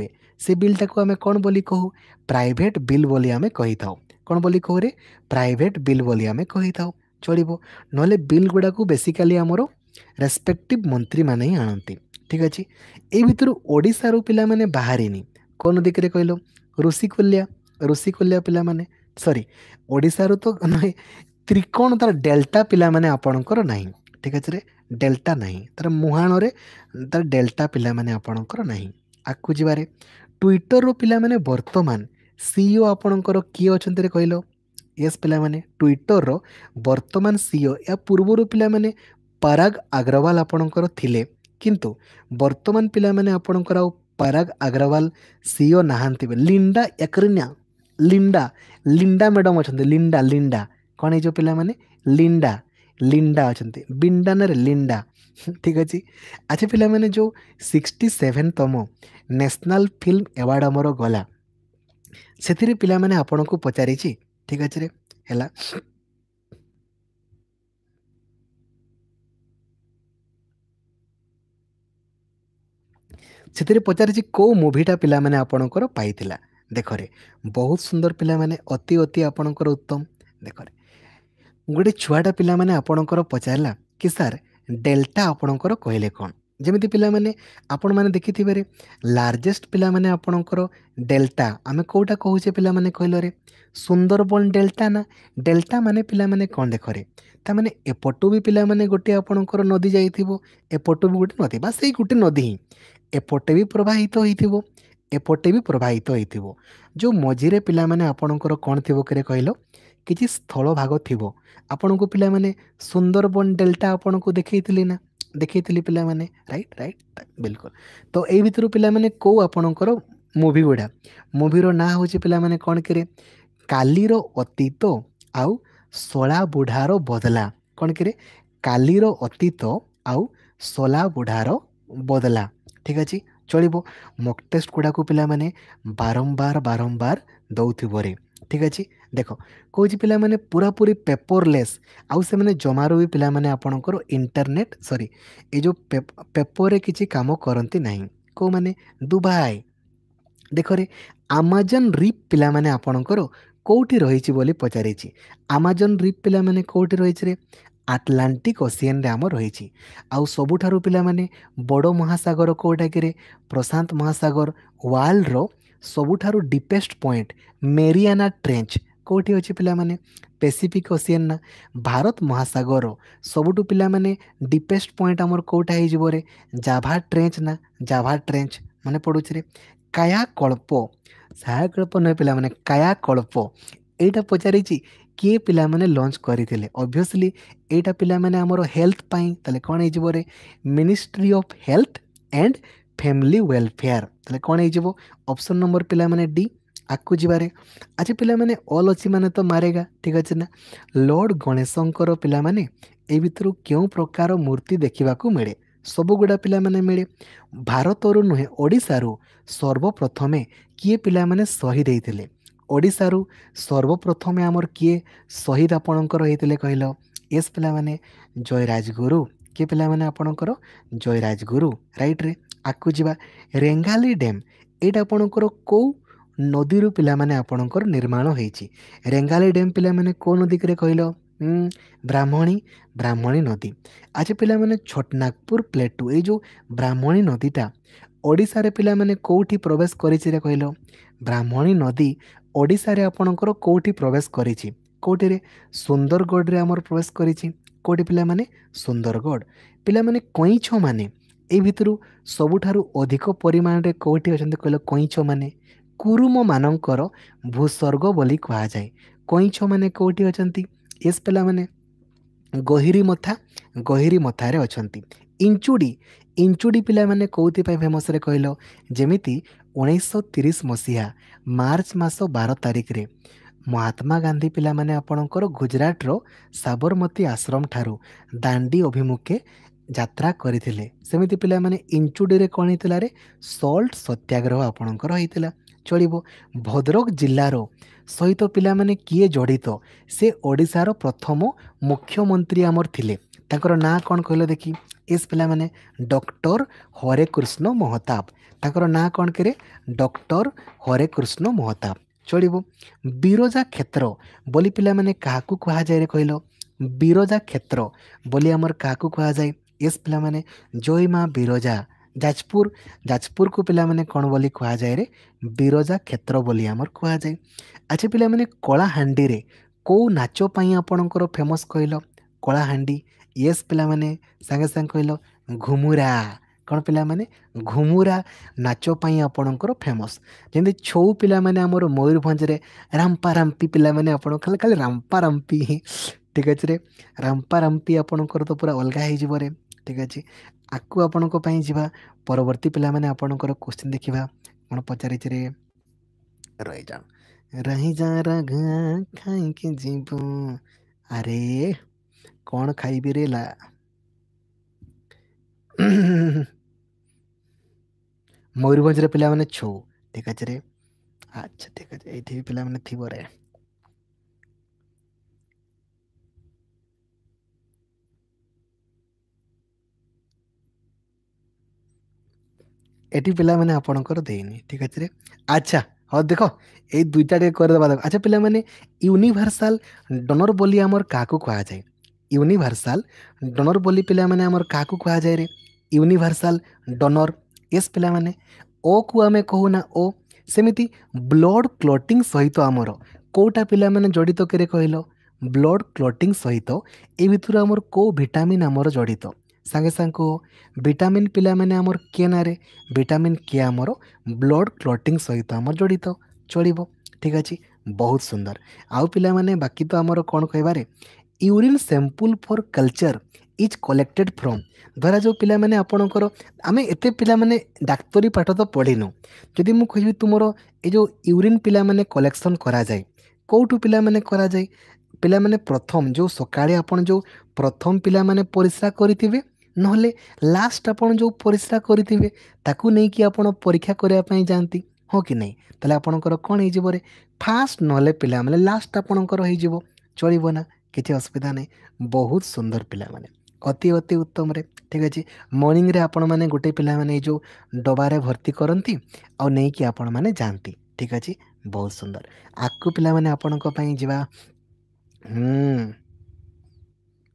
से बिलटा को आम कौन बोली कहू प्राइट बिल बोली आम कही था कौन बोली कहू रे प्राइट बिल बोली आम कही था चलो ना बिल गुड़ाक बेसिकाली आमर रेस्पेक्टिव मंत्री मैंने ही ଠିକ୍ ଅଛି ଏଇ ଭିତରୁ ଓଡ଼ିଶାରୁ ପିଲାମାନେ ବାହାରିନି କ'ଣ ଦିଗରେ କହିଲ ଋଷିକୂଲ୍ୟା ଋଷିକୂଲ୍ୟା ପିଲାମାନେ ସରି ଓଡ଼ିଶାରୁ ତ ନୁହେଁ ତ୍ରିକୋଣ ତାର ଡେଲ୍ଟା ପିଲାମାନେ ଆପଣଙ୍କର ନାହିଁ ଠିକ୍ ଅଛି ରେ ଡେଲ୍ଟା ନାହିଁ ତାର ମୁହାଣରେ ତାର ଡେଲ୍ଟା ପିଲାମାନେ ଆପଣଙ୍କର ନାହିଁ ଆଗକୁ ଯିବାରେ ଟ୍ୱିଟରରୁ ପିଲାମାନେ ବର୍ତ୍ତମାନ ସିଇଓ ଆପଣଙ୍କର କିଏ ଅଛନ୍ତି କହିଲ ୟେସ୍ ପିଲାମାନେ ଟ୍ୱିଟରର ବର୍ତ୍ତମାନ ସିଇଓ ଏହା ପୂର୍ବରୁ ପିଲାମାନେ ପରାଗ ଅଗ୍ରୱାଲ ଆପଣଙ୍କର ଥିଲେ କିନ୍ତୁ ବର୍ତ୍ତମାନ ପିଲାମାନେ ଆପଣଙ୍କର ଆଉ ପରାଗ ଅଗ୍ରୱାଲ ସିଓ ନାହାନ୍ତି Linda Yaccarino Linda Linda madam ଅଛନ୍ତି ଲିଣ୍ଡା ଲିଣ୍ଡା କ'ଣ ହେଇଯିବ ପିଲାମାନେ ଲିଣ୍ଡା ଲିଣ୍ଡା ଅଛନ୍ତି ବିଣ୍ଡାନରେ ଲିଣ୍ଡା ଠିକ୍ ଅଛି ଆଚ୍ଛା ପିଲାମାନେ ଯେଉଁ sixty seventh national film award ଆମର ଗଲା ସେଥିରେ ପିଲାମାନେ ଆପଣଙ୍କୁ ପଚାରିଛି ଠିକ୍ ଅଛି ରେ ହେଲା ସେଥିରେ ପଚାରିଛି କେଉଁ ମୁଭିଟା ପିଲାମାନେ ଆପଣଙ୍କର ପାଇଥିଲା ଦେଖରେ ବହୁତ ସୁନ୍ଦର ପିଲାମାନେ ଅତି ଅତି ଆପଣଙ୍କର ଉତ୍ତମ ଦେଖରେ ଗୋଟେ ଛୁଆଟା ପିଲାମାନେ ଆପଣଙ୍କର ପଚାରିଲା କି ସାର୍ ଡେଲ୍ଟା ଆପଣଙ୍କର କହିଲେ କ'ଣ ଯେମିତି ପିଲାମାନେ ଆପଣମାନେ ଦେଖିଥିବାରେ ଲାର୍ଜେଷ୍ଟ ପିଲାମାନେ ଆପଣଙ୍କର ଡେଲ୍ଟା ଆମେ କେଉଁଟା କହୁଛେ ପିଲାମାନେ କହିଲରେ ସୁନ୍ଦରବନ ଡେଲ୍ଟା ନା ଡେଲ୍ଟା ମାନେ ପିଲାମାନେ କ'ଣ ଦେଖରେ ତାମାନେ ଏପଟୁ ବି ପିଲାମାନେ ଗୋଟିଏ ଆପଣଙ୍କର ନଦୀ ଯାଇଥିବ ଏପଟୁ ବି ଗୋଟେ ନଦୀ ବା ସେଇ ଗୋଟେ ନଦୀ ହିଁ ଏପଟେ ବି ପ୍ରବାହିତ ହୋଇଥିବ ଏପଟେ ବି ପ୍ରବାହିତ ହୋଇଥିବ ଯେଉଁ ମଝିରେ ପିଲାମାନେ ଆପଣଙ୍କର କ'ଣ ଥିବ କିରେ କହିଲ କିଛି ସ୍ଥଳ ଭାଗ ଥିବ ଆପଣଙ୍କୁ ପିଲାମାନେ ସୁନ୍ଦରବନ ଡେଲ୍ଟା ଆପଣଙ୍କୁ ଦେଖେଇଥିଲି ନା ଦେଖେଇଥିଲି ପିଲାମାନେ ରାଇଟ୍ ରାଇଟ୍ ବିଲକୁଲ ତ ଏଇ ଭିତରୁ ପିଲାମାନେ କେଉଁ ଆପଣଙ୍କର ମୁଭି ଗୁଡ଼ା ମୁଭିର ନାଁ ହେଉଛି ପିଲାମାନେ କ'ଣ କିରେ କାଲିର ଅତୀତ ଆଉ ଶଳା ବୁଢ଼ାର ବଦଲା କ'ଣ କିରେ କାଲିର ଅତୀତ ଆଉ ଶଳା ବୁଢ଼ାର ବଦଲା ଠିକ୍ ଅଛି ଚଳିବ ମକ୍ ଟେଷ୍ଟ ଗୁଡ଼ାକୁ ପିଲାମାନେ ବାରମ୍ବାର ବାରମ୍ବାର ଦେଉଥିବରେ ଠିକ୍ ଅଛି ଦେଖ କହୁଛି ପିଲାମାନେ ପୁରାପୁରି ପେପରଲେସ୍ ଆଉ ସେମାନେ ଜମାରୁ ବି ପିଲାମାନେ ଆପଣଙ୍କର ଇଣ୍ଟରନେଟ୍ ସରି ଏ ଯେଉଁ ପେପରରେ କିଛି କାମ କରନ୍ତି ନାହିଁ କେଉଁମାନେ ଦୁବାଇ ଦେଖରେ ଆମାଜନ୍ ରିପ୍ ପିଲାମାନେ ଆପଣଙ୍କର କେଉଁଠି ରହିଛି ବୋଲି ପଚାରିଛି ଆମାଜନ୍ ରିପ୍ ପିଲାମାନେ କେଉଁଠି ରହିଛି ରେ ଆଟଲାଣ୍ଟିକ୍ ଓସିଆନ୍ରେ ଆମ ରହିଛି ଆଉ ସବୁଠାରୁ ପିଲାମାନେ ବଡ଼ ମହାସାଗର କେଉଁଟାକିରେ ପ୍ରଶାନ୍ତ ମହାସାଗର ୱାର୍ଲଡ଼ର ସବୁଠାରୁ ଡିପେଷ୍ଟ ପଏଣ୍ଟ ମେରିଆନା ଟ୍ରେଞ୍ଚ କେଉଁଠି ଅଛି ପିଲାମାନେ ପେସିଫିକ୍ ଓସିଆନ୍ ନା ଭାରତ ମହାସାଗରର ସବୁଠୁ ପିଲାମାନେ ଡିପେଷ୍ଟ ପଏଣ୍ଟ ଆମର କେଉଁଟା ହେଇଯିବ ରେ ଜାଭା ଟ୍ରେଞ୍ଚ ନା ଜାଭା ଟ୍ରେଞ୍ଚ ମାନେ ପଡ଼ୁଛି ରେ କାୟା କଳ୍ପ ସାୟା କଳ୍ପ ନୁହେଁ ପିଲାମାନେ କାୟା କଳ୍ପ ଏଇଟା ପଚାରିଛି किए पाने लंच करते अभीयसली एटा पाने हेल्थ पाई कौन हो ministry of health and family welfare तेज़े कौन ऑप्शन नंबर पे डी आपको आज अच्छा पिलाने ऑल अच्छी मैंने तो मारेगा ठीक अच्छे ना लॉर्ड गणेशंकर पाने भितर क्यों प्रकार मूर्ति देखा मिले सबुगुड़ा पाने मिले भारत नुहे ओडारू सर्वप्रथमें किए पाने सही देते ଓଡ଼ିଶାରୁ ସର୍ବପ୍ରଥମେ ଆମର କିଏ ଶହୀଦ ଆପଣଙ୍କର ହେଇଥିଲେ କହିଲ ଏସ୍ ପିଲାମାନେ ଜୟରାଜଗୁରୁ କିଏ ପିଲାମାନେ ଆପଣଙ୍କର ଜୟରାଜଗୁରୁ ରାଇଟ୍ରେ ଆଗକୁ ଯିବା ରେଙ୍ଗାଲି ଡ୍ୟାମ୍ ଏଇଟା ଆପଣଙ୍କର କେଉଁ ନଦୀରୁ ପିଲାମାନେ ଆପଣଙ୍କର ନିର୍ମାଣ ହେଇଛି ରେଙ୍ଗାଲି ଡ୍ୟାମ୍ ପିଲାମାନେ କେଉଁ ନଦୀରେ କହିଲ ବ୍ରାହ୍ମଣୀ ବ୍ରାହ୍ମଣୀ ନଦୀ ଆଜି ପିଲାମାନେ ଛଟନାଗପୁର ପ୍ଲେଟୁ ଏଇ ଯେଉଁ ବ୍ରାହ୍ମଣୀ ନଦୀଟା ଓଡ଼ିଶାରେ ପିଲାମାନେ କେଉଁଠି ପ୍ରବେଶ କରିଛିରେ କହିଲ ବ୍ରାହ୍ମଣୀ ନଦୀ ଓଡ଼ିଶାରେ ଆପଣଙ୍କର କେଉଁଠି ପ୍ରବେଶ କରିଛି କେଉଁଠିରେ ସୁନ୍ଦରଗଡ଼ରେ ଆମର ପ୍ରବେଶ କରିଛି କେଉଁଠି ପିଲାମାନେ ସୁନ୍ଦରଗଡ଼ ପିଲାମାନେ କଇଁଛମାନେ ଏଇ ଭିତରୁ ସବୁଠାରୁ ଅଧିକ ପରିମାଣରେ କେଉଁଠି ଅଛନ୍ତି କହିଲେ କଇଁଛମାନେ କୁରୁମମାନଙ୍କର ଭୂସ୍ୱର୍ଗ ବୋଲି କୁହାଯାଏ କଇଁଛମାନେ କେଉଁଠି ଅଛନ୍ତି ଏସ୍ ପିଲାମାନେ ଗହିରି ମଥା ଗହିରି ମଥାରେ ଅଛନ୍ତି ଇଞ୍ଚୁଡ଼ି ଇଞ୍ଚୁଡ଼ି ପିଲାମାନେ କେଉଁଥିପାଇଁ ଫେମସରେ କହିଲ ଯେମିତି ଉଣେଇଶହ ତିରିଶ ମସିହା ମାର୍ଚ୍ଚ ମାସ ବାର ତାରିଖରେ ମହାତ୍ମା ଗାନ୍ଧୀ ପିଲାମାନେ ଆପଣଙ୍କର ଗୁଜୁରାଟର ସାବରମତୀ ଆଶ୍ରମ ଠାରୁ ଦାଣ୍ଡି ଅଭିମୁଖେ ଯାତ୍ରା କରିଥିଲେ ସେମିତି ପିଲାମାନେ ଇଞ୍ଚୁଡ଼ିରେ କ'ଣ ହେଇଥିଲା ରେ ସଲ୍ଟ ସତ୍ୟାଗ୍ରହ ଆପଣଙ୍କର ହେଇଥିଲା ଚଳିବ ଭଦ୍ରକ ଜିଲ୍ଲାର ସହିତ ପିଲାମାନେ କିଏ ଜଡ଼ିତ ସେ ଓଡ଼ିଶାର ପ୍ରଥମ ମୁଖ୍ୟମନ୍ତ୍ରୀ ଆମର ଥିଲେ ତାଙ୍କର ନାଁ କ'ଣ କହିଲ ଦେଖି ଏସ୍ ପିଲାମାନେ ଡକ୍ଟର ହରେକୃଷ୍ଣ ମହତାବ ତାଙ୍କର ନାଁ କ'ଣ କିରେ ଡକ୍ଟର ହରେକୃଷ୍ଣ ମହତାବ ଚଳିବ ବିରଜା କ୍ଷେତ୍ର ବୋଲି ପିଲାମାନେ କାହାକୁ କୁହାଯାଏ କହିଲ ବିରଜା କ୍ଷେତ୍ର ବୋଲି ଆମର କାହାକୁ କୁହାଯାଏ ଏସ୍ ପିଲାମାନେ ଜୟ ମା ବିରଜା ଯାଜପୁର ଯାଜପୁରକୁ ପିଲାମାନେ କ'ଣ ବୋଲି କୁହାଯାଏ ରେ ବିରଜା କ୍ଷେତ୍ର ବୋଲି ଆମର କୁହାଯାଏ ଆଚ୍ଛା ପିଲାମାନେ କଳାହାଣ୍ଡିରେ କେଉଁ ନାଚ ପାଇଁ ଆପଣଙ୍କର ଫେମସ୍ କହିଲ କଳାହାଣ୍ଡି ୟେସ୍ ପିଲାମାନେ ସାଙ୍ଗେ ସାଙ୍ଗେ କହିଲ ଘୁମୁରା କ'ଣ ପିଲାମାନେ ଘୁମୁରା ନାଚ ପାଇଁ ଆପଣଙ୍କର ଫେମସ୍ ଯେମିତି ଛଉ ପିଲାମାନେ ଆମର ମୟୂରଭଞ୍ଜରେ ରାମ୍ପା ରାମ୍ପି ପିଲାମାନେ ଆପଣ ଖାଲି ଖାଲି ରାମ୍ପା ରାମ୍ପି ଠିକ୍ ଅଛି ରେ ରାମ୍ପା ରାମ୍ପି ଆପଣଙ୍କର ତ ପୁରା ଅଲଗା ହେଇଯିବ ରେ ଠିକ୍ ଅଛି ଆକୁ ଆପଣଙ୍କ ପାଇଁ ଯିବା ପରବର୍ତ୍ତୀ ପିଲାମାନେ ଆପଣଙ୍କର କୋଶ୍ଚିନ୍ ଦେଖିବା କ'ଣ ପଚାରିଛି ରେ ରହିଯାଅ ରହିଯା ରାଘ ଖାଇକି ଯିବୁ ଆରେ କ'ଣ ଖାଇବିରେ ଲା ମୟୂରଭଞ୍ଜରେ ପିଲାମାନେ ଛଉ ଠିକ୍ ଅଛି ରେ ଆଚ୍ଛା ଠିକ୍ ଅଛି ଏଇଠି ବି ପିଲାମାନେ ଥିବ ରେ ଏଠି ପିଲାମାନେ ଆପଣଙ୍କର ଦେଇନି ଠିକ୍ ଅଛି ରେ ଆଚ୍ଛା ହଁ ଦେଖ ଏଇ ଦୁଇଟା ଟିକେ କରିଦେବା ଦେଖ ଆଚ୍ଛା ପିଲାମାନେ ୟୁନିଭର୍ସାଲ୍ ଡୋନର ବୋଲି ଆମର କାହାକୁ କୁହାଯାଏ ୟୁନିଭର୍ସାଲ୍ ଡୋନର୍ ବୋଲି ପିଲାମାନେ ଆମର କାହାକୁ କୁହାଯାଏ ରେ ୟୁନିଭର୍ସାଲ୍ ଡୋନର୍ ୟେସ୍ ପିଲାମାନେ ଓକୁ ଆମେ କହୁନା ଓ ସେମିତି ବ୍ଲଡ଼୍ କ୍ଲଟିଂ ସହିତ ଆମର କେଉଁଟା ପିଲାମାନେ ଜଡ଼ିତ କେରେ କହିଲ ବ୍ଲଡ଼୍ କ୍ଲଟିଂ ସହିତ ଏ ଭିତରୁ ଆମର କେଉଁ ଭିଟାମିନ୍ ଆମର ଜଡ଼ିତ ସାଙ୍ଗେ ସାଙ୍ଗେ କୁହ ଭିଟାମିନ୍ ପିଲାମାନେ ଆମର କେ ନାଁରେ ଭିଟାମିନ୍ କେ ଆମର ବ୍ଲଡ଼୍ କ୍ଲଟିଂ ସହିତ ଆମର ଜଡ଼ିତ ଚଳିବ ଠିକ୍ ଅଛି ବହୁତ ସୁନ୍ଦର ଆଉ ପିଲାମାନେ ବାକି ତ ଆମର କ'ଣ କହିବାରେ urine sample for culture is collected from धरा जो पे आपणकर आम एत पे डाक्तरी पाठ तो पढ़ीनु जदि मुझे कह तुम ये जो यूरीन पे कलेक्शन करा कराए कौट पे पे प्रथम जो सका आप जो प्रथम पे परिश्रा करेंगे ना लास्ट आपड़ जो परिश्रा करेंगे ताकू नहीं कि आप परीक्षा करने जाती हाँ कि नहीं तो आपंकर कौन हो फास्ट ना पे लास्ट आपणकर ना किसी असुविधा ना बहुत सुंदर पिला मैंने अति अति उत्तम ठीक अच्छे मर्णिंग आपण मैंने गोटे पिला मैंने जो डबारे भर्ती करती आपण मैंने जाती ठीक अच्छे बहुत सुंदर आगे पे आपण जावा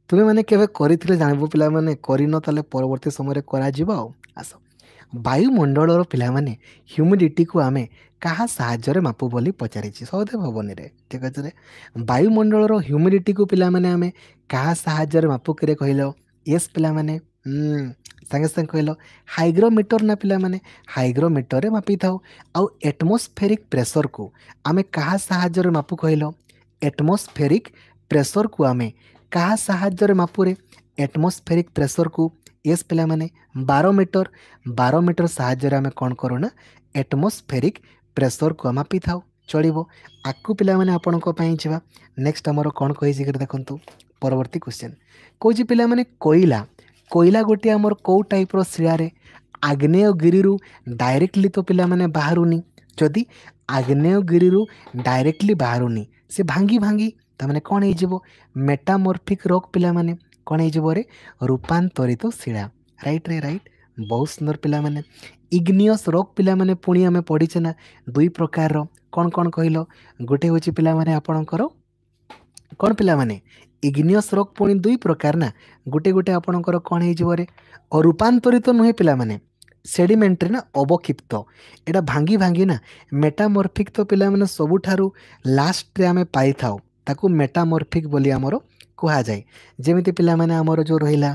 तुम्हें मैंने के जानबू पे करवर्त परवर्त समय आस ବାୟୁମଣ୍ଡଳର ପିଲାମାନେ ହ୍ୟୁମିଡ଼ିଟିକୁ ଆମେ କାହା ସାହାଯ୍ୟରେ ମାପୁ ବୋଲି ପଚାରିଛି ସହଦେବ ଭବନୀରେ ଠିକ୍ ଅଛି ବାୟୁମଣ୍ଡଳର ହ୍ୟୁମିଡ଼ିଟିକୁ ପିଲାମାନେ ଆମେ କାହା ସାହାଯ୍ୟରେ ମାପୁ କିରେ କହିଲ ୟେସ୍ ପିଲାମାନେ ସାଙ୍ଗେ ସାଙ୍ଗେ କହିଲ ହାଇଗ୍ରୋମିଟର ନା ପିଲାମାନେ ହାଇଗ୍ରୋମିଟରରେ ମାପିଥାଉ ଆଉ ଏଟମୋସ୍ଫେରିକ୍ ପ୍ରେସରକୁ ଆମେ କାହା ସାହାଯ୍ୟରେ ମାପୁ କହିଲ ଏଟମୋସ୍ଫେରିକ୍ ପ୍ରେସରକୁ ଆମେ କାହା ସାହାଯ୍ୟରେ ମାପୁରେ ଏଟମୋସ୍ଫେରିକ୍ ପ୍ରେସରକୁ यस पे बारोमीटर बारोमीटर साहब कौन करूना एटमोस्फेरिक प्रेसर को मापी था चलो आपको पे आपण जावा नेक्स्ट आमर कौन कही देखु परवर्त क्वेश्चन कौज पे कोईला कोईला गोटे आमर कौ टाइप रिड़े आग्नेयगिरी डायरेक्टली तो पाने बाहर जदि आग्नेयगिरी डायरेक्टली बाहर से भांगी भांगी मैंने कौन हो मेटामोर्फिक रक पे କ'ଣ ହେଇଯିବ ରେ ରୂପାନ୍ତରିତ ଶିଳା ରାଇଟ୍ ରେ ରାଇଟ୍ ବହୁତ ସୁନ୍ଦର ପିଲାମାନେ ଇଗ୍ନିୟସ୍ ରକ୍ ପିଲାମାନେ ପୁଣି ଆମେ ପଢ଼ିଛେ ନା ଦୁଇ ପ୍ରକାରର କ'ଣ କ'ଣ କହିଲ ଗୋଟେ ହେଉଛି ପିଲାମାନେ ଆପଣଙ୍କର କ'ଣ ପିଲାମାନେ ଇଗ୍ନିୟସ୍ ରକ୍ ପୁଣି ଦୁଇ ପ୍ରକାର ନା ଗୋଟେ ଗୋଟେ ଆପଣଙ୍କର କ'ଣ ହେଇଯିବ ରେ ରୂପାନ୍ତରିତ ନୁହେଁ ପିଲାମାନେ ସେଡ଼ିମେଣ୍ଟରେ ନା ଅବକ୍ଷିପ୍ତ ଏଇଟା ଭାଙ୍ଗି ଭାଙ୍ଗି ନା ମେଟାମର୍ଫିକ୍ ତ ପିଲାମାନେ ସବୁଠାରୁ ଲାଷ୍ଟରେ ଆମେ ପାଇଥାଉ ତାକୁ ମେଟାମର୍ଫିକ୍ ବୋଲି ଆମର କୁହାଯାଏ ଯେମିତି ପିଲାମାନେ ଆମର ଯେଉଁ ରହିଲା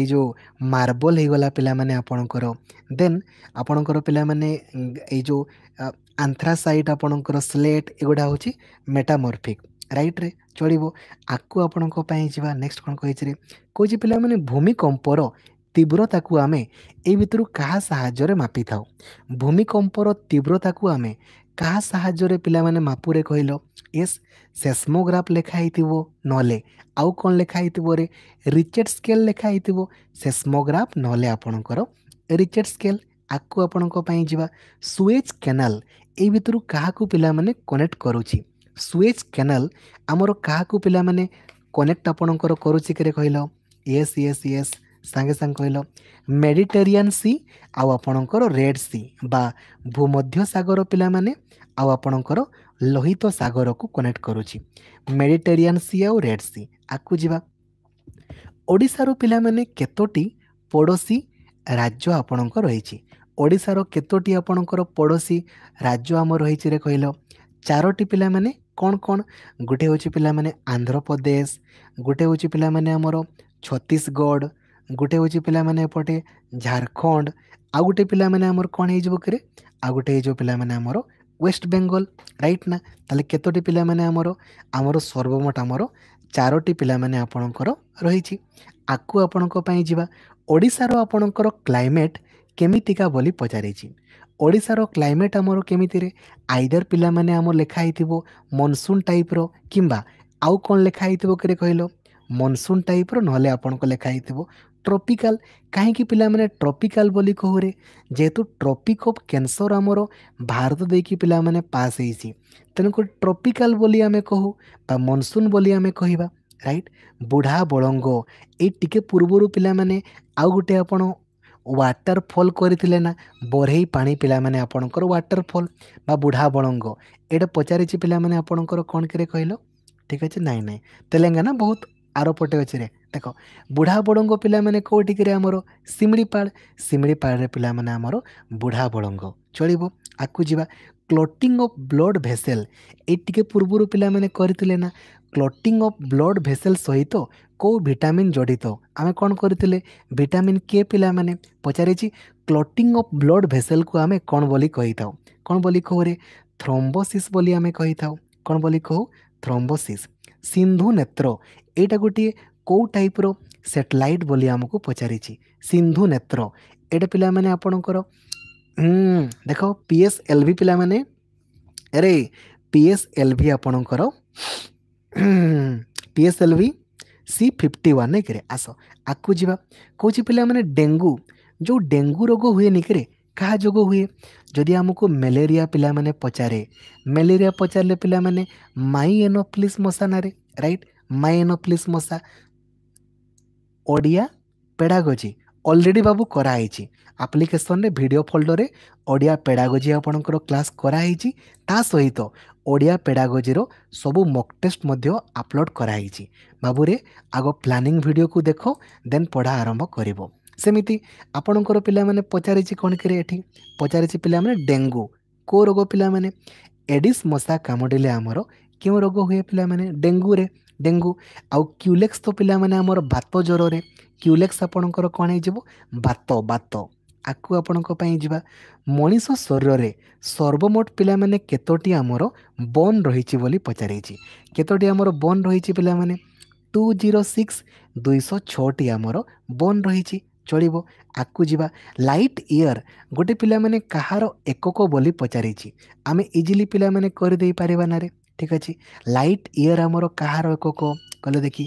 ଏଇ ଯେଉଁ ମାର୍ବଲ ହେଇଗଲା ପିଲାମାନେ ଆପଣଙ୍କର ଦେନ୍ ଆପଣଙ୍କର ପିଲାମାନେ ଏଇ ଯେଉଁ ଆନ୍ଥ୍ରାସାଇଟ୍ ଆପଣଙ୍କର ସ୍ଲେଟ୍ ଏଗୁଡ଼ା ହେଉଛି ମେଟାମର୍ଫିକ୍ ରାଇଟ୍ରେ ଚଳିବ ଆକୁ ଆପଣଙ୍କ ପାଇଁ ଯିବା ନେକ୍ସଟ କ'ଣ କହିଛି ରେ କହୁଛି ପିଲାମାନେ ଭୂମିକମ୍ପର ତୀବ୍ରତାକୁ ଆମେ ଏଇ ଭିତରୁ କାହା ସାହାଯ୍ୟରେ ମାପିଥାଉ ଭୂମିକମ୍ପର ତୀବ୍ରତାକୁ ଆମେ କାହା ସାହାଯ୍ୟରେ ପିଲାମାନେ ମାପୁରେ କହିଲ ଏସ୍ ସେସ୍ମୋଗ୍ରାଫ୍ ଲେଖା ହେଇଥିବ ନହେଲେ ଆଉ କ'ଣ ଲେଖା ହେଇଥିବରେ ରିଚେଟ୍ ସ୍କେଲ୍ ଲେଖା ହେଇଥିବ ସେସ୍ମୋଗ୍ରାଫ୍ ନହେଲେ ଆପଣଙ୍କର ରିଚେଟ୍ ସ୍କେଲ୍ ଆକୁ ଆପଣଙ୍କ ପାଇଁ ଯିବା ସୁଏଜ୍ କେନାଲ୍ ଏଇ ଭିତରୁ କାହାକୁ ପିଲାମାନେ କନେକ୍ଟ କରୁଛି ସୁଏଜ୍ କେନାଲ୍ ଆମର କାହାକୁ ପିଲାମାନେ କନେକ୍ଟ ଆପଣଙ୍କର କରୁଛି କେରେ କହିଲ ୟେସ୍ ୟେସ୍ ୟେସ୍ ସାଙ୍ଗେ ସାଙ୍ଗେ କହିଲ ମେଡ଼ିଟେରିଆନ୍ ସି ଆଉ ଆପଣଙ୍କର ରେଡ଼୍ ସି ବା ଭୂମଧ୍ୟ ସାଗର ପିଲାମାନେ ଆଉ ଆପଣଙ୍କର ଲୋହିତ ସାଗରକୁ କନେକ୍ଟ କରୁଛି ମେଡ଼ିଟେରିଆନ୍ ସି ଆଉ ରେଡ଼୍ ସି ଆକୁ ଯିବା ଓଡ଼ିଶାରୁ ପିଲାମାନେ କେତୋଟି ପଡ଼ୋଶୀ ରାଜ୍ୟ ଆପଣଙ୍କ ରହିଛି ଓଡ଼ିଶାର କେତୋଟି ଆପଣଙ୍କର ପଡ଼ୋଶୀ ରାଜ୍ୟ ଆମ ରହିଛି ରେ କହିଲ ଚାରୋଟି ପିଲାମାନେ କ'ଣ କ'ଣ ଗୋଟେ ହେଉଛି ପିଲାମାନେ ଆନ୍ଧ୍ରପ୍ରଦେଶ ଗୋଟେ ହେଉଛି ପିଲାମାନେ ଆମର ଛତିଶଗଡ଼ ଗୋଟେ ହେଉଛି ପିଲାମାନେ ଏପଟେ ଝାଡ଼ଖଣ୍ଡ ଆଉ ଗୋଟେ ପିଲାମାନେ ଆମର କ'ଣ ହେଇଯିବ କିରେ ଆଉ ଗୋଟେ ହେଇଯିବ ପିଲାମାନେ ଆମର ୱେଷ୍ଟ ବେଙ୍ଗଲ ରାଇଟ୍ ନା ତାହେଲେ କେତୋଟି ପିଲାମାନେ ଆମର ଆମର ସର୍ବମୋଟ ଆମର ଚାରୋଟି ପିଲାମାନେ ଆପଣଙ୍କର ରହିଛି ଆକୁ ଆପଣଙ୍କ ପାଇଁ ଯିବା ଓଡ଼ିଶାର ଆପଣଙ୍କର କ୍ଲାଇମେଟ୍ କେମିତିକା ବୋଲି ପଚାରିଛି ଓଡ଼ିଶାର କ୍ଲାଇମେଟ୍ ଆମର କେମିତିରେ ଆଇଦର ପିଲାମାନେ ଆମର ଲେଖା ହେଇଥିବ ମନସୁନ୍ ଟାଇପ୍ର କିମ୍ବା ଆଉ କ'ଣ ଲେଖା ହେଇଥିବ କିରେ କହିଲ ମନସୁନ୍ ଟାଇପ୍ର ନହେଲେ ଆପଣଙ୍କ ଲେଖା ହେଇଥିବ ट्रपिकाल कहीं पाने ट्रपिकाल बोली कहू जेहेतु ट्रपिक अफ कैंसर आमर भारत दे कि पाने पास हो तेणुक ट्रपिकाल बोली आम कहू बा मनसून बोली आम कह रईट बुढ़ा बड़ंग ये पूर्वर पाने गोटे आपण व्टरफल करते बरई पा पाने बा बुढ़ा बलंग ये पचारि पाने आपणकर कण कह ठीक अच्छे ना ना तेलेना बहुत ଆର ପଟେ ଅଛିରେ ଦେଖ ବୁଢ଼ା ବଡ଼ଙ୍ଗ ପିଲାମାନେ କେଉଁଠିକିରେ ଆମର ଶିମିଳିପାଳ ଶିମିଳିପାଳରେ ପିଲାମାନେ ଆମର ବୁଢ଼ା ବଡ଼ଙ୍ଗ ଚଳିବ ଆକୁ ଯିବା କ୍ଲଟିଂ ଅଫ୍ ବ୍ଲଡ଼ ଭେସେଲ୍ ଏଇ ଟିକେ ପୂର୍ବରୁ ପିଲାମାନେ କରିଥିଲେ ନା କ୍ଲଟିଂ ଅଫ୍ ବ୍ଲଡ଼ ଭେସେଲ୍ ସହିତ କେଉଁ ଭିଟାମିନ୍ ଜଡ଼ିତ ଆମେ କ'ଣ କରିଥିଲେ ଭିଟାମିନ୍ କେ ପିଲାମାନେ ପଚାରିଛି କ୍ଲଟିଂ ଅଫ୍ ବ୍ଲଡ଼ ଭେସେଲ୍କୁ ଆମେ କ'ଣ ବୋଲି କହିଥାଉ କ'ଣ ବୋଲି କହୁରେ থ্রম্বোসিস বলি আমি কহিথাও কোণ বলি কহু থ্রম্বোসিস সিন্ধু নেত্র यहाँ गोटे कौ टाइप सेटेलाइट बोली आम को पचारि सिंधु नेत्र ये पाने देख पी एस एल भी पाने अरे पी एस एल भी आपणकर हम्म, पी एस एल भी सी फिफ्टी वन निकरे आस आगे जावा कौच पाने डेंगू जो डेंगू रोग हुए निकरे कह जो हुए जदि आमको मेलेरिया पिला मैंने पचारे मेलेरिया पचारे पाने माइ एनोफिलिस् मशाना रे रईट মাইনপ্লিস মশা ଓଡ଼ିଆ ପେଡ଼ାଗୋଜି ଅଲରେଡ଼ି ବାବୁ କରାହେଇଛି ଆପ୍ଲିକେସନରେ ଭିଡ଼ିଓ ଫୋଲ୍ଡରରେ ଓଡ଼ିଆ ପେଡ଼ାଗୋଜି ଆପଣଙ୍କର କ୍ଲାସ୍ କରାହେଇଛି ତା ସହିତ ଓଡ଼ିଆ ପେଡ଼ାଗୋଜିର ସବୁ ମକ୍ ଟେଷ୍ଟ ମଧ୍ୟ ଅପଲୋଡ଼ କରାହେଇଛି ବାବୁରେ ଆଗ ପ୍ଲାନିଂ ଭିଡ଼ିଓକୁ ଦେଖ ଦେନ୍ ପଢ଼ା ଆରମ୍ଭ କରିବ ସେମିତି ଆପଣଙ୍କର ପିଲାମାନେ ପଚାରିଛି କ'ଣ କିରେ ଏଠି ପଚାରିଛି ପିଲାମାନେ ଡେଙ୍ଗୁ କେଉଁ ରୋଗ ପିଲାମାନେ ଏଡ଼ିସ୍ ମଶା କାମୁଡ଼ିଲେ ଆମର କେଉଁ ରୋଗ ହୁଏ ପିଲାମାନେ ଡେଙ୍ଗୁରେ ଡେଙ୍ଗୁ ଆଉ କ୍ୟୁଲେକ୍ସ ତ ପିଲାମାନେ ଆମର ବାତ ଜ୍ୱରରେ କ୍ୟୁଲେକ୍ସ ଆପଣଙ୍କର କ'ଣ ହେଇଯିବ ବାତ ବାତ ଆକୁ ଆପଣଙ୍କ ପାଇଁ ଯିବା ମଣିଷ ଶରୀରରେ ସର୍ବମୋଟ ପିଲାମାନେ କେତୋଟି ଆମର ବନ୍ ରହିଛି ବୋଲି ପଚାରିଛି କେତୋଟି ଆମର ବନ୍ ରହିଛି ପିଲାମାନେ ଟୁ ଜିରୋ ସିକ୍ସ ଦୁଇଶହ ଛଅଟି ଆମର ବନ୍ ରହିଛି ଚଳିବ ଆଗକୁ ଯିବା ଲାଇଟ୍ ଇୟର୍ ଗୋଟେ ପିଲାମାନେ କାହାର ଏକକ ବୋଲି ପଚାରିଛି ଆମେ ଇଜିଲି ପିଲାମାନେ କରିଦେଇପାରିବା ନାରେ ঠিক ଅଛି ଲାଇଟ୍ ଇୟର୍ ଆମର କାହାର ଏକକ କହିଲେ ଦେଖି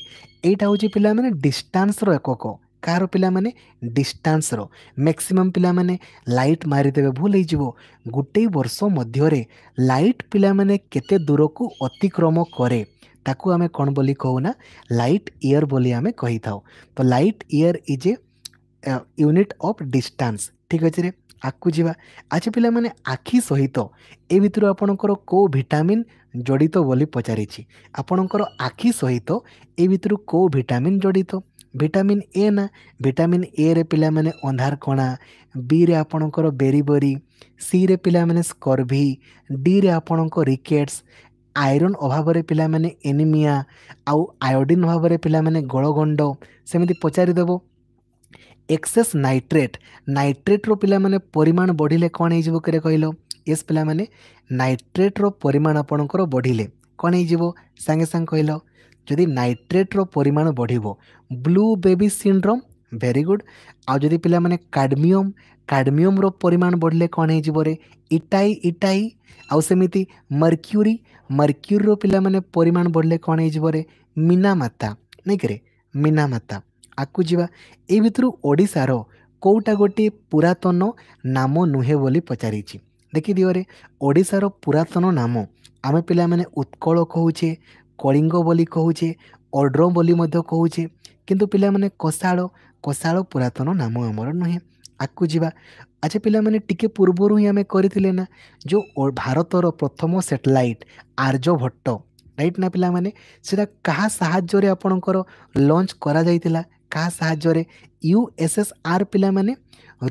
ଏଇଟା ହେଉଛି ପିଲାମାନେ ଡିଷ୍ଟାନ୍ସର ଏକକ କାହାର ପିଲାମାନେ ଡିଷ୍ଟାନ୍ସର ମ୍ୟାକ୍ସିମମ୍ ପିଲାମାନେ ଲାଇଟ୍ ମାରିଦେବେ ଭୁଲ ହେଇଯିବ ଗୋଟେ ବର୍ଷ ମଧ୍ୟରେ ଲାଇଟ୍ ପିଲାମାନେ କେତେ ଦୂରକୁ ଅତିକ୍ରମ କରେ ତାକୁ ଆମେ କ'ଣ ବୋଲି କହୁନା ଲାଇଟ୍ ଇୟର୍ ବୋଲି ଆମେ କହିଥାଉ ତ light year is a unit of distance ଠିକ୍ ଅଛି ରେ ଆଗକୁ ଯିବା ଆଚ୍ଛା ପିଲାମାନେ ଆଖି ସହିତ ଏ ଭିତରୁ ଆପଣଙ୍କର କେଉଁ ଭିଟାମିନ୍ জড়িত বলে পচারিছি ଆପଣଙ୍କର ଆଖି ସହିତ ଏ ଭିତରୁ କେଉଁ ଭିଟାମିନ୍ ଜଡ଼ିତ ଭିଟାମିନ୍ ଏ ନା ଭିଟାମିନ୍ ଏରେ ପିଲାମାନେ ଅନ୍ଧାର କଣା ବିରେ ଆପଣଙ୍କର ବେରିବରି ସିରେ ପିଲାମାନେ ସ୍କର୍ଭି ଡିରେ ଆପଣଙ୍କ ରିକେଟ୍ସ ଆଇରନ୍ ଅଭାବରେ ପିଲାମାନେ ଏନିମିଆ ଆଉ ଆୟୋଡ଼ିନ୍ ଅଭାବରେ ପିଲାମାନେ ଗଳଗଣ୍ଡ ସେମିତି ପଚାରିଦେବ ଏକ୍ସେସ୍ ନାଇଟ୍ରେଟ୍ ନାଇଟ୍ରେଟ୍ର ପିଲାମାନେ ପରିମାଣ ବଢ଼ିଲେ କ'ଣ ହେଇଯିବ କେରେ କହିଲ ଏସ୍ ପିଲାମାନେ ନାଇଟ୍ରେଟ୍ର ପରିମାଣ ଆପଣଙ୍କର ବଢ଼ିଲେ କ'ଣ ହେଇଯିବ ସାଙ୍ଗେ ସାଙ୍ଗେ କହିଲ ଯଦି ନାଇଟ୍ରେଟ୍ର ପରିମାଣ ବଢ଼ିବ blue baby syndrome very good ଆଉ ଯଦି ପିଲାମାନେ କାଡ଼ମିୟମ୍ କାଡ଼ମିୟମ୍ର ପରିମାଣ ବଢ଼ିଲେ କ'ଣ ହେଇଯିବ ରେ ଇଟାଇ ଇଟାଇ ଆଉ ସେମିତି ମର୍କ୍ୟୁରି ମର୍କ୍ୟୁରିର ପିଲାମାନେ ପରିମାଣ ବଢ଼ିଲେ କ'ଣ ହେଇଯିବ ରେ ମିନାମାତା ନାଇଁ କିରେ ମିନାମାତା ଆଗକୁ ଯିବା ଏଇ ଭିତରୁ ଓଡ଼ିଶାର କେଉଁଟା ଗୋଟିଏ ପୁରାତନ ନାମ ନୁହେଁ ବୋଲି ପଚାରିଛି ଦେଖିଦିଅରେ ଓଡ଼ିଶାର ପୁରାତନ ନାମ ଆମେ ପିଲାମାନେ ଉତ୍କଳ କହୁଛେ କଳିଙ୍ଗ ବୋଲି କହୁଛେ ଅଡ୍ର ବୋଲି ମଧ୍ୟ କହୁଛେ କିନ୍ତୁ ପିଲାମାନେ କଷାଳ କଷାଳ ପୁରାତନ ନାମ ଆମର ନୁହେଁ ଆଗକୁ ଯିବା ଆଚ୍ଛା ପିଲାମାନେ ଟିକେ ପୂର୍ବରୁ ହିଁ ଆମେ କରିଥିଲେ ନା ଯେଉଁ ଭାରତର ପ୍ରଥମ ସେଟେଲାଇଟ୍ ଆର୍ଯ୍ୟଭଟ୍ଟ ରାଇଟ୍ ନା ପିଲାମାନେ ସେଇଟା କାହା ସାହାଯ୍ୟରେ ଆପଣଙ୍କର ଲଞ୍ଚ କରାଯାଇଥିଲା କାହା ସାହାଯ୍ୟରେ ୟୁଏସ୍ଏସ୍ଆର୍ ପିଲାମାନେ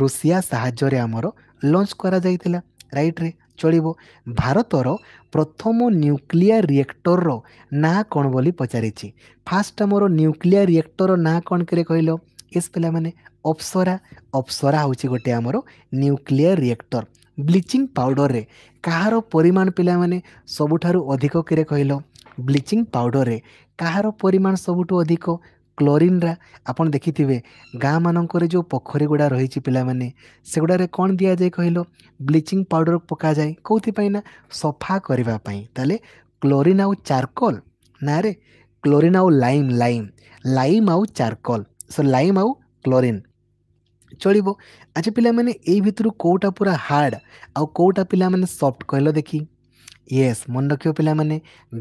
ରୁଷିଆ ସାହାଯ୍ୟରେ ଆମର ଲଞ୍ଚ କରାଯାଇଥିଲା ରାଇଟ୍ରେ ଚଳିବ ଭାରତର ପ୍ରଥମ ନ୍ୟୁକ୍ଲିଆର ରିଏକ୍ଟରର ନାଁ କ'ଣ ବୋଲି ପଚାରିଛି ଫାର୍ଷ୍ଟ ଆମର ନ୍ୟୁକ୍ଲିଆର ରିଏକ୍ଟରର ନାଁ କ'ଣ କେରେ କହିଲ ଏସ୍ ପିଲାମାନେ ଅପ୍ସରା ଅପ୍ସରା ହେଉଛି ଗୋଟିଏ ଆମର ନ୍ୟୁକ୍ଲିଆର ରିଏକ୍ଟର ବ୍ଲିଚିଂ ପାଉଡ଼ରରେ କାହାର ପରିମାଣ ପିଲାମାନେ ସବୁଠାରୁ ଅଧିକ କିରେ କହିଲ ବ୍ଲିଚିଂ ପାଉଡ଼ରରେ କାହାର ପରିମାଣ ସବୁଠୁ ଅଧିକ କ୍ଲୋରିନ୍ରା ଆପଣ ଦେଖିଥିବେ ଗାଁମାନଙ୍କରେ ଯେଉଁ ପୋଖରୀ ଗୁଡ଼ା ରହିଛି ପିଲାମାନେ ସେଗୁଡ଼ାରେ କ'ଣ ଦିଆଯାଏ କହିଲ ବ୍ଲିଚିଂ ପାଉଡ଼ର ପକାଯାଏ କେଉଁଥିପାଇଁ ନା ସଫା କରିବା ପାଇଁ ତାହେଲେ କ୍ଲୋରିନ୍ ଆଉ ଚାର୍କୋଲ୍ ନାଁରେ କ୍ଲୋରିନ୍ ଆଉ ଲାଇମ୍ ଲାଇମ୍ ଲାଇମ୍ ଆଉ ଚାର୍କୋଲ୍ ସୋ ଲାଇମ୍ ଆଉ କ୍ଲୋରିନ୍ ଚଳିବ ଆଚ୍ଛା ପିଲାମାନେ ଏଇ ଭିତରୁ କେଉଁଟା ପୁରା ହାର୍ଡ଼ ଆଉ କେଉଁଟା ପିଲାମାନେ ସଫ୍ଟ କହିଲ ଦେଖି ୟେସ୍ ମନେ ରଖିବ ପିଲାମାନେ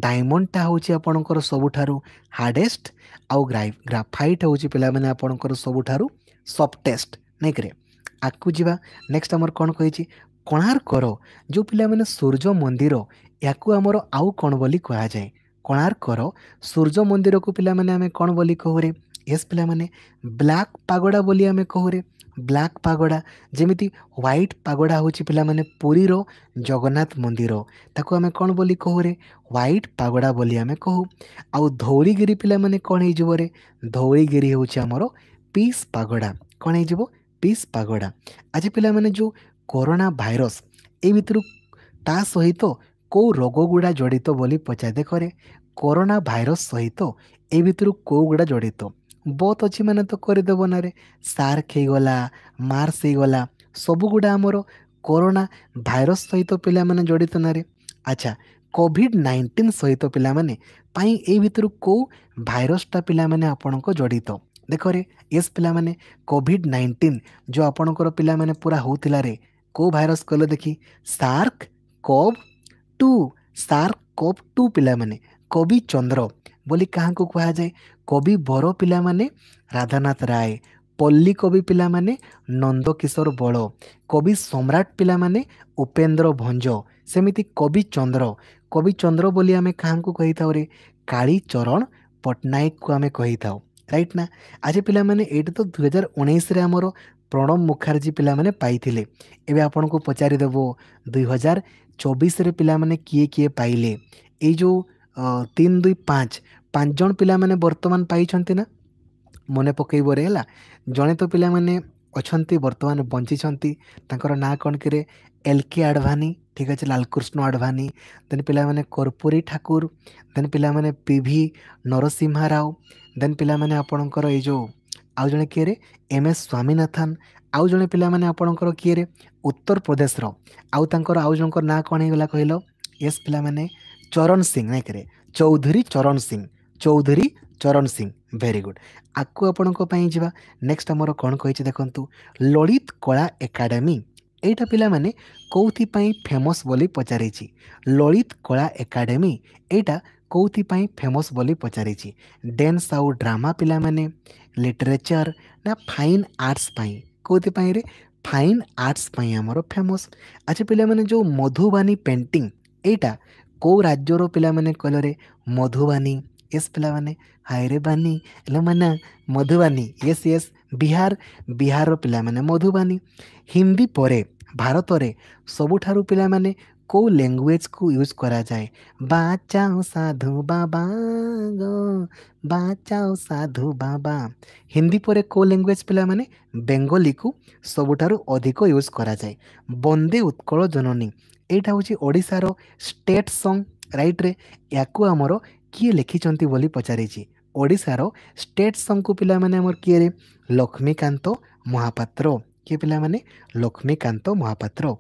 ଡାଇମଣ୍ଡଟା ହେଉଛି ଆପଣଙ୍କର ସବୁଠାରୁ ହାର୍ଡ଼େଷ୍ଟ ଆଉ ଗ୍ରାଫାଇଟ୍ ହେଉଛି ପିଲାମାନେ ଆପଣଙ୍କର ସବୁଠାରୁ ସଫ୍ଟେଷ୍ଟ ନାଇଁକିରେ ଆଗକୁ ଯିବା ନେକ୍ସଟ ଆମର କ'ଣ କହିଛି କୋଣାର୍କର ଯେଉଁ ପିଲାମାନେ ସୂର୍ଯ୍ୟ ମନ୍ଦିର ଏହାକୁ ଆମର ଆଉ କ'ଣ ବୋଲି କୁହାଯାଏ କୋଣାର୍କର ସୂର୍ଯ୍ୟ ମନ୍ଦିରକୁ ପିଲାମାନେ ଆମେ କ'ଣ ବୋଲି କହୁରେ ଏସ୍ ପିଲାମାନେ ବ୍ଲାକ୍ ପାଗଡ଼ା ବୋଲି ଆମେ କହୁରେ ବ୍ଲାକ୍ ପାଗୋଡ଼ା ଯେମିତି ହ୍ୱାଇଟ୍ ପାଗୋଡ଼ା ହେଉଛି ପିଲାମାନେ ପୁରୀର ଜଗନ୍ନାଥ ମନ୍ଦିର ତାକୁ ଆମେ କ'ଣ ବୋଲି କହୁରେ ହ୍ୱାଇଟ୍ ପାଗୋଡ଼ା ବୋଲି ଆମେ କହୁ ଆଉ ଧଉଳିଗିରି ପିଲାମାନେ କ'ଣ ହେଇଯିବରେ ଧଉଳିଗିରି ହେଉଛି ଆମର ପିସ୍ ପାଗୋଡ଼ା କ'ଣ ହେଇଯିବ ପିସ୍ ପାଗୋଡ଼ା ଆଜି ପିଲାମାନେ ଯେଉଁ କରୋନା ଭାଇରସ୍ ଏଇ ଭିତରୁ ତା ସହିତ କେଉଁ ରୋଗଗୁଡ଼ା ଜଡ଼ିତ ବୋଲି ପଚାରି ଦେଖରେ କରୋନା ଭାଇରସ୍ ସହିତ ଏ ଭିତରୁ କେଉଁଗୁଡ଼ା ଜଡ଼ିତ ବତ୍ ଅଛି ମାନେ ତ କରିଦେବ ନାରେ ସାର୍କ ହେଇଗଲା ମାର୍ସ ହେଇଗଲା ସବୁଗୁଡ଼ା ଆମର କରୋନା ଭାଇରସ୍ ସହିତ ପିଲାମାନେ ଜଡ଼ିତ ନାରେ ଆଚ୍ଛା କୋଭିଡ଼ ନାଇଣ୍ଟିନ୍ ସହିତ ପିଲାମାନେ ପାଇଁ ଏଇ ଭିତରୁ କେଉଁ ଭାଇରସ୍ଟା ପିଲାମାନେ ଆପଣଙ୍କ ଜଡ଼ିତ ଦେଖରେ ଏସ୍ ପିଲାମାନେ କୋଭିଡ଼ ନାଇଣ୍ଟିନ୍ ଯେଉଁ ଆପଣଙ୍କର ପିଲାମାନେ ପୁରା ହେଉଥିଲା ରେ କେଉଁ ଭାଇରସ୍ କହିଲେ ଦେଖି SARS CoV two SARS CoV two ପିଲାମାନେ କବି ଚନ୍ଦ୍ର बोली क्या कहा जाए कवि बर पाने राधानाथ राय पल्ली कवि पाने नंदकिशोर बड़ कवि सम्राट पाने उपेन्द्र भंज सेमती कवि चंद्र कवि चंद्र बोली आम क्या कही था कालीचरण पट्टनायक को आम कही था राइट ना आज पाने तो दुई हजार उन्नीस प्रणव मुखार्जी पाने पाई एवं आपन को पचारिदेव दुई हजार चौबीस पाने किए किए पाइले जो तीन दुई पाँच ପାଞ୍ଚ ଜଣ ପିଲାମାନେ ବର୍ତ୍ତମାନ ପାଇଛନ୍ତି ନା ମନେ ପକାଇବରେ ହେଲା ଜଣେ ତ ପିଲାମାନେ ଅଛନ୍ତି ବର୍ତ୍ତମାନ ବଞ୍ଚିଛନ୍ତି ତାଙ୍କର ନାଁ କ'ଣ କିରେ ଏଲ୍ କେ ଆଡ଼ଭାନୀ ଠିକ୍ ଅଛି ଲାଲକୃଷ୍ଣ ଆଡ଼ଭାନୀ ଦେନ୍ ପିଲାମାନେ କର୍ପୁରୀ ଠାକୁର ଦେନ୍ ପିଲାମାନେ P V Narasimha Rao then ପିଲାମାନେ ଆପଣଙ୍କର ଏଇ ଯେଉଁ ଆଉ ଜଣେ କିଏରେ ଏମ୍ ଏସ୍ ସ୍ୱାମୀନାଥନ୍ ଆଉ ଜଣେ ପିଲାମାନେ ଆପଣଙ୍କର କିଏରେ ଉତ୍ତରପ୍ରଦେଶର ଆଉ ତାଙ୍କର ଆଉ ଜଣଙ୍କର ନାଁ କ'ଣ ହେଇଗଲା କହିଲ ୟେସ୍ ପିଲାମାନେ ଚରଣ ସିଂ ନାଇଁ କିରେ ଚୌଧୁରୀ ଚରଣ ସିଂ চৌধুରୀ ଚରଣ ସିଂ ଭେରି ଗୁଡ୍ ଆକୁ ଆପଣଙ୍କ ପାଇଁ ଯିବା ନେକ୍ସଟ ଆମର କ'ଣ କହିଛି ଦେଖନ୍ତୁ ଲଳିତ କଳା ଏକାଡେମୀ ଏଇଟା ପିଲାମାନେ କେଉଁଥିପାଇଁ ଫେମସ୍ ବୋଲି ପଚାରିଛି ଲଳିତ କଳା ଏକାଡେମୀ ଏଇଟା କେଉଁଥିପାଇଁ ଫେମସ୍ ବୋଲି ପଚାରିଛି ଡ୍ୟାନ୍ସ ଆଉ ଡ୍ରାମା ପିଲାମାନେ ଲିଟରେଚର୍ ନା ଫାଇନ୍ ଆର୍ଟସ୍ ପାଇଁ କେଉଁଥିପାଇଁରେ ଫାଇନ୍ ଆର୍ଟସ୍ ପାଇଁ ଆମର ଫେମସ୍ ଆଚ୍ଛା ପିଲାମାନେ ଯେଉଁ ମଧୁବାନୀ ପେଣ୍ଟିଂ ଏଇଟା କେଉଁ ରାଜ୍ୟର ପିଲାମାନେ କଲରେ ମଧୁବାନୀ यस ପିଲାମାନେ ହାଇରେ ବାନି ହେଲେ ମାନେ ମଧୁବାନୀ ୟେସ୍ ୟେସ୍ ବିହାର ବିହାରର ପିଲାମାନେ ମଧୁବାନୀ ହିନ୍ଦୀ ପରେ ଭାରତରେ ସବୁଠାରୁ ପିଲାମାନେ କେଉଁ ଲାଙ୍ଗୁଏଜ୍କୁ ୟୁଜ୍ କରାଯାଏ ବାଚାଓ ସାଧୁ ବାବା ବାଚାଓ ସାଧୁ ବାବା ହିନ୍ଦୀ ପରେ କେଉଁ ଲାଙ୍ଗୁଏଜ୍ ପିଲାମାନେ ବେଙ୍ଗଲୀକୁ ସବୁଠାରୁ ଅଧିକ ୟୁଜ୍ କରାଯାଏ ବନ୍ଦେ ଉତ୍କଳ ଜନନୀ ଏଇଟା ହେଉଛି ଓଡ଼ିଶାର ଷ୍ଟେଟ୍ ସଙ୍ଗ୍ ରାଇଟ୍ରେ ୟାକୁ ଆମର किए लिखिं पचारिशार स्टेट शंकु मैंने किए रे लक्ष्मीकांत महापात्र किए पाने लक्ष्मीकांत महापात्र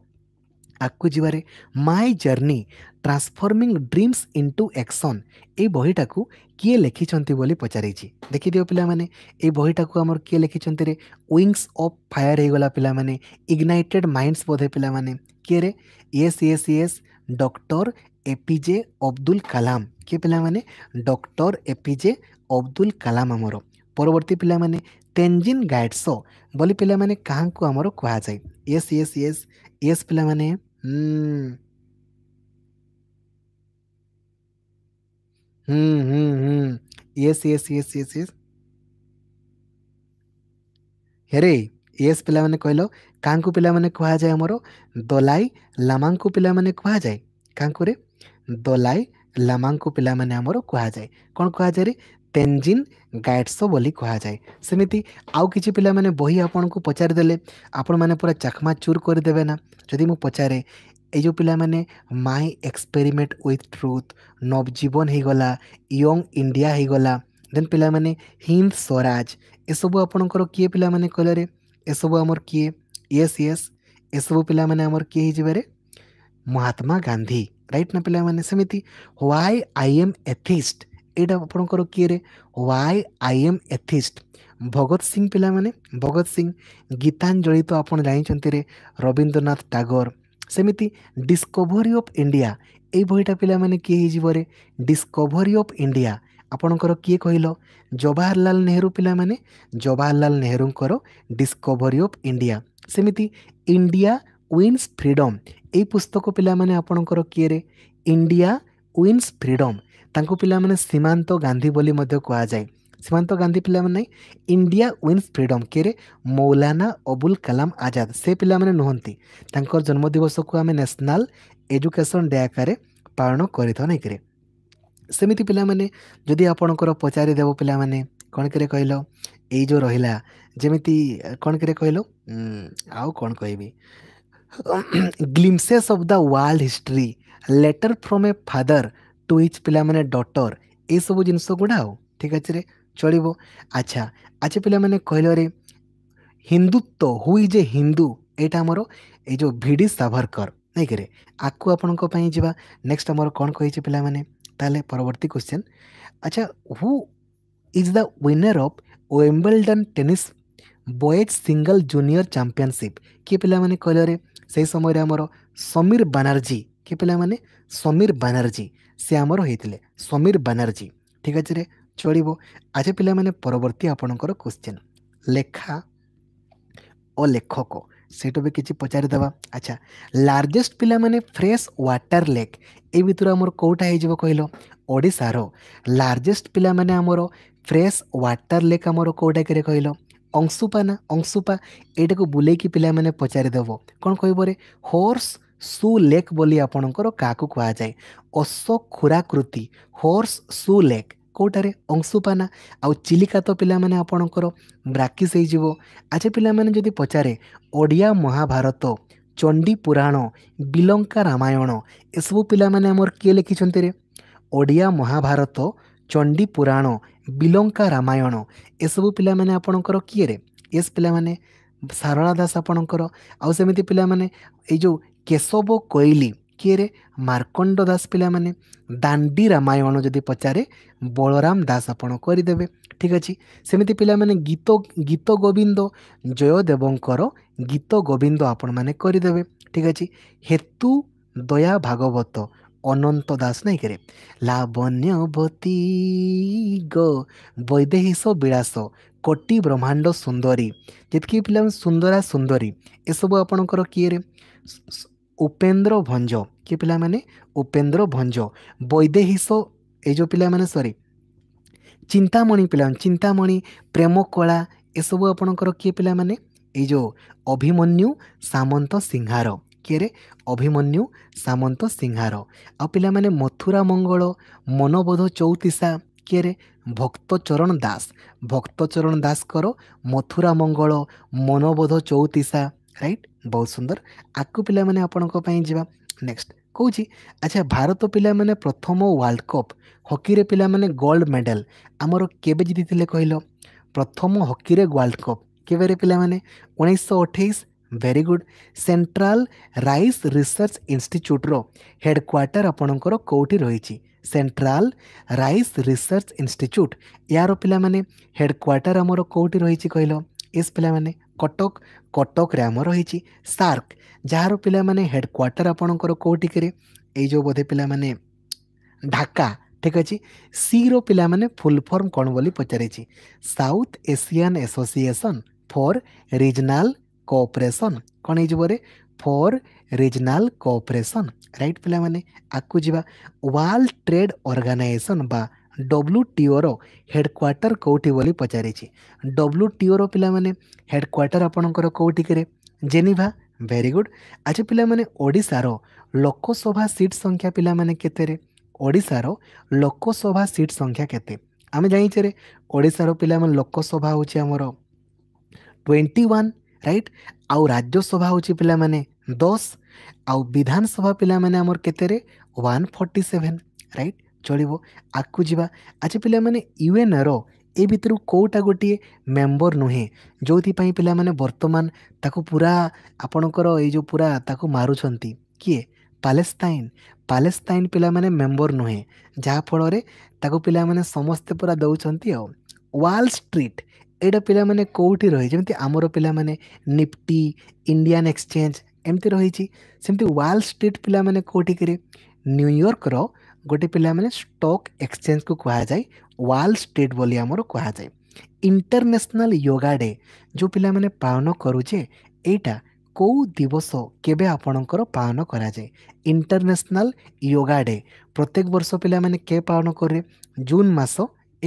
आगू जीवार my journey transforming dreams into action ये बहीटा को किए लिखिंटी पचारि देखिद पाने बहीटा को आम किए लिखिं विंगस अफ फायर हो गला पाने इग्नइटेड माइंडस बोधे पाने किए रे yes yes yes APJ Abdul Kalam किए पे डॉक्टर एपीजे अब्दुल कलाम आमर परवर्त पे तेंजिन गाइडस बोली पे क्या आम कहा जाए यस यस यस यस पे हेरे यस पे कहल क्या पे कह जाए दलाई लामा पे कह जाए क्या दोलाई लामा पिला आमर कहुए कौन कह जाए तेंजिन गाइडस बोली कहुए सेमती आउ कि पाने बही आपण को पचारिदे आपण मैंने पूरा चखमा चूर करदे ना जदि मुझ पचारे यो पाने my experiment with truth Navajivan हो गला यंग इंडिया हो गला देन मैंने हिंद स्वराज एसबू आपणकर किए पाने कल एसबु आमर किए यस यस एसबू पाने किए हो महात्मा गांधी ରାଇଟ୍ ନା ପିଲାମାନେ ସେମିତି ହ୍ୱାଇ ଆଇ ଏମ୍ ଏଥିଷ୍ଟ ଏଇଟା ଆପଣଙ୍କର କିଏରେ why I am atheist Bhagat Singh ପିଲାମାନେ ଭଗତ ସିଂ ଗୀତାଞ୍ଜଳି ତ ଆପଣ ଜାଣିଛନ୍ତିରେ ରବୀନ୍ଦ୍ରନାଥ ଟାଗୋର ସେମିତି ଡିସ୍କଭରି ଅଫ୍ ଇଣ୍ଡିଆ ଏଇ ବହିଟା ପିଲାମାନେ କିଏ ହେଇଯିବରେ ଡିସ୍କଭରି ଅଫ୍ ଇଣ୍ଡିଆ ଆପଣଙ୍କର କିଏ କହିଲ ଜବାହରଲାଲ ନେହେରୁ ପିଲାମାନେ ଜବାହରଲାଲ ନେହେରୁଙ୍କର ଡିସ୍କଭରି ଅଫ୍ ଇଣ୍ଡିଆ ସେମିତି ଇଣ୍ଡିଆ ୱିନ୍ସ ଫ୍ରିଡ଼ମ୍ ଏଇ ପୁସ୍ତକ ପିଲାମାନେ ଆପଣଙ୍କର କିଏରେ ଇଣ୍ଡିଆ ୱିନ୍ସ ଫ୍ରିଡ଼ମ୍ ତାଙ୍କୁ ପିଲାମାନେ ସୀମାନ୍ତ ଗାନ୍ଧୀ ବୋଲି ମଧ୍ୟ କୁହାଯାଏ ସୀମାନ୍ତ ଗାନ୍ଧୀ ପିଲାମାନେ ଇଣ୍ଡିଆ ୱିନ୍ସ ଫ୍ରିଡ଼ମ୍ କିଏରେ ମୌଲାନା ଅବୁଲ କଲାମ ଆଜାଦ ସେ ପିଲାମାନେ ନୁହନ୍ତି ତାଙ୍କର ଜନ୍ମଦିବସକୁ ଆମେ ନ୍ୟାସନାଲ୍ ଏଜୁକେସନ୍ ଡେ ଆକାରରେ ପାଳନ କରିଥାଉ ନାଇକିରେ ସେମିତି ପିଲାମାନେ ଯଦି ଆପଣଙ୍କର ପଚାରିଦେବ ପିଲାମାନେ କ'ଣ କିରେ କହିଲ ଏଇ ଯେଉଁ ରହିଲା ଯେମିତି କ'ଣ କିରେ କହିଲ ଆଉ କ'ଣ କହିବି glimpses of the world history letter from a father to each ପିଲାମାନେ daughter ଏସବୁ ଜିନିଷ ଗୁଡ଼ା ଆଉ ଠିକ୍ ଅଛି ରେ ଚଳିବ ଆଚ୍ଛା ଆଚ୍ଛା ପିଲାମାନେ କହିଲ ରେ ହିନ୍ଦୁତ୍ୱ ହୁ ଇଜ୍ ଏ ହିନ୍ଦୁ ଏଇଟା ଆମର ଏଇ ଯେଉଁ ଭି ଡି ସାଭରକର ନାଇଁ କିରେ ଆକୁ ଆପଣଙ୍କ ପାଇଁ ଯିବା ନେକ୍ସଟ ଆମର କ'ଣ କହିଛି ପିଲାମାନେ ତାହେଲେ ପରବର୍ତ୍ତୀ କ୍ୱେଶ୍ଚନ୍ ଆଚ୍ଛା who is the winner of Wimbledon tennis boys single junior championship କିଏ ପିଲାମାନେ କହିଲରେ ସେହି ସମୟରେ ଆମର ସମୀର ବାନାର୍ଜୀ କିଏ ପିଲାମାନେ ସମୀର ବାନାର୍ଜୀ ସେ ଆମର ହେଇଥିଲେ ସମୀର ବାନାର୍ଜୀ ଠିକ୍ ଅଛିରେ ଚଳିବ ଆଜି ପିଲାମାନେ ପରବର୍ତ୍ତୀ ଆପଣଙ୍କର କୋଶ୍ଚିନ୍ ଲେଖା ଓ ଲେଖକ ସେଇଟା ବି କିଛି ପଚାରିଦେବା ଆଚ୍ଛା ଲାର୍ଜେଷ୍ଟ ପିଲାମାନେ ଫ୍ରେଶ୍ ୱାଟର୍ ଲେକ୍ ଏ ଭିତରୁ ଆମର କେଉଁଟା ହେଇଯିବ କହିଲ ଓଡ଼ିଶାର ଲାର୍ଜେଷ୍ଟ ପିଲାମାନେ ଆମର ଫ୍ରେଶ୍ ୱାଟର୍ ଲେକ୍ ଆମର କେଉଁଟାକିରେ କହିଲ ଅଂଶୁପା ନା ଅଂଶୁପା ଏଇଟାକୁ ବୁଲେଇକି ପିଲାମାନେ ପଚାରିଦେବ କ'ଣ କହିବରେ ହର୍ସ ସୁ ଲେକ୍ ବୋଲି ଆପଣଙ୍କର କାହାକୁ କୁହାଯାଏ ଅଶ୍ୱ ଖୁରାକୃତି ହର୍ସ ସୁ ଲେକ୍ କେଉଁଟାରେ ଅଂଶୁପାନା ଆଉ ଚିଲିକା ତ ପିଲାମାନେ ଆପଣଙ୍କର ବ୍ରାକିସ୍ ହେଇଯିବ ଆଚ୍ଛା ପିଲାମାନେ ଯଦି ପଚାରେ ଓଡ଼ିଆ ମହାଭାରତ ଚଣ୍ଡୀ ପୁରାଣ ବିଲଙ୍କା ରାମାୟଣ ଏସବୁ ପିଲାମାନେ ଆମର କିଏ ଲେଖିଛନ୍ତି ରେ ଓଡ଼ିଆ ମହାଭାରତ ଚଣ୍ଡୀ ପୁରାଣ ବିଲଙ୍କା ରାମାୟଣ ଏସବୁ ପିଲାମାନେ ଆପଣଙ୍କର କିଏରେ ଏସ୍ ପିଲାମାନେ ସାରଳା ଦାସ ଆପଣଙ୍କର ଆଉ ସେମିତି ପିଲାମାନେ ଏଇ ଯେଉଁ କେଶବ କୋଇଲି କିଏରେ ମାର୍କଣ୍ଡ ଦାସ ପିଲାମାନେ ଦାଣ୍ଡି ରାମାୟଣ ଯଦି ପଚାରେ ବଳରାମ ଦାସ ଆପଣ କରିଦେବେ ଠିକ୍ ଅଛି ସେମିତି ପିଲାମାନେ ଗୀତ ଗୀତ ଗୋବିନ୍ଦ ଜୟଦେବଙ୍କର ଗୀତ ଗୋବିନ୍ଦ ଆପଣମାନେ କରିଦେବେ ଠିକ୍ ଅଛି ହେତୁ ଦୟା ଭାଗବତ অনন্ত দাস নাই কে লাবণ্যবতী গো বৈদেহিস বিলাস কোটি ব্রহ্মাণ্ড সুন্দরী যেতকি ফিল্ম সুন্দরা সুন্দরী এসবু আপনার কিয়ে উপেন্দ্র ভঞ্জ কি পিলা মানে উপেন্দ্র ভঞ্জ বৈদেহিস এই যে পিলা মানে সরি চিন্তামণি পিলা চিন্তামণি প্রেম কলা এসবু আপনার কিয়ে পিলা মানে এই যে অভিমন্যু সামন্ত সিংহার କିଏରେ ଅଭିମନ୍ୟୁ ସାମନ୍ତ ସିଂହାର ଆଉ ପିଲାମାନେ ମଥୁରା ମଙ୍ଗଳ ମନବୋଧ ଚଉତିଶା କିଏରେ ଭକ୍ତଚରଣ ଦାସ ଭକ୍ତଚରଣ ଦାସଙ୍କର ମଥୁରା ମଙ୍ଗଳ ମନବୋଧ ଚଉତିଶା ରାଇଟ୍ ବହୁତ ସୁନ୍ଦର ଆକୁ ପିଲାମାନେ ଆପଣଙ୍କ ପାଇଁ ଯିବା ନେକ୍ସଟ କହୁଛି ଆଚ୍ଛା ଭାରତ ପିଲାମାନେ ପ୍ରଥମ ୱାର୍ଲଡ଼ କପ୍ ହକିରେ ପିଲାମାନେ ଗୋଲ୍ଡ ମେଡ଼ାଲ ଆମର କେବେ ଜିତିଥିଲେ କହିଲ ପ୍ରଥମ ହକିରେ ୱାର୍ଲଡ଼ କପ୍ କେବେରେ ପିଲାମାନେ ଉଣେଇଶହ ଅଠେଇଶ very good central rice research ଇନଷ୍ଟିଚ୍ୟୁଟ୍ର ହେଡ଼କ୍ୱାର୍ଟର ଆପଣଙ୍କର କେଉଁଠି ରହିଛି ସେଣ୍ଟ୍ରାଲ ରାଇସ୍ ରିସର୍ଚ୍ଚ ଇନଷ୍ଟିଚ୍ୟୁଟ୍ ଏହାର ପିଲାମାନେ ହେଡ଼କ୍ୱାର୍ଟର ଆମର କେଉଁଠି ରହିଛି କହିଲ ଏସ୍ ପିଲାମାନେ କଟକ କଟକରେ ଆମ ରହିଛି ସାର୍କ ଯାହାର ପିଲାମାନେ ହେଡ଼କ୍ୱାର୍ଟର ଆପଣଙ୍କର କେଉଁଠିକରେ ଏଇ ଯେଉଁ ବୋଧେ ପିଲାମାନେ ଢାକା ଠିକ୍ ଅଛି ସିର ପିଲାମାନେ ଫୁଲ୍ ଫର୍ମ କ'ଣ ବୋଲି ପଚାରିଛି South Asian association for regional cooperation କ'ଣ ହେଇଯିବ ରେ ଫର୍ ରିଜନାଲ କୋଅପରେସନ୍ ରାଇଟ୍ ପିଲାମାନେ ଆଗକୁ ଯିବା ୱାର୍ଲଡ ଟ୍ରେଡ୍ ଅର୍ଗାନାଇଜେସନ୍ ବା ଡବ୍ଲ୍ୟୁଟିଓର ହେଡ଼କ୍ୱାର୍ଟର କେଉଁଠି ବୋଲି ପଚାରିଛି ଟିଓର ପିଲାମାନେ ହେଡ଼କ୍ୱାର୍ଟର ଆପଣଙ୍କର କେଉଁଠିକିରେ ଜେନିଭା ଭେରି ଗୁଡ଼୍ ଆଜି ପିଲାମାନେ ଓଡ଼ିଶାର ଲୋକସଭା ସିଟ୍ ସଂଖ୍ୟା ପିଲାମାନେ କେତେରେ ଓଡ଼ିଶାର ଲୋକସଭା ସିଟ୍ ସଂଖ୍ୟା କେତେ ଆମେ ଜାଣିଛେ ରେ ଓଡ଼ିଶାର ପିଲାମାନେ ଲୋକସଭା ହେଉଛି ଆମର ଟ୍ୱେଣ୍ଟି ୱାନ୍ ରାଇଟ୍ ଆଉ ରାଜ୍ୟସଭା ହେଉଛି ପିଲାମାନେ ଦଶ ଆଉ ବିଧାନସଭା ପିଲାମାନେ ଆମର କେତେରେ ୱାନ୍ ଫର୍ଟି ସେଭେନ୍ ରାଇଟ୍ ଚଳିବ ଆଗକୁ ଯିବା ଆଜି ପିଲାମାନେ ୟୁଏନ୍ର ଏ ଭିତରୁ କେଉଁଟା ଗୋଟିଏ ମେମ୍ବର ନୁହେଁ ଯେଉଁଥିପାଇଁ ପିଲାମାନେ ବର୍ତ୍ତମାନ ତାକୁ ପୁରା ଆପଣଙ୍କର ଏଇ ଯେଉଁ ପୁରା ତାକୁ ମାରୁଛନ୍ତି କିଏ ପାଲେସ୍ତାଇନ୍ ପାଲେସ୍ତାଇନ୍ ପିଲାମାନେ ମେମ୍ବର ନୁହେଁ ଯାହାଫଳରେ ତାକୁ ପିଲାମାନେ ସମସ୍ତେ ପୁରା ଦେଉଛନ୍ତି ଆଉ ୱାଲ୍ ଷ୍ଟ୍ରିଟ୍ ଏଇଟା ପିଲାମାନେ କେଉଁଠି ରହିଛି ଯେମିତି ଆମର ପିଲାମାନେ ନିଫ୍ଟି ଇଣ୍ଡିଆନ୍ ଏକ୍ସଚେଞ୍ଜ ଏମିତି ରହିଛି ସେମିତି ୱାଲ୍ ଷ୍ଟ୍ରିଟ୍ ପିଲାମାନେ କେଉଁଠିକିରେ ନ୍ୟୁୟର୍କର ଗୋଟେ ପିଲାମାନେ ଷ୍ଟକ୍ ଏକ୍ସଚେଞ୍ଜକୁ କୁହାଯାଏ ୱାଲ୍ ଷ୍ଟ୍ରିଟ୍ ବୋଲି ଆମର କୁହାଯାଏ ଇଣ୍ଟରନ୍ୟାସନାଲ୍ ୟୋଗା ଡେ ଯେଉଁ ପିଲାମାନେ ପାଳନ କରୁଛେ ଏଇଟା କେଉଁ ଦିବସ କେବେ ଆପଣଙ୍କର ପାଳନ କରାଯାଏ ଇଣ୍ଟରନ୍ୟାସନାଲ୍ ୟୋଗା ଡେ ପ୍ରତ୍ୟେକ ବର୍ଷ ପିଲାମାନେ କେ ପାଳନ କରେ ଜୁନ୍ ମାସ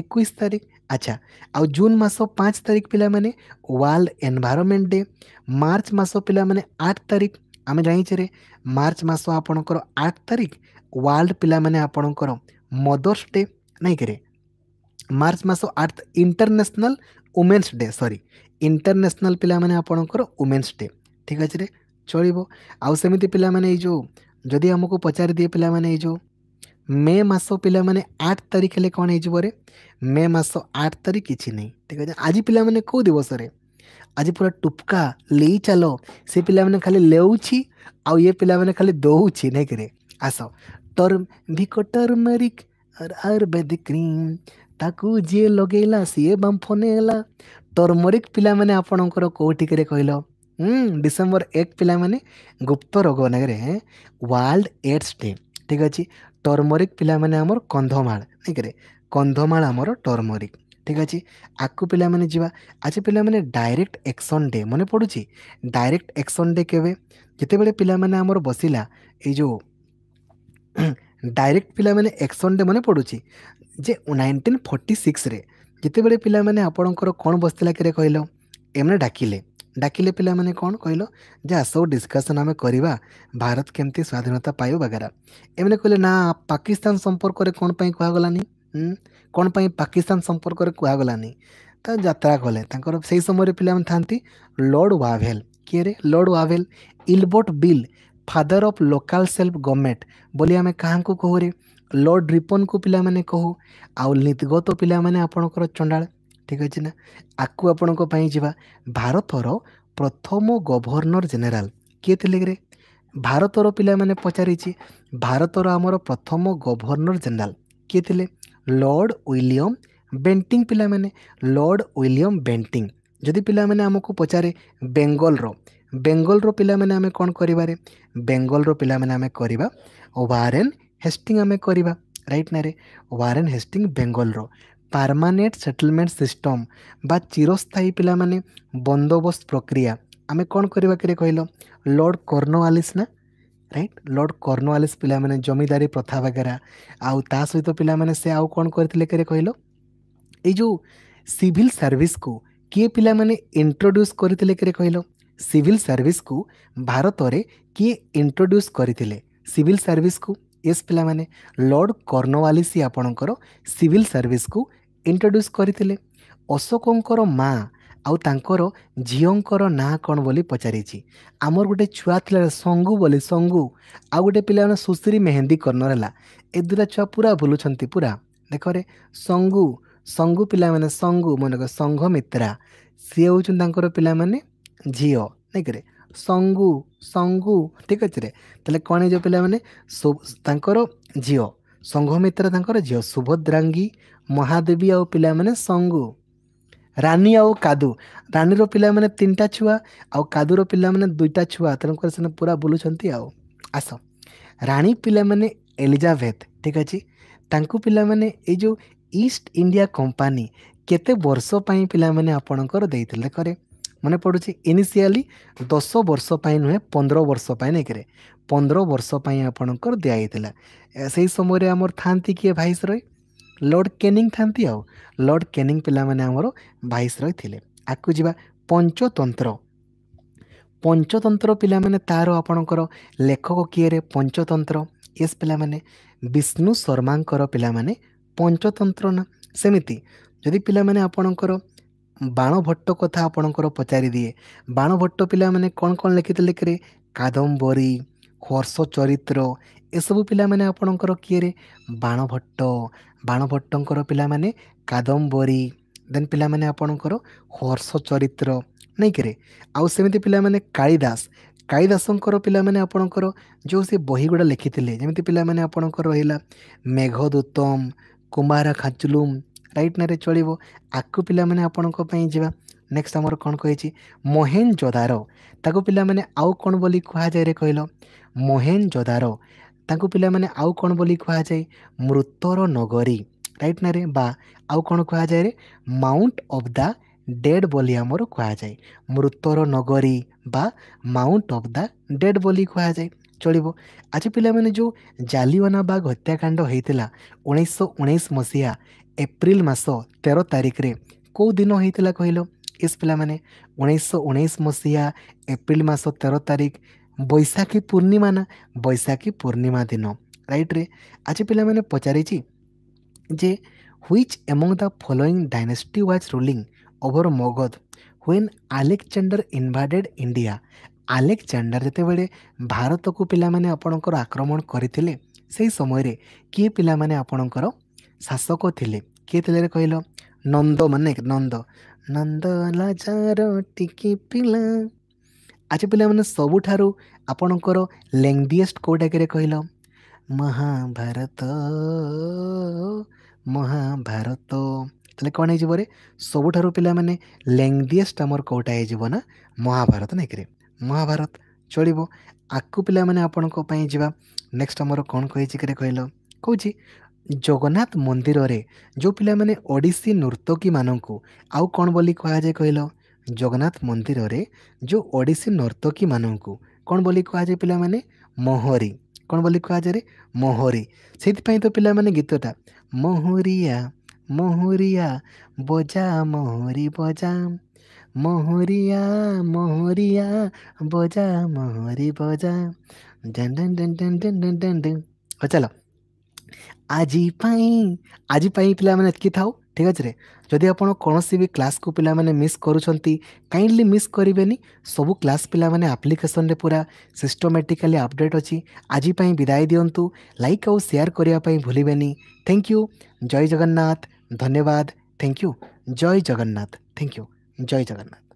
ଏକୋଇଶ ତାରିଖ अच्छा आउ जून मस पाँच तारीख पे वर्ल्ड एनवायरमेंट डे मार्च मस पे आठ तारीख आम जाइए रे मार्च मस आपर आठ तारीख वर्ल्ड पे आपणकर मदर्स डे नहीं कि मार्च मस आठ international women's day sorry international पे आपणकर वुमेन्स डे ठीक अच्छे चलो आम सेमती पे जो जदि आमको पचार दिए पे जो ମେ ମାସ ପିଲାମାନେ ଆଠ ତାରିଖ ହେଲେ କ'ଣ ହେଇଯିବ ରେ ମେ ମାସ ଆଠ ତାରିଖ କିଛି ନାହିଁ ଠିକ୍ ଅଛି ଆଜି ପିଲାମାନେ କେଉଁ ଦିବସରେ ଆଜି ପୁରା ଟୁପକା ଲେଇ ଚାଲ ସେ ପିଲାମାନେ ଖାଲି ଲେଉଛି ଆଉ ଇଏ ପିଲାମାନେ ଖାଲି ଦଉଛି ନାଇଁ କିରେ ଆସ ଟର୍ମ ଭିକ ଟର୍ମରିକ ଆୟୁର୍ବେଦ କ୍ରିମ୍ ତାକୁ ଯିଏ ଲଗେଇଲା ସିଏ ବାମ୍ଫ ନେଲା ଟର୍ମରିକ ପିଲାମାନେ ଆପଣଙ୍କର କେଉଁଠିକିରେ କହିଲ ଡିସେମ୍ବର ଏକ ପିଲାମାନେ ଗୁପ୍ତ ରୋଗ ନାଗରେ ୱାର୍ଲଡ ଏଡ୍ସ ଡେ ଠିକ୍ ଅଛି ଟର୍ମରିକ୍ ପିଲାମାନେ ଆମର କନ୍ଧମାଳ ନାଇଁକିରେ କନ୍ଧମାଳ ଆମର ଟର୍ମରିକ୍ ଠିକ୍ ଅଛି ଆକୁ ପିଲାମାନେ ଯିବା ଆଜି ପିଲାମାନେ ଡାଇରେକ୍ଟ ଏକ୍ସନ୍ ଡେ ମନେ ପଡ଼ୁଛି ଡାଇରେକ୍ଟ ଏକ୍ସନ୍ ଡେ କେବେ ଯେତେବେଳେ ପିଲାମାନେ ଆମର ବସିଲା ଏଇ ଯେଉଁ ଡାଇରେକ୍ଟ ପିଲାମାନେ ଏକ୍ସନ୍ ଡେ ମନେ ପଡ଼ୁଛି ଯେ ନାଇଣ୍ଟିନ୍ ଫର୍ଟି ସିକ୍ସରେ ଯେତେବେଳେ ପିଲାମାନେ ଆପଣଙ୍କର କ'ଣ ବସିଥିଲା କିରେ କହିଲ ଏମାନେ ଡାକିଲେ ଡାକିଲେ ପିଲାମାନେ କ'ଣ କହିଲ ଯେ ଆସବୁ ଡିସ୍କସନ୍ ଆମେ କରିବା ଭାରତ କେମିତି ସ୍ୱାଧୀନତା ପାଇବ ବଗେରା ଏମାନେ କହିଲେ ନା ପାକିସ୍ତାନ ସମ୍ପର୍କରେ କ'ଣ ପାଇଁ କୁହାଗଲାନି କ'ଣ ପାଇଁ ପାକିସ୍ତାନ ସମ୍ପର୍କରେ କୁହାଗଲାନି ତ ଯାତ୍ରା କଲେ ତାଙ୍କର ସେହି ସମୟରେ ପିଲାମାନେ ଥାନ୍ତି ଲର୍ଡ଼ ୱାଭେଲ କିଏରେ Lord Wavell Ilbert bill father of local self government ବୋଲି ଆମେ କାହାଙ୍କୁ କହୁରେ ଲର୍ଡ଼ ରିପନ୍କୁ ପିଲାମାନେ କହୁ ଆଉ ନୀତିଗତ ପିଲାମାନେ ଆପଣଙ୍କର ଚଣ୍ଡାଳ ଠିକ୍ ଅଛି ନା ଆକୁ ଆପଣଙ୍କ ପାଇଁ ଯିବା ଭାରତର ପ୍ରଥମ ଗଭର୍ଣ୍ଣର ଜେନେରାଲ କିଏ ଥିଲେ କିରେ ଭାରତର ପିଲାମାନେ ପଚାରିଛି ଭାରତର ଆମର ପ୍ରଥମ ଗଭର୍ଣ୍ଣର ଜେନେରାଲ କିଏ ଥିଲେ ଲର୍ଡ଼ ୱିଲିୟମ୍ ବେଣ୍ଟିଂ ପିଲାମାନେ ଲର୍ଡ଼ ୱିଲିୟମ୍ ବେଣ୍ଟିଂ ଯଦି ପିଲାମାନେ ଆମକୁ ପଚାରେ ବେଙ୍ଗଲର ବେଙ୍ଗଲର ପିଲାମାନେ ଆମେ କ'ଣ କରିବାରେ ବେଙ୍ଗଲର ପିଲାମାନେ ଆମେ କରିବା ୱାରେନ୍ ହେଷ୍ଟିଂ ଆମେ କରିବା ରାଇଟ୍ ନାରେ ୱାରେନ୍ ହେଷ୍ଟିଂ ବେଙ୍ଗଲର পার্মানেন্ট ସେଟଲମେଣ୍ଟ ସିଷ୍ଟମ୍ ବା ଚିରସ୍ଥାୟୀ ପିଲାମାନେ ବନ୍ଦୋବସ୍ତ ପ୍ରକ୍ରିୟା ଆମେ କ'ଣ କରିବା କିରେ କହିଲ ଲର୍ଡ଼ କର୍ଣ୍ଣୱାଲିସ୍ ନା ରାଇଟ୍ ଲର୍ଡ଼ କର୍ଣ୍ଣୱାଲିସ୍ ପିଲାମାନେ ଜମିଦାରୀ ପ୍ରଥା ବଗେରା ଆଉ ତା ସହିତ ପିଲାମାନେ ସେ ଆଉ କ'ଣ କରିଥିଲେ କିରେ କହିଲ ଏଇ ଯେଉଁ ସିଭିଲ୍ ସର୍ଭିସ୍କୁ କିଏ ପିଲାମାନେ ଇଣ୍ଟ୍ରୋଡ୍ୟୁସ୍ କରିଥିଲେ କିରେ କହିଲ ସିଭିଲ୍ ସର୍ଭିସ୍କୁ ଭାରତରେ କିଏ ଇଣ୍ଟ୍ରୋଡ୍ୟୁସ୍ କରିଥିଲେ ସିଭିଲ୍ ସର୍ଭିସ୍କୁ ଏସ୍ ପିଲାମାନେ ଲର୍ଡ଼ କର୍ଣ୍ଣୱାଲିସ୍ ଆପଣଙ୍କର ସିଭିଲ୍ ସର୍ଭିସ୍କୁ ଇଣ୍ଟ୍ରୋଡ୍ୟୁସ୍ କରିଥିଲେ ଅଶୋକଙ୍କର ମା ଆଉ ତାଙ୍କର ଝିଅଙ୍କର ନାଁ କ'ଣ ବୋଲି ପଚାରିଛି ଆମର ଗୋଟେ ଛୁଆ ଥିଲା ସଙ୍ଗୁ ବୋଲି ସଙ୍ଗୁ ଆଉ ଗୋଟେ ପିଲାମାନେ ସୁଶ୍ରୀ ମେହେନ୍ଦି କର୍ଣ୍ଣର ହେଲା ଏ ଦୁଇଟା ଛୁଆ ପୁରା ଭୁଲୁଛନ୍ତି ପୁରା ଦେଖରେ ସଙ୍ଗୁ ସଙ୍ଗୁ ପିଲାମାନେ ଶଙ୍ଗୁ ମନେକର ସଂଘମିତ୍ରା ସିଏ ହେଉଛନ୍ତି ତାଙ୍କର ପିଲାମାନେ ଝିଅ ନେଇକିରେ ସଙ୍ଗୁ ସଙ୍ଗୁ ଠିକ୍ ଅଛି ରେ ତାହେଲେ କ'ଣ ହେଇଯିବ ପିଲାମାନେ ତାଙ୍କର ଝିଅ ସଂଘମିତ୍ରା ତାଙ୍କର ଝିଅ ସୁଭଦ୍ରାଙ୍ଗୀ ମହାଦେବୀ ଆଉ ପିଲାମାନେ ସଙ୍ଗୁ ରାନୀ ଆଉ କାଦୁ ରାନୀର ପିଲାମାନେ ତିନିଟା ଛୁଆ ଆଉ କାଦୁର ପିଲାମାନେ ଦୁଇଟା ଛୁଆ ତେଣୁକରି ସେମାନେ ପୁରା ବୁଲୁଛନ୍ତି ଆଉ ଆସ ରାଣୀ ପିଲାମାନେ ଏଲିଜାଭେଥ ଠିକ୍ ଅଛି ତାଙ୍କୁ ପିଲାମାନେ ଏଇ ଯେଉଁ ଇଷ୍ଟ ଇଣ୍ଡିଆ କମ୍ପାନୀ କେତେ ବର୍ଷ ପାଇଁ ପିଲାମାନେ ଆପଣଙ୍କର ଦେଇଥିଲେ କରେ ମନେ ପଡ଼ୁଛି ଇନିସିଆଲି ଦଶ ବର୍ଷ ପାଇଁ ନୁହେଁ ପନ୍ଦର ବର୍ଷ ପାଇଁ ନେଇକରେ ପନ୍ଦର ବର୍ଷ ପାଇଁ ଆପଣଙ୍କର ଦିଆହେଇଥିଲା ସେହି ସମୟରେ ଆମର ଥାନ୍ତି କିଏ ଭାଇସ୍ ରହି ଲର୍ଡ଼ କେନିଙ୍ଗ ଥାନ୍ତି ଆଉ ଲର୍ଡ଼ କେନିଙ୍ଗ ପିଲାମାନେ ଆମର ଭାଇସ୍ ରହି ଥିଲେ ଆକୁ ଯିବା ପଞ୍ଚତନ୍ତ୍ର ପଞ୍ଚତନ୍ତ୍ର ପିଲାମାନେ ତାର ଆପଣଙ୍କର ଲେଖକ କିଏରେ ପଞ୍ଚତନ୍ତ୍ର ଏସ୍ ପିଲାମାନେ ବିଷ୍ଣୁ ଶର୍ମାଙ୍କର ପିଲାମାନେ ପଞ୍ଚତନ୍ତ୍ର ନା ସେମିତି ଯଦି ପିଲାମାନେ ଆପଣଙ୍କର ବାଣଭଟ୍ଟ କଥା ଆପଣଙ୍କର ପଚାରିଦିଏ ବାଣଭଟ୍ଟ ପିଲାମାନେ କ'ଣ କ'ଣ ଲେଖିଥିଲେ କିରେ କାଦମ୍ବରୀ ହର୍ଷ ଚରିତ୍ର ଏସବୁ ପିଲାମାନେ ଆପଣଙ୍କର କିଏରେ ବାଣଭଟ୍ଟ ବାଣଭଟ୍ଟଙ୍କର ପିଲାମାନେ କାଦମ୍ବରୀ ଦେନ୍ ପିଲାମାନେ ଆପଣଙ୍କର ହର୍ଷ ଚରିତ୍ର ନାଇଁକିରେ ଆଉ ସେମିତି ପିଲାମାନେ କାଳିଦାସ କାଳିଦାସଙ୍କର ପିଲାମାନେ ଆପଣଙ୍କର ଯେଉଁ ସେ ବହିଗୁଡ଼ା ଲେଖିଥିଲେ ଯେମିତି ପିଲାମାନେ ଆପଣଙ୍କର ରହିଲା ମେଘଦୂତମ କୁମାର ଖାଚୁଲୁମ୍ ରାଇଟ୍ ନାଁରେ ଚଳିବ ଆକୁ ପିଲାମାନେ ଆପଣଙ୍କ ପାଇଁ ଯିବା ନେକ୍ସଟ ଆମର କ'ଣ କହିଛି ମୋହେନ ଜୋଦାର ତାକୁ ପିଲାମାନେ ଆଉ କ'ଣ ବୋଲି କୁହାଯାଏରେ କହିଲ ମୋହେନ ଜୋଦାର ତାଙ୍କୁ ପିଲାମାନେ ଆଉ କ'ଣ ବୋଲି କୁହାଯାଏ ମୃତର ନଗରୀ ରାଇଟ୍ ନାରେ ବା ଆଉ କ'ଣ କୁହାଯାଏ ମାଉଣ୍ଟ ଅଫ୍ ଦ ଡେଡ୍ ବୋଲି ଆମର କୁହାଯାଏ ମୃତର ନଗରୀ ବା ମାଉଣ୍ଟ ଅଫ୍ ଦ ଡେଡ୍ ବୋଲି କୁହାଯାଏ ଚଳିବ ଆଜି ପିଲାମାନେ ଯେଉଁ ଜାଲିୱାନା ବାଗ ହତ୍ୟାକାଣ୍ଡ ହୋଇଥିଲା ଉଣେଇଶହ ଉଣେଇଶ ମସିହା ଏପ୍ରିଲ ମାସ ତେର ତାରିଖରେ କେଉଁ ଦିନ ହୋଇଥିଲା କହିଲ ଏସ୍ ପିଲାମାନେ ଉଣେଇଶହ ଉଣେଇଶ ମସିହା ଏପ୍ରିଲ ମାସ ତେର ତାରିଖ ବୈଶାଖୀ ପୂର୍ଣ୍ଣିମା ନା ବୈଶାଖୀ ପୂର୍ଣ୍ଣିମା ଦିନ ରାଇଟ୍ରେ ଆଜି ପିଲାମାନେ ପଚାରିଛି ଯେ which among the following dynasty was ruling over Magadh when Alexander invaded India Alexander ଯେତେବେଳେ ଭାରତକୁ ପିଲାମାନେ ଆପଣଙ୍କର ଆକ୍ରମଣ କରିଥିଲେ ସେହି ସମୟରେ କିଏ ପିଲାମାନେ ଆପଣଙ୍କର ଶାସକ ଥିଲେ କିଏ ଥିଲେ କହିଲ ନନ୍ଦ ମାନେ ନନ୍ଦ ନନ୍ଦ ଲାଜାର ଟିକି ପିଲା ଆଜି ପିଲାମାନେ ସବୁଠାରୁ ଆପଣଙ୍କର ଲେଙ୍ଗଦିଏଷ୍ଟ କେଉଁ ଡାକରେ କହିଲ ମହାଭାରତ ମହାଭାରତ ତାହେଲେ କ'ଣ ହେଇଯିବ ରେ ସବୁଠାରୁ ପିଲାମାନେ ଲେଙ୍ଗଦିଏଷ୍ଟ ଆମର କେଉଁଟା ହେଇଯିବ ନା ମହାଭାରତ ନାଇକିରେ ମହାଭାରତ ଚଳିବ ଆକୁ ପିଲାମାନେ ଆପଣଙ୍କ ପାଇଁ ଯିବା ନେକ୍ସଟ ଆମର କ'ଣ କହିଛି କିରେ କହିଲ କହୁଛି ଜଗନ୍ନାଥ ମନ୍ଦିରରେ ଯେଉଁ ପିଲାମାନେ ଓଡ଼ିଶୀ ନୃତକୀମାନଙ୍କୁ ଆଉ କ'ଣ ବୋଲି କୁହାଯାଏ କହିଲ जगन्नाथ मंदिर रे जो ओडिसी नर्तकी मानक कौन बोली कह जाए पे महरी कौन बोली कह जाए महरी से तो पाने गीतटा महरिया महरिया बजा महरी बजा महरिया महरिया बजा महरी बजा डन डन डन डन डन डन डन चल आज आज पाई पाने की था ঠিক আছে রে ଯଦି ଆପଣ କୌଣସି ବି କ୍ଲାସ୍କୁ ପିଲାମାନେ ମିସ୍ କରୁଛନ୍ତି କାଇଣ୍ଡଲି ମିସ୍ କରିବେନି ସବୁ କ୍ଲାସ୍ ପିଲାମାନେ ଆପ୍ଲିକେସନ୍ରେ ପୁରା ସିଷ୍ଟମେଟିକାଲି ଅପଡ଼େଟ୍ ଅଛି ଆଜି ପାଇଁ ବିଦାୟ ଦିଅନ୍ତୁ ଲାଇକ୍ ଆଉ ସେୟାର କରିବା ପାଇଁ ଭୁଲିବେନି ଥ୍ୟାଙ୍କ ୟୁ ଜୟ ଜଗନ୍ନାଥ ଧନ୍ୟବାଦ ଥ୍ୟାଙ୍କ ୟୁ ଜୟ ଜଗନ୍ନାଥ ଥ୍ୟାଙ୍କ ୟୁ ଜୟ ଜଗନ୍ନାଥ